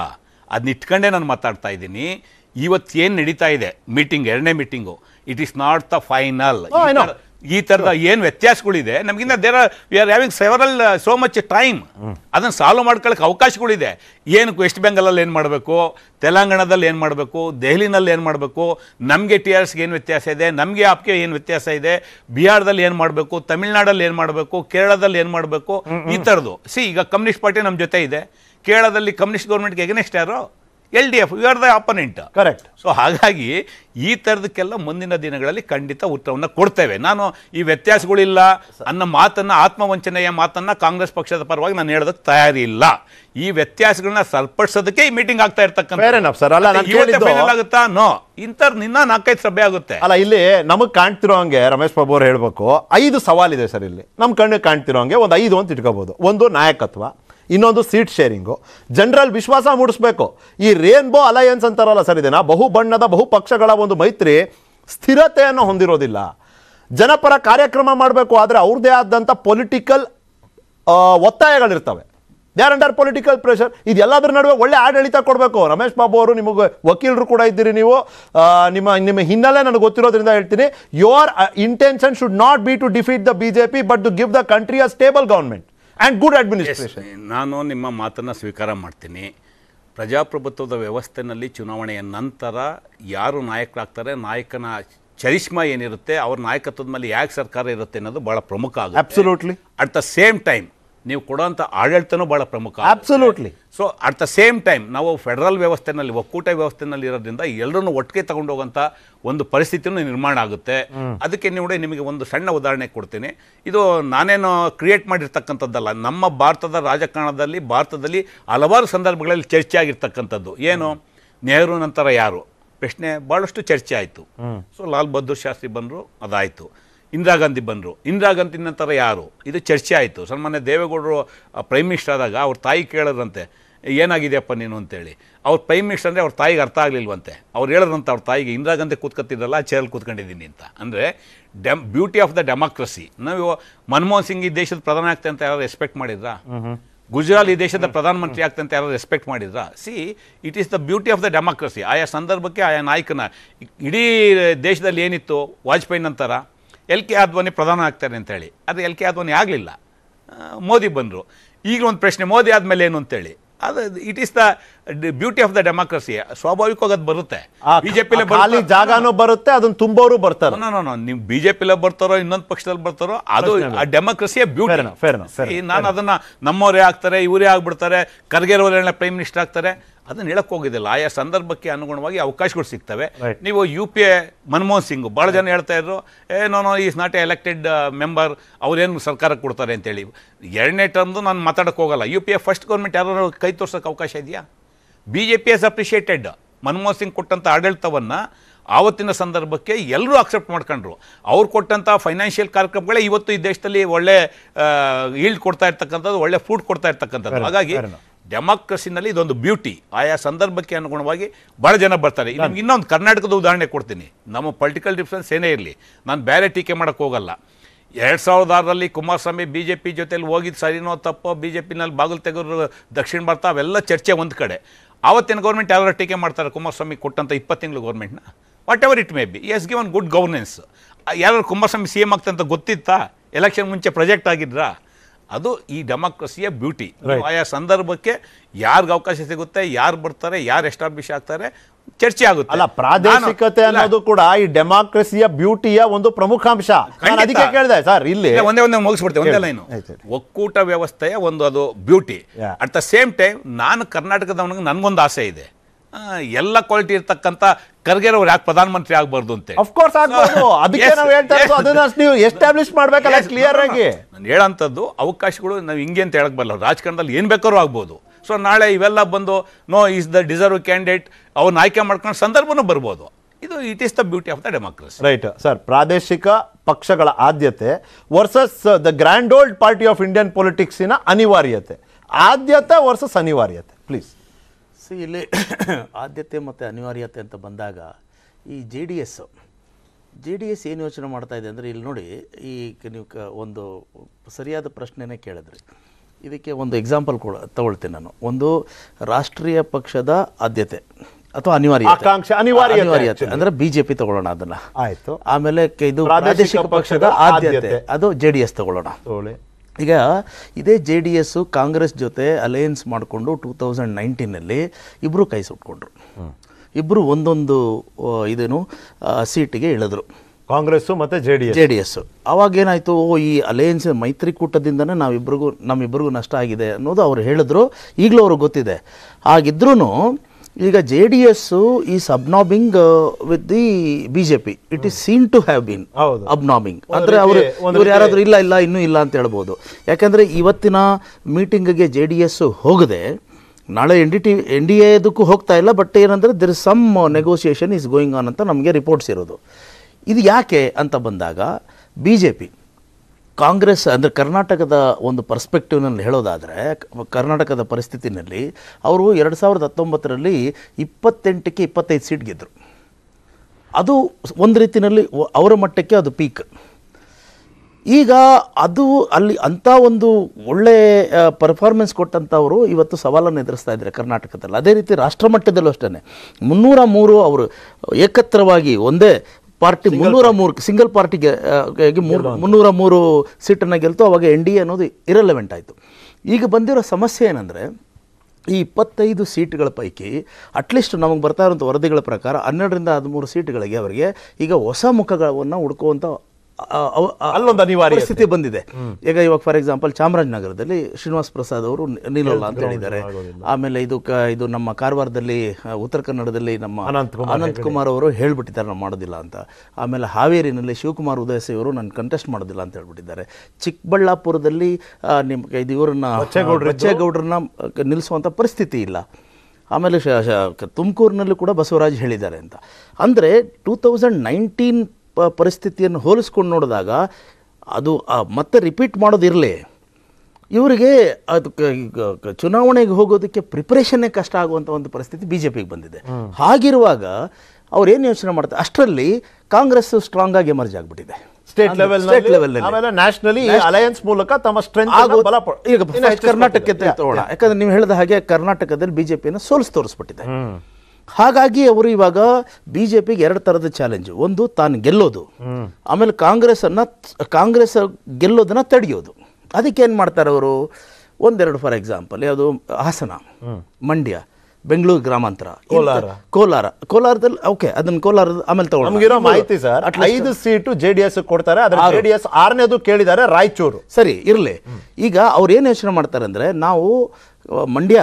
ಅದನ್ನ ಇಟ್ಕೊಂಡೇ ನಾನು ಮಾತಾಡ್ತಾ ಇದ್ದೀನಿ ಇವತ್ತೇನು ನಡೀತಾ ಇದೆ ಮೀಟಿಂಗ್ ಎರಡನೇ meeting it is not the final ಈ ಥರದ ಏನು ವ್ಯತ್ಯಾಸಗಳಿದೆ ನಮಗಿಂತ there are we are having several so much time ಅದನ್ನು ಸಾಲ್ವ್ ಮಾಡ್ಕೊಳ್ಳೋಕೆ ಅವಕಾಶಗಳಿದೆ ಏನು ವೆಸ್ಟ್ ಬೆಂಗಾಲಲ್ಲಿ ಏನು ಮಾಡಬೇಕು ತೆಲಂಗಾಣದಲ್ಲಿ ಏನು ಮಾಡಬೇಕು ದೆಹಲಿನಲ್ಲಿ ಏನು ಮಾಡಬೇಕು ನಮಗೆ ಟಿ ಆರ್ಸ್ಗೆ ಏನು ವ್ಯತ್ಯಾಸ ಇದೆ ನಮಗೆ ಆಪ್ಗೆ ಏನು ವ್ಯತ್ಯಾಸ ಇದೆ ಬಿಹಾರದಲ್ಲಿ ಏನು ಮಾಡಬೇಕು ತಮಿಳ್ನಾಡಲ್ಲಿ ಏನು ಮಾಡಬೇಕು ಕೇರಳದಲ್ಲಿ ಏನು ಮಾಡಬೇಕು ಈ ಥರದ್ದು ಸಿ ಈಗ ಕಮ್ಯುನಿಸ್ಟ್ ಪಾರ್ಟಿ ನಮ್ಮ ಜೊತೆ ಇದೆ ಕೇರಳದಲ್ಲಿ ಕಮ್ಯುನಿಸ್ಟ್ ಗೌರ್ಮೆಂಟ್ಗೆ ಎಗನೆಸ್ಟ್ ಯಾರು L D F you are the opponent correct so ಹಾಗಾಗಿ ಈ ಥರದಕ್ಕೆಲ್ಲ ಮುಂದಿನ ದಿನಗಳಲ್ಲಿ ಖಂಡಿತ ಉತ್ತರವನ್ನು ಕೊಡ್ತೇವೆ ನಾನು ಈ ವ್ಯತ್ಯಾಸಗಳಿಲ್ಲ ಅನ್ನೋ ಮಾತನ್ನು ಆತ್ಮವಂಚನೆಯ ಮಾತನ್ನು ಕಾಂಗ್ರೆಸ್ ಪಕ್ಷದ ಪರವಾಗಿ ನಾನು ಹೇಳೋದಕ್ಕೆ ತಯಾರಿ ಇಲ್ಲ ಈ ವ್ಯತ್ಯಾಸಗಳನ್ನ ಸಲ್ಪಡಿಸೋದಕ್ಕೆ ಈ ಮೀಟಿಂಗ್ ಆಗ್ತಾ ಇರ್ತಕ್ಕಂಥ ನೋ ಇಂಥ ನಿನ್ನ ನಾಲ್ಕೈದು ಸಭೆ ಆಗುತ್ತೆ ಅಲ್ಲ ಇಲ್ಲಿ ನಮಗೆ ಕಾಣ್ತಿರೋ ಹಂಗೆ ರಮೇಶ್ ಬಾಬು ಅವ್ರು ಹೇಳಬೇಕು ಐದು ಸವಾಲಿದೆ ಸರ್ ಇಲ್ಲಿ ನಮ್ಮ ಕಣ್ಣಿಗೆ ಕಾಣ್ತಿರೋ ಹಂಗೆ ಒಂದು ಐದು ಅಂತ ಇಟ್ಕೋಬಹುದು ಒಂದು ನಾಯಕತ್ವ ಇನ್ನೊಂದು ಸೀಟ್ ಶೇರಿಂಗು ಜನರಲ್ಲಿ ವಿಶ್ವಾಸ ಮೂಡಿಸಬೇಕು ಈ ರೇನ್ಬೋ ಅಲಯನ್ಸ್ ಅಂತಾರಲ್ಲ ಸರ್ ಇದನ್ನು ಬಹುಬಣ್ಣದ ಪಕ್ಷಗಳ ಒಂದು ಮೈತ್ರಿ ಸ್ಥಿರತೆಯನ್ನು ಹೊಂದಿರೋದಿಲ್ಲ ಜನಪರ ಕಾರ್ಯಕ್ರಮ ಮಾಡಬೇಕು ಆದರೆ ಅವ್ರದ್ದೇ ಆದಂಥ ಪೊಲಿಟಿಕಲ್ ಒತ್ತಾಯಗಳಿರ್ತವೆ ಯಾರ್ ಅಂಡರ್ ಪೊಲಿಟಿಕಲ್ ಪ್ರೆಷರ್ ಇದೆಲ್ಲದರ ನಡುವೆ ಒಳ್ಳೆ ಆಡಳಿತ ಕೊಡಬೇಕು ರಮೇಶ್ ಬಾಬು ಅವರು ನಿಮಗೆ ವಕೀಲರು ಕೂಡ ಇದ್ದೀರಿ ನೀವು ನಿಮ್ಮ ನಿಮ್ಮ ಹಿನ್ನೆಲೆ ನನಗೆ ಗೊತ್ತಿರೋದ್ರಿಂದ ಹೇಳ್ತೀನಿ your intention should not be to defeat the B J P but to give the country a stable government and good administration ನಾನು ನಿಮ್ಮ ಮಾತನ್ನು ಸ್ವೀಕಾರ ಮಾಡ್ತೀನಿ ಪ್ರಜಾಪ್ರಭುತ್ವದ ವ್ಯವಸ್ಥೆಯಲ್ಲಿ ಚುನಾವಣೆಯ ನಂತರ ಯಾರು ನಾಯಕರಾಗ್ತಾರೆ ನಾಯಕನ ಚರಿಷ್ಮಾ ಏನಿರುತ್ತೆ ಅವ್ರ ನಾಯಕತ್ವದ ಮೇಲೆ ಯಾಕೆ ಸರ್ಕಾರ ಇರುತ್ತೆ ಅನ್ನೋದು ಭಾಳ ಪ್ರಮುಖ ಆಗುತ್ತೆ absolutely at the same time ನೀವು ಕೊಡುವಂಥ ಆಡಳಿತನೂ ಭಾಳ ಪ್ರಮುಖ absolutely so at the same time ನಾವು ಫೆಡರಲ್ ವ್ಯವಸ್ಥೆನಲ್ಲಿ ಒಕ್ಕೂಟ ವ್ಯವಸ್ಥೆನಲ್ಲಿ ಇರೋದ್ರಿಂದ ಎಲ್ಲರನ್ನು ಒಟ್ಟಿಗೆ ತಗೊಂಡು ಹೋಗೋಂಥ ಒಂದು ಪರಿಸ್ಥಿತಿನೂ ನಿರ್ಮಾಣ ಆಗುತ್ತೆ ಅದಕ್ಕೆ ನೀವು ನಿಮಗೆ ಒಂದು ಸಣ್ಣ ಉದಾಹರಣೆ ಕೊಡ್ತೀನಿ ಇದು ನಾನೇನು ಕ್ರಿಯೇಟ್ ಮಾಡಿರ್ತಕ್ಕಂಥದ್ದಲ್ಲ ನಮ್ಮ ಭಾರತದ ರಾಜಕಾರಣದಲ್ಲಿ ಭಾರತದಲ್ಲಿ ಹಲವಾರು ಸಂದರ್ಭಗಳಲ್ಲಿ ಚರ್ಚೆ ಆಗಿರ್ತಕ್ಕಂಥದ್ದು ಏನು ನೆಹರು ನಂತರ ಯಾರು ಪ್ರಶ್ನೆ ಭಾಳಷ್ಟು ಚರ್ಚೆ ಆಯಿತು ಸೊ ಲಾಲ್ ಬಹದ್ದೂರ್ ಶಾಸ್ತ್ರಿ ಬಂದರು ಅದಾಯಿತು ಇಂದಿರಾ ಗಾಂಧಿ ಬಂದರು ಇಂದಿರಾ ಗಾಂಧಿ ನಂತರ ಯಾರು ಇದು ಚರ್ಚೆ ಆಯಿತು ಸನ್ಮಾನ್ಯ ದೇವೇಗೌಡರು ಪ್ರೈಮ್ ಮಿನಿಸ್ಟರ್ ಆದಾಗ ಅವ್ರ ತಾಯಿ ಕೇಳಿದ್ರಂತೆ ಏನಾಗಿದೆಯಪ್ಪ ನೀನು ಅಂತೇಳಿ ಅವ್ರ ಪ್ರೈಮ್ ಮಿನಿಸ್ಟರ್ ಅಂದರೆ ಅವ್ರ ತಾಯಿಗೆ ಅರ್ಥ ಆಗಲಿಲ್ವಂತೆ ಅವ್ರು ಹೇಳದ್ರಂತೆ ಅವ್ರ ತಾಯಿಗೆ ಇಂದಿರಾ ಗಾಂಧಿ ಕೂತ್ಕೊತಿದ್ರಲ್ಲ ಚೇರಲ್ಲಿ ಕೂತ್ಕೊಂಡಿದ್ದೀನಿ ಅಂತ ಅಂದರೆ dem beauty of the democracy ನಾವು ಮನಮೋಹನ್ ಸಿಂಗ್ ಈ ದೇಶದ ಪ್ರಧಾನ ಆಗ್ತಂತ ಅಂತ ಯಾರು ರೆಸ್ಪೆಕ್ಟ್ ಮಾಡಿದ್ರಾ ಗುಜರಾಲ್ ಈ ದೇಶದ ಪ್ರಧಾನಮಂತ್ರಿ ಅಂತ ಯಾರು ರೆಸ್ಪೆಕ್ಟ್ ಮಾಡಿದ್ರಾ see it is the beauty of the democracy ಆಯಾ ಸಂದರ್ಭಕ್ಕೆ ಆಯಾ ನಾಯಕನ ಇಡೀ ದೇಶದಲ್ಲಿ ಏನಿತ್ತು ವಾಜಪೇಯಿ ನಂತರ ಎಲ್ ಕೆ ಆದ್ವಾನಿ ಪ್ರಧಾನ ಆಗ್ತಾರೆ ಅಂತೇಳಿ ಅದು ಎಲ್ ಕೆ ಆದ್ವಾನಿ ಆಗಲಿಲ್ಲ ಮೋದಿ ಬಂದರು ಈಗಲೂ ಒಂದು ಪ್ರಶ್ನೆ ಮೋದಿ ಆದಮೇಲೆ ಏನು ಅಂತೇಳಿ ಅದು it is the beauty of the democracy ಸ್ವಾಭಾವಿಕವಾಗಿ ಅದು ಬರುತ್ತೆ ಬಿಜೆಪಿಲಿ ಖಾಲಿ ಜಾಗನೂ ಬರುತ್ತೆ ಅದನ್ನ ತುಂಬೋರು ಬರ್ತಾರೆ ನೀವು ಬಿಜೆಪಿಲೇ ಬರ್ತಾರೋ ಇನ್ನೊಂದು ಪಕ್ಷದಲ್ಲಿ ಬರ್ತಾರೋ ಅದು ಆ ಡೆಮಾಕ್ರಸಿಯ ಬ್ಯೂಟಿ ನಾನು ಅದನ್ನ ನಮ್ಮವರೇ ಆಗ್ತಾರೆ ಇವರೇ ಆಗ್ಬಿಡ್ತಾರೆ ಖರ್ಗೆರವರೇ ಪ್ರೈಮ್ ಮಿನಿಸ್ಟರ್ ಆಗ್ತಾರೆ ಅದನ್ನ ಹೇಳಕ್ ಹೋಗಿದ್ದಿಲ್ಲ ಆಯಾ ಸಂದರ್ಭಕ್ಕೆ ಅನುಗುಣವಾಗಿ ಅವಕಾಶಗಳು ಸಿಗ್ತವೆ ನೀವು U P A Manmohan Singh ಬಹಳ ಜನ ಹೇಳ್ತಾ ಇದ್ರು ಏ ನಾನು is not a elected member ಅವ್ರೇನು ಸರ್ಕಾರ ಕೊಡ್ತಾರೆ ಅಂತೇಳಿ ಎರಡನೇ ಟರ್ಮ್ದು ನಾನು ಮಾತಾಡಕ್ಕೆ ಹೋಗಲ್ಲ U P A first government ಯಾರು ಕೈ ತೋರ್ಸೋಕೆ ಅವಕಾಶ ಇದೆಯಾ B J P is appreciated Manmohan Singh ಕೊಟ್ಟಂಥ ಆಡಳಿತವನ್ನು ಆವತ್ತಿನ ಸಂದರ್ಭಕ್ಕೆ ಎಲ್ಲರೂ ಅಕ್ಸೆಪ್ಟ್ ಮಾಡ್ಕೊಂಡ್ರು ಅವ್ರು ಕೊಟ್ಟಂಥ ಫೈನಾನ್ಷಿಯಲ್ ಕಾರ್ಯಕ್ರಮಗಳೇ ಇವತ್ತು ಈ ದೇಶದಲ್ಲಿ ಒಳ್ಳೆ ಈಲ್ಡ್ ಕೊಡ್ತಾ ಇರ್ತಕ್ಕಂಥದ್ದು ಒಳ್ಳೆ ಫುಡ್ ಕೊಡ್ತಾ ಇರ್ತಕ್ಕಂಥದ್ದು ಹಾಗಾಗಿ ಡೆಮಾಕ್ರಸಿನಲ್ಲಿ ಇದೊಂದು ಬ್ಯೂಟಿ ಆಯಾ ಸಂದರ್ಭಕ್ಕೆ ಅನುಗುಣವಾಗಿ ಭಾಳ ಜನ ಬರ್ತಾರೆ ನಮ್ಗೆ ಇನ್ನೊಂದು ಕರ್ನಾಟಕದ ಉದಾಹರಣೆ ಕೊಡ್ತೀನಿ ನಮ್ಮ ಪೊಲಿಟಿಕಲ್ ಡಿಫ್ರೆನ್ಸ್ ಏನೇ ಇರಲಿ ನಾನು ಬೇರೆ ಟೀಕೆ ಮಾಡೋಕ್ಕೆ ಹೋಗಲ್ಲ ಎರಡು ಸಾವಿರದ ಆರರಲ್ಲಿ ಕುಮಾರಸ್ವಾಮಿ ಬಿ ಜೆ ಪಿ ಜೊತೆಯಲ್ಲಿ ಹೋಗಿದ್ದು ಸರಿನೋ ತಪ್ಪೋ ಬಿ ಜೆ ಪಿನಲ್ಲಿ ಬಾಗಿಲು ತೆಗೆದ್ರು ದಕ್ಷಿಣ ಭಾರತ ಅವೆಲ್ಲ ಚರ್ಚೆ ಒಂದು ಕಡೆ ಆವತ್ತಿನ ಗೌರ್ಮೆಂಟ್ ಯಾರು ಟೀಕೆ ಮಾಡ್ತಾರೆ ಕುಮಾರಸ್ವಾಮಿ ಕೊಟ್ಟಂತ ಇಪ್ಪತ್ತು ತಿಂಗಳು ಗೌರ್ಮೆಂಟ್ನ whatever it may be is given good governance ಯಾರು ಕುಮಾರಸ್ವಾಮಿ ಸಿ ಎಮ್ ಆಗ್ತಂತ ಗೊತ್ತಿತ್ತಾ ಎಲೆಕ್ಷನ್ ಮುಂಚೆ ಪ್ರೊಜೆಕ್ಟ್ ಆಗಿದ್ರ ಅದು ಈ ಡೆಮಾಕ್ರಸಿಯ ಬ್ಯೂಟಿ ಆಯಾ ಸಂದರ್ಭಕ್ಕೆ ಯಾರಿಗೆ ಅವಕಾಶ ಸಿಗುತ್ತೆ ಯಾರು ಬರ್ತಾರೆ ಯಾರು ಎಸ್ಟಾಬ್ಲಿಷ್ ಆಗ್ತಾರೆ ಚರ್ಚೆ ಆಗುತ್ತೆ ಅಲ್ಲ ಪ್ರಾದೇಶಿಕತೆ ಅನ್ನೋದು ಕೂಡ ಈ ಡೆಮಾಕ್ರಸಿಯ ಬ್ಯೂಟಿಯ ಒಂದು ಪ್ರಮುಖ ಅಂಶ ನಾನು ಅದಕ್ಕೆ ಕೇಳಿದೆ ಸರ್ ಇಲ್ಲಿ ಒಂದೇ ಒಂದೇ ಮುಗಿಸ್ಬಿಡ್ತೇವೆ ಒಂದೇ ಲೈನು ಒಕ್ಕೂಟ ವ್ಯವಸ್ಥೆಯ ಒಂದು ಅದು beauty at the same time ನಾನು ಕರ್ನಾಟಕದವನಿಗೆ ನನಗೊಂದು ಆಸೆ ಇದೆ ಎಲ್ಲ ಕ್ವಾಲಿಟಿ ಇರತಕ್ಕಂತ ಖರ್ಗೆ ಅವ್ರು ಯಾಕೆ ಪ್ರಧಾನಮಂತ್ರಿ ಆಗಬಾರ್ದು ಅಂತ ಅಫ್ಕೋರ್ಸ್ ಅದಕ್ಕೆ ನಾವು ಹೇಳ್ತಾ ಅದನ್ನ ನೀವು ಎಸ್ಟಾಬ್ಲಿಷ್ ಮಾಡ್ಬೇಕಲ್ಲ ಕ್ಲಿಯರ್ ಆಗಿ ನಾನು ಹೇಳಂಥದ್ದು ಅವಕಾಶಗಳು ನಾವು ಹಿಂಗೆ ಅಂತ ಹೇಳಕ್ ಬರಲ್ಲ ರಾಜಕಾರಣದಲ್ಲಿ ಏನು ಬೇಕಾದ್ರೂ ಆಗ್ಬೋದು ಸೊ ನಾಳೆ ಇವೆಲ್ಲ ಬಂದು no is the deserve candidate ಅವನ್ನ ಆಯ್ಕೆ ಮಾಡ್ಕೊಂಡು ಸಂದರ್ಭನೂ ಬರ್ಬೋದು ಇದು it is the beauty of the democracy right sir ಪ್ರಾದೇಶಿಕ ಪಕ್ಷಗಳ ಆದ್ಯತೆ versus the grand old party of Indian ಪೊಲಿಟಿಕ್ಸಿನ ಅನಿವಾರ್ಯತೆ ಆದ್ಯತೆ ವರ್ಸಸ್ ಅನಿವಾರ್ಯತೆ ಪ್ಲೀಸ್ ಸಿ ಇಲ್ಲಿ <coughs> ಆದ್ಯತೆ ಮತ್ತು ಅನಿವಾರ್ಯತೆ ಅಂತ ಬಂದಾಗ ಈ J D S J D S ಏನು ಯೋಚನೆ ಮಾಡ್ತಾ ಇದೆ ಅಂದರೆ ಇಲ್ಲಿ ನೋಡಿ ಈ ನೀವು ಕ ಒಂದು ಸರಿಯಾದ ಪ್ರಶ್ನೆನೇ ಕೇಳಿದ್ರಿ ಇದಕ್ಕೆ ಒಂದು ಎಕ್ಸಾಂಪಲ್ ಕೂಡ ತಗೊಳ್ತೀನಿ ನಾನು ಒಂದು ರಾಷ್ಟ್ರೀಯ ಪಕ್ಷದ ಆದ್ಯತೆ ಅಥವಾ ಅನಿವಾರ್ಯ ಅನಿವಾರ್ಯತೆ ಅಂದ್ರೆ ಬಿಜೆಪಿ ತಗೊಳ್ಳೋಣ ಅದನ್ನ ಆಯ್ತು ಆಮೇಲೆ ಇದು ಪ್ರಾದೇಶಿಕ ಪಕ್ಷದ ಆದ್ಯತೆ ಅದು ಜೆ ಡಿ ಎಸ್ ತಗೊಳ್ಳೋಣ ಈಗ ಇದೇ ಜೆ ಡಿ ಎಸ್ಸು ಕಾಂಗ್ರೆಸ್ ಜೊತೆ ಅಲಯನ್ಸ್ ಮಾಡಿಕೊಂಡು ಟೂ ತೌಸಂಡ್ ನೈನ್ಟೀನಲ್ಲಿ ಇಬ್ಬರು ಕೈ ಸುಟ್ಕೊಂಡ್ರು ಇಬ್ಬರು ಒಂದೊಂದು ಇದೇನು ಸೀಟಿಗೆ ಇಳಿದ್ರು ಕಾಂಗ್ರೆಸ್ಸು ಮತ್ತು J D S J D ಅವಾಗೇನಾಯಿತು ಓ ಈ ಅಲಯನ್ಸ್ ಮೈತ್ರಿಕೂಟದಿಂದನೇ ನಾವಿಬ್ಬರಿಗೂ ನಮ್ಮಿಬ್ಬರಿಗೂ ನಷ್ಟ ಆಗಿದೆ ಅನ್ನೋದು ಅವ್ರು ಹೇಳಿದ್ರು ಈಗಲೂ ಅವ್ರಿಗೆ ಗೊತ್ತಿದೆ ಹಾಗಿದ್ರೂ ಈಗ ಜೆ ಡಿ ಎಸ್ ಈ hobnobbing with the B J P it is seen to have been hobnobbing ಅಂದರೆ ಅವರು ಇವ್ರು ಯಾರಾದರೂ ಇಲ್ಲ ಇಲ್ಲ ಇನ್ನೂ ಇಲ್ಲ ಅಂತ ಹೇಳ್ಬೋದು ಯಾಕಂದರೆ ಇವತ್ತಿನ ಮೀಟಿಂಗಿಗೆ ಜೆ ಡಿ ಎಸ್ ಹೋಗದೆ ನಾಳೆ N D T N D ಎದಕ್ಕೂ ಹೋಗ್ತಾ ಇಲ್ಲ ಬಟ್ ಏನಂದರೆ there some negotiation is going on ಅಂತ ನಮಗೆ ರಿಪೋರ್ಟ್ಸ್ ಇರೋದು ಇದು ಯಾಕೆ ಅಂತ ಬಂದಾಗ ಬಿ ಜೆ ಪಿ ಕಾಂಗ್ರೆಸ್ ಅಂದರೆ ಕರ್ನಾಟಕದ ಒಂದು ಪರ್ಸ್ಪೆಕ್ಟಿವ್ನಲ್ಲಿ ಹೇಳೋದಾದರೆ ಕರ್ನಾಟಕದ ಪರಿಸ್ಥಿತಿನಲ್ಲಿ ಅವರು ಎರಡು ಸಾವಿರದ ಹತ್ತೊಂಬತ್ತರಲ್ಲಿ ಇಪ್ಪತ್ತೆಂಟಕ್ಕೆ ಇಪ್ಪತ್ತೈದು ಸೀಟ್ ಗೆದ್ದರು ಅದು ಒಂದು ರೀತಿಯಲ್ಲಿ ಅವರ ಮಟ್ಟಕ್ಕೆ ಅದು ಪೀಕ್ ಈಗ ಅದು ಅಲ್ಲಿ ಅಂಥ ಒಂದು ಒಳ್ಳೆಯ ಪರ್ಫಾರ್ಮೆನ್ಸ್ ಕೊಟ್ಟಂಥವರು ಇವತ್ತು ಸವಾಲನ್ನು ಎದುರಿಸ್ತಾ ಇದ್ದಾರೆ ಕರ್ನಾಟಕದಲ್ಲಿ ಅದೇ ರೀತಿ ಮಟ್ಟದಲ್ಲೂ ಅಷ್ಟೇ ಮುನ್ನೂರ ಮೂರು ಅವರು ಏಕತ್ರವಾಗಿ ಒಂದೇ ಪಾರ್ಟಿ ಮುನ್ನೂರ ಮೂರು ಸಿಂಗಲ್ ಪಾರ್ಟಿಗೆ ಮುನ್ನೂರ ಮೂರು ಸೀಟನ್ನು ಗೆಲ್ತು ಅವಾಗ ಎನ್ ಡಿ ಎ ಅನ್ನೋದು ಇರಲೆವೆಂಟ್ ಆಯಿತು ಈಗ ಬಂದಿರೋ ಸಮಸ್ಯೆ ಏನಂದರೆ ಈ ಇಪ್ಪತ್ತೈದು ಸೀಟ್ಗಳ ಪೈಕಿ ಅಟ್ಲೀಸ್ಟ್ ನಮಗೆ ಬರ್ತಾ ಇರೋಂಥ ವರದಿಗಳ ಪ್ರಕಾರ ಹನ್ನೆರಡರಿಂದ ಹದಿಮೂರು ಸೀಟ್ಗಳಿಗೆ ಅವರಿಗೆ ಈಗ ಹೊಸ ಮುಖಗಳನ್ನು ಹುಡುಕುವಂಥ ಅಲ್ಲೊಂದು ಅನಿವಾರ್ಯ ಸ್ಥಿತಿ ಬಂದಿದೆ ಈಗ ಇವಾಗ ಫಾರ್ ಎಕ್ಸಾಂಪಲ್ ಚಾಮರಾಜನಗರದಲ್ಲಿ ಶ್ರೀನಿವಾಸ್ ಪ್ರಸಾದ್ ಅವರು ನಿಲ್ಲಲ್ಲ ಅಂತ ಹೇಳಿದ್ದಾರೆ ಆಮೇಲೆ ಇದು ಇದು ನಮ್ಮ ಕಾರವಾರದಲ್ಲಿ ಉತ್ತರ ಕನ್ನಡದಲ್ಲಿ ನಮ್ಮ ಅನಂತ್ ಕುಮಾರ್ ಅವರು ಹೇಳ್ಬಿಟ್ಟಿದ್ದಾರೆ ನಾವು ಮಾಡೋದಿಲ್ಲ ಅಂತ ಆಮೇಲೆ ಹಾವೇರಿನಲ್ಲಿ ಶಿವಕುಮಾರ್ ಉದಯಸಿ ಅವರು ನಾನು ಕಂಟೆಸ್ಟ್ ಮಾಡೋದಿಲ್ಲ ಅಂತ ಹೇಳ್ಬಿಟ್ಟಿದ್ದಾರೆ ಚಿಕ್ಕಬಳ್ಳಾಪುರದಲ್ಲಿ ನಿಮ್ಗೆ ಇದು ಇವರನ್ನ ಬಚ್ಚೇಗೌಡರನ್ನ ನಿಲ್ಲಿಸುವಂಥ ಪರಿಸ್ಥಿತಿ ಇಲ್ಲ ಆಮೇಲೆ ತುಮಕೂರಿನಲ್ಲೂ ಕೂಡ ಬಸವರಾಜ್ ಹೇಳಿದ್ದಾರೆ ಅಂತ ಅಂದರೆ ಟೂ ತೌಸಂಡ್ ನೈನ್ಟೀನ್ ಪರಿಸ್ಥಿತಿಯನ್ನು ಹೋಲಿಸ್ಕೊಂಡು ನೋಡಿದಾಗ ಅದು ಮತ್ತೆ ರಿಪೀಟ್ ಮಾಡೋದಿರಲಿ ಇವರಿಗೆ ಅದಕ್ಕೆ ಚುನಾವಣೆಗೆ ಹೋಗೋದಕ್ಕೆ ಪ್ರಿಪ್ರೇಷನ್ನೇ ಕಷ್ಟ ಆಗುವಂಥ ಒಂದು ಪರಿಸ್ಥಿತಿ ಬಿ ಜೆ ಪಿಗೆ ಬಂದಿದೆ ಹಾಗಿರುವಾಗ ಅವ್ರು ಏನು ಯೋಚನೆ ಮಾಡ್ತಾರೆ ಅಷ್ಟರಲ್ಲಿ ಕಾಂಗ್ರೆಸ್ ಸ್ಟ್ರಾಂಗ್ ಆಗಿ ಎಮರ್ಜ್ ಆಗಿಬಿಟ್ಟಿದೆ state level state level nationally alliance ಮೂಲಕ ತಮ್ಮ ಸ್ಟ್ರೆಂತ್ ಬಲ ಈಗ ಕರ್ನಾಟಕಕ್ಕೆ ಯಾಕಂದ್ರೆ ನೀವು ಹೇಳಿದ ಹಾಗೆ ಕರ್ನಾಟಕದಲ್ಲಿ ಬಿಜೆಪಿಯನ್ನು ಸೋಲಿಸಿ ತೋರಿಸ್ಬಿಟ್ಟಿದೆ ಹಾಗಾಗಿ ಅವರು ಇವಾಗ ಬಿ ಜೆ ಪಿಗೆ ಎರಡು ಥರದ ಚಾಲೆಂಜ್ ಒಂದು ತಾನು ಗೆಲ್ಲೋದು ಆಮೇಲೆ ಕಾಂಗ್ರೆಸ್ಸನ್ನು ಕಾಂಗ್ರೆಸ್ ಗೆಲ್ಲೋದನ್ನು ತಡೆಯೋದು ಅದಕ್ಕೆ ಏನು ಮಾಡ್ತಾರೆ ಅವರು ಒಂದೆರಡು ಫಾರ್ ಎಕ್ಸಾಂಪಲ್ ಯಾವುದು ಹಾಸನ ಮಂಡ್ಯ ಬೆಂಗಳೂರು ಗ್ರಾಮಾಂತರ ಕೋಲಾರ ಕೋಲಾರ ಕೋಲಾರದಲ್ಲಿ ಓಕೆ ಅದನ್ನ ಕೋಲಾರ ಆಮೇಲೆ ತಗೊಂಡು ಮಾಹಿತಿ ಸರ್ ಐದು ಸೀಟು ಜೆ ಡಿ ಎಸ್ ಕೊಡ್ತಾರೆ ಜೆ ಡಿ ಎಸ್ ಆರನೇದು ಕೇಳಿದ್ದಾರೆ ರಾಯಚೂರು ಸರಿ ಇರಲಿ ಈಗ ಅವ್ರು ಏನು ಯೋಚನೆ ಮಾಡ್ತಾರೆ ಅಂದರೆ ನಾವು ಮಂಡ್ಯ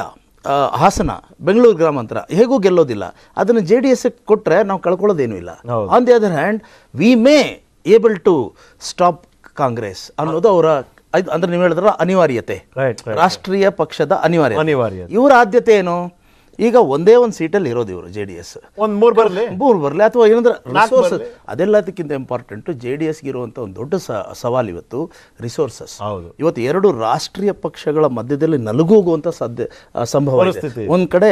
ಹಾಸನ ಬೆಂಗಳೂರು ಗ್ರಾಮಾಂತರ ಹೇಗೂ ಗೆಲ್ಲೋದಿಲ್ಲ ಅದನ್ನು ಜೆ ಡಿ ಎಸ್ ಕೊಟ್ಟರೆ ನಾವು ಕಳ್ಕೊಳ್ಳೋದೇನೂ ಇಲ್ಲ on the other hand we may able to stop Congress ಅನ್ನೋದು ಅವರ ಅಂದ್ರೆ ನೀವು ಹೇಳಿದ್ರ ಅನಿವಾರ್ಯತೆ ರಾಷ್ಟ್ರೀಯ ಪಕ್ಷದ ಅನಿವಾರ್ಯ ಅನಿವಾರ್ಯ ಇವರ ಆದ್ಯತೆ ಏನು ಈಗ ಒಂದೇ ಒಂದು ಸೀಟಲ್ಲಿ ಇರೋದು ಇವರು ಜೆ ಡಿ ಎಸ್ ಒಂದು ಮೂರು ಬರಲಿ ಮೂರು ಬರಲಿ ಅಥವಾ ಏನಂದ್ರೆ ರಿಸೋರ್ಸ್ ಅದೆಲ್ಲದಕ್ಕಿಂತ ಇಂಪಾರ್ಟೆಂಟ್ ಜೆ ಡಿ ಎಸ್ಗೆ ಇರುವಂಥ ಒಂದು ದೊಡ್ಡ ಸವಾಲು ಇವತ್ತು ರಿಸೋರ್ಸಸ್ ಹೌದು ಇವತ್ತು ಎರಡು ರಾಷ್ಟ್ರೀಯ ಪಕ್ಷಗಳ ಮಧ್ಯದಲ್ಲಿ ನಲುಗೋಗುವಂತ ಸಾಧ್ಯ ಸಂಭವ ಒಂದ್ ಒಂದು ಕಡೆ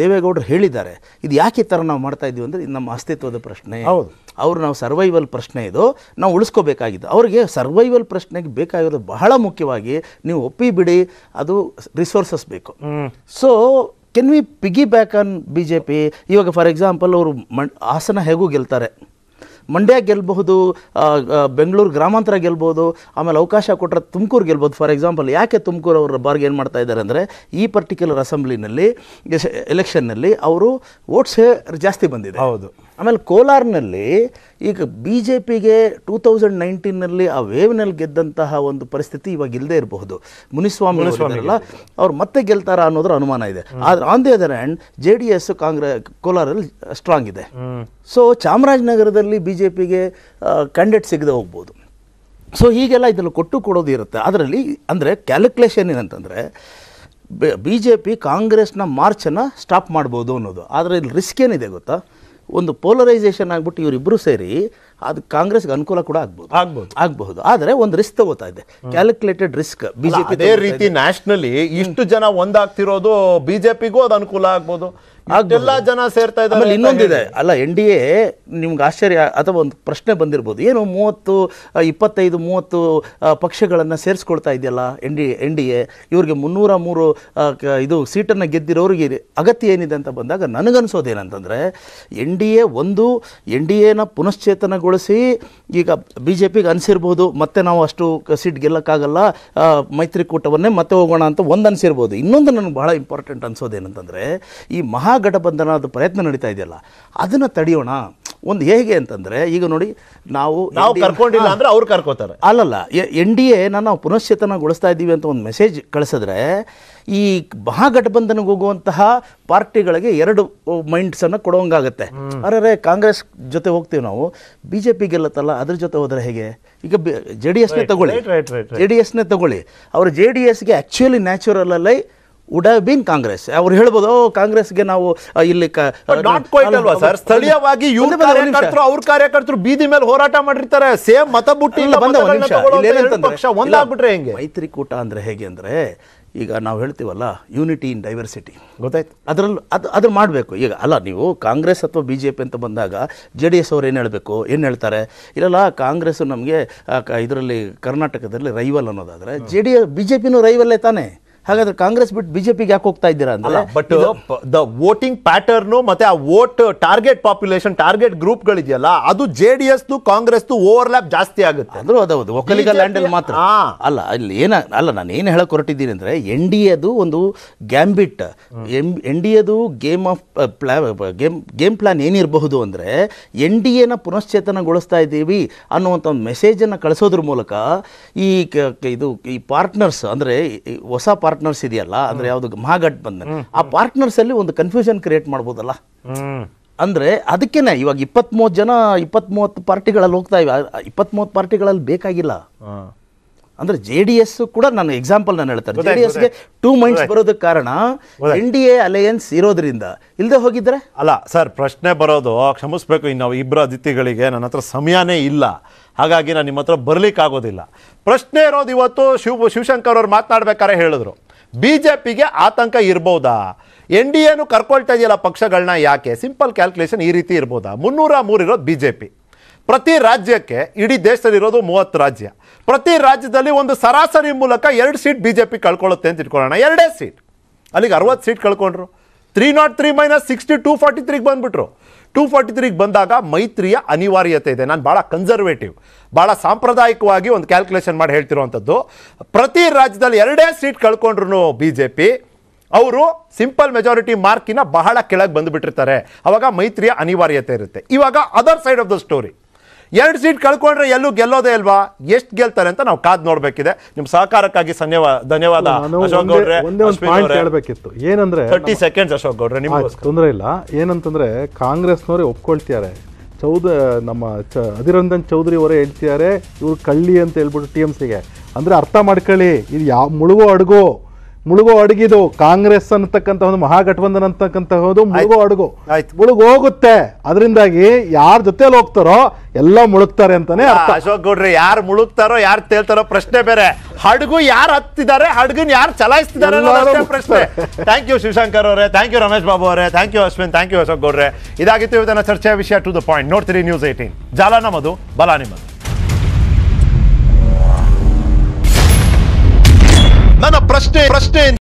ದೇವೇಗೌಡರು ಹೇಳಿದ್ದಾರೆ ಇದು ಯಾಕೆ ಈ ಥರ ನಾವು ಮಾಡ್ತಾ ಇದೀವಿ ಅಂದ್ರೆ ಇದು ನಮ್ಮ ಅಸ್ತಿತ್ವದ ಪ್ರಶ್ನೆ ಹೌದು ಅವ್ರು ನಾವು ಸರ್ವೈವಲ್ ಪ್ರಶ್ನೆ ಇದು ನಾವು ಉಳಿಸ್ಕೋಬೇಕಾಗಿದ್ದು ಅವ್ರಿಗೆ ಸರ್ವೈವಲ್ ಪ್ರಶ್ನೆಗೆ ಬೇಕಾಗಿರೋದು ಬಹಳ ಮುಖ್ಯವಾಗಿ ನೀವು ಒಪ್ಪಿ ಬಿಡಿ ಅದು ರಿಸೋರ್ಸಸ್ ಬೇಕು so can we piggy ಆನ್ on J J P for example ಅವರು ಮಂ ಹಾಸನ ಹೇಗೂ ಗೆಲ್ತಾರೆ ಮಂಡ್ಯ ಗೆಲ್ಲಬಹುದು ಬೆಂಗಳೂರು ಗ್ರಾಮಾಂತರ ಗೆಲ್ಬೋದು ಆಮೇಲೆ ಅವಕಾಶ ಕೊಟ್ಟರೆ ತುಮಕೂರು ಗೆಲ್ಬೋದು ಫಾರ್ ಎಕ್ಸಾಂಪಲ್ ಯಾಕೆ ತುಮಕೂರು ಅವರ ಏನು ಮಾಡ್ತಾ ಇದ್ದಾರೆ ಅಂದರೆ ಈ ಪರ್ಟಿಕ್ಯುಲರ್ ಅಸೆಂಬ್ಲಿನಲ್ಲಿ ಎಲೆಕ್ಷನ್ನಲ್ಲಿ ಅವರು ವೋಟ್ಸ್ ಜಾಸ್ತಿ ಬಂದಿದೆ ಹೌದು ಆಮೇಲೆ ಕೋಲಾರ್ನಲ್ಲಿ ಈಗ ಬಿ ಜೆ ಪಿಗೆ ಟೂ ತೌಸಂಡ್ ನೈನ್ಟೀನಲ್ಲಿ ಆ ವೇವ್ನಲ್ಲಿ ಗೆದ್ದಂತಹ ಒಂದು ಪರಿಸ್ಥಿತಿ ಇವಾಗ ಇಲ್ಲದೆ ಇರಬಹುದು ಮುನಿಸ್ವಾಮಿ ಮುನಿಸ್ವಾಮಿಲ್ಲ ಅವ್ರು ಮತ್ತೆ ಗೆಲ್ತಾರ ಅನ್ನೋದ್ರ ಅನುಮಾನ ಇದೆ ಆದರೆ on the other hand J D S Congress ಕೋಲಾರಲ್ಲಿ ಸ್ಟ್ರಾಂಗ್ ಇದೆ ಸೊ ಚಾಮರಾಜನಗರದಲ್ಲಿ ಬಿ ಜೆ ಪಿಗೆ ಕ್ಯಾಂಡಿಡೇಟ್ ಸಿಗದೆ ಹೋಗ್ಬೋದು ಸೊ ಹೀಗೆಲ್ಲ ಇದರಲ್ಲಿ ಕೊಟ್ಟು ಕೊಡೋದು ಇರುತ್ತೆ ಅದರಲ್ಲಿ ಅಂದರೆ ಕ್ಯಾಲ್ಕುಲೇಷನ್ ಏನಂತಂದರೆ ಬಿ ಜೆ ಪಿ ಕಾಂಗ್ರೆಸ್ನ ಮಾರ್ಚನ್ನು ಸ್ಟಾಪ್ ಮಾಡ್ಬೋದು ಅನ್ನೋದು ಆದರೆ ಇಲ್ಲಿ ರಿಸ್ಕ್ ಏನಿದೆ ಗೊತ್ತಾ ಒಂದು ಪೋಲರೈಸೇಷನ್ ಆಗ್ಬಿಟ್ಟು ಇವರಿಬ್ಬರು ಸೇರಿ ಅದು ಕಾಂಗ್ರೆಸ್ಗೆ ಅನುಕೂಲ ಕೂಡ ಆಗ್ಬಹುದು ಆಗ್ಬಹುದು ಆಗಬಹುದು ಆದರೆ ಒಂದು ರಿಸ್ಕ್ ತಗೋತಾ ಇದೆ ಕ್ಯಾಲ್ಕುಲೇಟೆಡ್ ರಿಸ್ಕ್ ಬಿಜೆಪಿ ಅದೇ ರೀತಿ ನ್ಯಾಷನಲಿ ಇಷ್ಟು ಜನ ಒಂದಾಗ್ತಿರೋದು ಬಿಜೆಪಿಗೂ ಅದು ಅನುಕೂಲ ಆಗ್ಬೋದು ಜನ ಸೇರ್ತಾ ಇದ್ದಾರೆ ಇನ್ನೊಂದಿದೆ ಅಲ್ಲ ಎನ್ ಡಿ ಎ ನಿಮ್ಗೆ ಆಶ್ಚರ್ಯ ಅಥವಾ ಒಂದು ಪ್ರಶ್ನೆ ಬಂದಿರ್ಬೋದು ಏನು ಮೂವತ್ತು ಇಪ್ಪತ್ತೈದು ಮೂವತ್ತು ಪಕ್ಷಗಳನ್ನು ಸೇರಿಸ್ಕೊಳ್ತಾ ಇದೆಯಲ್ಲ N D N D A ಇವ್ರಿಗೆ ಮುನ್ನೂರ ಮೂರು ಇದು ಸೀಟನ್ನು ಗೆದ್ದಿರೋರಿಗೆ ಅಗತ್ಯ ಏನಿದೆ ಅಂತ ಬಂದಾಗ ನನಗನ್ಸೋದೇನಂತಂದರೆ ಎನ್ ಡಿ ಎ ಒಂದು ಎನ್ ಡಿ ಎನ ಪುನಶ್ಚೇತನಗೊಳಿಸಿ ಈಗ ಬಿ ಜೆ ಪಿಗೆ ಅನಿಸಿರ್ಬೋದು ಮತ್ತೆ ನಾವು ಅಷ್ಟು ಸೀಟ್ ಗೆಲ್ಲಕ್ಕಾಗಲ್ಲ ಮೈತ್ರಿಕೂಟವನ್ನೇ ಮತ್ತೆ ಹೋಗೋಣ ಅಂತ ಒಂದು ಅನಿಸಿರ್ಬೋದು ಇನ್ನೊಂದು ನನಗೆ ಬಹಳ ಇಂಪಾರ್ಟೆಂಟ್ ಅನಿಸೋದೇನಂತಂದರೆ ಈ ಮಹಾ ಮಹಾಗಠಬಂಧನದ ಪ್ರಯತ್ನ ನಡೀತಾ ಇದೆಯಲ್ಲ ಅದನ್ನ ತಡೆಯೋಣ ಒಂದು ಹೇಗೆ ಅಂತಂದ್ರೆ ಈಗ ನೋಡಿ ನಾವು ನಾವು ಕರ್ಕೊಂಡಿಲ್ಲ ಅಂದ್ರೆ ಅವ್ರು ಕರ್ಕೋತಾರೆ ಅಲ್ಲಲ್ಲ ಎನ್ ಡಿ ಎನ ನಾವು ಪುನಶ್ಚೇತನಗೊಳಿಸ್ತಾ ಇದ್ದೀವಿ ಅಂತ ಒಂದು ಮೆಸೇಜ್ ಕಳಿಸಿದ್ರೆ ಈ ಮಹಾಗಠಬಂಧನಕ್ಕೆ ಹೋಗುವಂತಹ ಪಾರ್ಟಿಗಳಿಗೆ ಎರಡು ಮೈಂಡ್ಸನ್ನು ಕೊಡೋಂಗಾಗತ್ತೆ ಅರೆ ಕಾಂಗ್ರೆಸ್ ಜೊತೆ ಹೋಗ್ತೀವಿ ನಾವು ಬಿ ಜೆ ಪಿ ಗೆಲ್ಲತ್ತಲ್ಲ ಅದ್ರ ಜೊತೆ ಹೋದರೆ ಹೇಗೆ ಈಗ ಜೆ ಡಿ ಎಸ್ನೇ ತಗೊಳ್ಳಿ ಜೆ ಡಿ ಎಸ್ನೇ ತಗೊಳ್ಳಿ ಅವರು ಜೆ ಡಿ ಎಸ್ಗೆ ಆ್ಯಕ್ಚುಲಿ ನ್ಯಾಚುರಲಲ್ಲೇ ವುಡ್ ಹ್ಯಾವ್ ಬೀನ್ ಕಾಂಗ್ರೆಸ್ ಅವ್ರು ಹೇಳ್ಬೋದು ಕಾಂಗ್ರೆಸ್ಗೆ ನಾವು ಇಲ್ಲಿ ಸರ್ ಸ್ಥಳೀಯವಾಗಿ ಅವ್ರ ಕಾರ್ಯಕರ್ತರು ಬೀದಿ ಮೇಲೆ ಹೋರಾಟ ಮಾಡಿರ್ತಾರೆ ಸೇಮ್ ಮತ ಬುಟ್ಟಿ ಒಂದಾಗ್ಬಿಟ್ರೆ ಹೆಂಗೆ ಕೂಟ ಅಂದ್ರೆ ಹೇಗೆ ಅಂದ್ರೆ ಈಗ ನಾವು ಹೇಳ್ತೀವಲ್ಲ ಯೂನಿಟಿ ಇನ್ ಡೈವರ್ಸಿಟಿ ಗೊತ್ತಾಯ್ತು ಅದರಲ್ಲೂ ಅದು ಅದ್ರ ಮಾಡಬೇಕು ಈಗ ಅಲ್ಲ ನೀವು ಕಾಂಗ್ರೆಸ್ ಅಥವಾ ಬಿ ಜೆ ಪಿ ಅಂತ ಬಂದಾಗ ಜೆ ಡಿ ಎಸ್ ಅವ್ರು ಏನು ಹೇಳಬೇಕು ಏನು ಹೇಳ್ತಾರೆ ಇಲ್ಲಲ್ಲ ಕಾಂಗ್ರೆಸ್ಸು ನಮಗೆ ಇದರಲ್ಲಿ ಕರ್ನಾಟಕದಲ್ಲಿ ರೈವಲ್ ಅನ್ನೋದಾದರೆ ಜೆ ಡಿ ಬಿ ಜೆ ಪಿನೂ ರೈವಲ್ಲೇ ತಾನೇ ಹಾಗಾದ್ರೆ ಕಾಂಗ್ರೆಸ್ ಬಿಟ್ಟು ಬಿಜೆಪಿಗೆ ಯಾಕೆ ಹೋಗ್ತಾ ಇದ್ದೀರಾ ಅಂದ್ರೆ ಬಟ್ ದ ವೋಟಿಂಗ್ ಪ್ಯಾಟರ್ನ್ ಮತ್ತೆ ಆ vote target population target group ಗಳಿದೆಯಲ್ಲ ಅದು J D S Congress overlap ಜಾಸ್ತಿ ಆಗುತ್ತೆ ಅಂದ್ರೂ ಅದೌದು ಒಕ್ಕಲಿಗ ಲ್ಯಾಂಡಲ್ಲಿ ಮಾತ್ರ ಅಲ್ಲ ಅಲ್ಲಿ ಏನ ಅಲ್ಲ ನಾನು ಏನು ಹೇಳಕ್ ಹೊರಟಿದ್ದೀನಿ ಅಂದ್ರೆ ಎನ್ ಡಿ ಎದು ಒಂದು ಗ್ಯಾಂಬಿಟ್ ಎನ್ ಡಿ ಎದು game of game game plan ಏನಿರಬಹುದು ಅಂದ್ರೆ ಎನ್ ಡಿ ಎನ ಪುನಶ್ಚೇತನಗೊಳಿಸ್ತಾ ಇದ್ದೀವಿ ಅನ್ನುವಂಥ ಒಂದು ಮೆಸೇಜನ್ನು ಕಳಿಸೋದ್ರ ಮೂಲಕ ಈ ಇದು ಈ ಪಾರ್ಟ್ನರ್ಸ್ ಅಂದರೆ ಹೊಸ ಪಾರ್ಟ್ ಪಾರ್ಟ್ನರ್ಸ್ ಇದೆಯಲ್ಲ ಅಂದ್ರೆ ಯಾವುದು ಬಂಧನ್ ಆ ಪಾರ್ಟ್ನರ್ಸ್ ಅಲ್ಲಿ ಒಂದು ಕನ್ಫ್ಯೂಷನ್ ಕ್ರಿಯೇಟ್ ಮಾಡ್ಬೋದಲ್ಲ ಅಂದ್ರೆ ಅದಕ್ಕೇನೆ ಇವಾಗ ಇಪ್ಪತ್ತ್ ಜನ ಇಪ್ಪತ್ಮೂವತ್ತು ಪಾರ್ಟಿಗಳಲ್ಲಿ ಹೋಗ್ತಾ ಇವೆ ಇಪ್ಪತ್ ಪಾರ್ಟಿಗಳಲ್ಲಿ ಬೇಕಾಗಿಲ್ಲ ಅಂದ್ರೆ ಜೆ ಡಿ ಎಸ್ ಕೂಡ ನಾನು ಎಕ್ಸಾಂಪಲ್ ನಾನು ಹೇಳ್ತಾರೆ ಜೆ ಡಿ ಟೂ ಮೈಂಡ್ಸ್ ಬರೋದಕ್ಕೆ ಕಾರಣ ಎನ್ ಡಿ ಎ ಅಲಯನ್ಸ್ ಇರೋದ್ರಿಂದ ಇಲ್ಲದೆ ಹೋಗಿದ್ರೆ ಅಲ್ಲ ಸರ್ ಪ್ರಶ್ನೆ ಬರೋದು ಕ್ಷಮಿಸ್ಬೇಕು ಇನ್ನು ಇಬ್ಬರು ಅತಿಥಿಗಳಿಗೆ ನನ್ನ ಹತ್ರ ಸಮಯನೇ ಇಲ್ಲ ಹಾಗಾಗಿ ನಾನು ನಿಮ್ಮ ಹತ್ರ ಆಗೋದಿಲ್ಲ ಪ್ರಶ್ನೆ ಇರೋದು ಇವತ್ತು ಶಿವ ಶಿವಶಂಕರ್ ಅವ್ರು ಮಾತನಾಡ್ಬೇಕಾರೆ ಹೇಳಿದ್ರು ಬಿ ಜೆ ಪಿಗೆ ಆತಂಕ ಇರ್ಬೋದಾ ಎನ್ ಡಿ ಎನು ಕರ್ಕೊಳ್ತಾ ಇದೆಯಲ್ಲ ಪಕ್ಷಗಳನ್ನ ಯಾಕೆ ಸಿಂಪಲ್ ಕ್ಯಾಲ್ಕುಲೇಷನ್ ಈ ರೀತಿ ಇರ್ಬೋದಾ ಮುನ್ನೂರ ಮೂರಿರೋದು ಬಿ ಜೆ ಪಿ ಪ್ರತಿ ರಾಜ್ಯಕ್ಕೆ ಇಡೀ ದೇಶದಲ್ಲಿರೋದು ಮೂವತ್ತು ರಾಜ್ಯ ಪ್ರತಿ ರಾಜ್ಯದಲ್ಲಿ ಒಂದು ಸರಾಸರಿ ಮೂಲಕ ಎರಡು ಸೀಟ್ ಬಿ ಜೆ ಪಿ ಕಳ್ಕೊಳ್ಳುತ್ತೆ ಅಂತ ಇಟ್ಕೊಳ್ಳೋಣ ಎರಡೇ ಸೀಟ್ ಅಲ್ಲಿಗೆ ಅರವತ್ತು ಸೀಟ್ ಕಳ್ಕೊಂಡ್ರು three not three minus sixty two forty ತ್ರೀಗೆ ಬಂದುಬಿಟ್ರು ಟೂ ಫಾರ್ಟಿ ತ್ರೀಗೆ ಬಂದಾಗ ಮೈತ್ರಿಯ ಅನಿವಾರ್ಯತೆ ಇದೆ ನಾನು ಭಾಳ ಕನ್ಸರ್ವೇಟಿವ್ ಭಾಳ ಸಾಂಪ್ರದಾಯಿಕವಾಗಿ ಒಂದು ಕ್ಯಾಲ್ಕುಲೇಷನ್ ಮಾಡಿ ಹೇಳ್ತಿರುವಂಥದ್ದು ಪ್ರತಿ ರಾಜ್ಯದಲ್ಲಿ ಎರಡೇ ಸೀಟ್ ಕಳ್ಕೊಂಡ್ರು ಬಿ ಜೆ ಪಿ ಅವರು ಸಿಂಪಲ್ ಮೆಜಾರಿಟಿ ಮಾರ್ಕಿನ ಬಹಳ ಕೆಳಗೆ ಬಂದುಬಿಟ್ಟಿರ್ತಾರೆ ಅವಾಗ ಮೈತ್ರಿಯ ಅನಿವಾರ್ಯತೆ ಇರುತ್ತೆ ಇವಾಗ other side of the story ಎರಡು ಸೀಟ್ ಕಳ್ಕೊಂಡ್ರೆ ಎಲ್ಲೂ ಗೆಲ್ಲೋದೇ ಅಲ್ವಾ ಎಷ್ಟು ಗೆಲ್ತಾರೆ ಅಂತ ನಾವು ಕಾದ್ ನೋಡ್ಬೇಕಿದೆ ನಿಮ್ ಸಹಕಾರಕ್ಕಾಗಿ ಧನ್ಯವಾದ ಧನ್ಯವಾದ ಅಶೋಕ್ ಗೌಡ್ರೆ ಹೇಳ್ಬೇಕಿತ್ತು ಏನಂದ್ರೆ ತರ್ಟಿ ಸೆಕೆಂಡ್ಸ್ ಅಶೋಕ್ ಗೌಡ್ರೆ ನಿಮ್ಗೆ ತೊಂದರೆ ಇಲ್ಲ ಏನಂತಂದ್ರೆ ಕಾಂಗ್ರೆಸ್ನವರೇ ಒಪ್ಕೊಳ್ತಿದ್ದಾರೆ ಚೌದ ನಮ್ಮ ಚ ಅಧಿರಂಜನ್ ಚೌಧರಿ ಅವರೇ ಹೇಳ್ತಿದ್ದಾರೆ ಇವರು ಕಳ್ಳಿ ಅಂತ ಹೇಳ್ಬಿಟ್ಟು ಟಿ ಎಮ್ ಸಿಗೆ ಅಂದರೆ ಅರ್ಥ ಮಾಡ್ಕೊಳ್ಳಿ ಇದು ಯಾವ ಮುಳುಗೋ ಅಡುಗೋ ಮುಳುಗೋ ಅಡಗಿದು ಕಾಂಗ್ರೆಸ್ ಅನ್ನತಕ್ಕಂತಹ ಒಂದು ಮಹಾಗಠಬಂಧನ್ ಅಂತಕ್ಕಂತಹದು ಮುಳುಗೋ ಅಡುಗು ಮುಳುಗು ಹೋಗುತ್ತೆ ಅದರಿಂದಾಗಿ ಯಾರ ಜೊತೆಲಿ ಹೋಗ್ತಾರೋ ಎಲ್ಲ ಮುಳುಗ್ತಾರೆ ಅಂತಾನೆ ಅಶೋಕ್ ಗೌಡ್ರೆ ಯಾರು ಮುಳುಗ್ತಾರೋ ಯಾರು ತೇಳ್ತಾರೋ ಪ್ರಶ್ನೆ ಬೇರೆ ಹಡಗು ಯಾರು ಹತ್ತಿದ್ದಾರೆ ಹಡಗನ್ ಯಾರು ಚಲಾಯಿಸ್ತಿದ್ದಾರೆ ಪ್ರಶ್ನೆ ಥ್ಯಾಂಕ್ ಯು ಶಿವಶಂಕರ್ ಅವರೇ ಥ್ಯಾಂಕ್ ಯು ರಮೇಶ್ ಬಾಬು ಅವರೇ thank you Ashwin thank you Ashok ಗೌಡ್ರೆ ಇದಾಗಿತ್ತು ಇವತ್ತಿನ ಚರ್ಚೆಯ ವಿಷಯ ಟು ದ ಪಾಯಿಂಟ್ ನೋಡ್ತೀರಿ ನ್ಯೂಸ್ ಏಟೀನ್ ಜಾಲ ನಮ್ಮದು ಬಲ ನಿಮ್ಮದು ನನ್ನ ಪ್ರಶ್ನೆ ಪ್ರಶ್ನೆ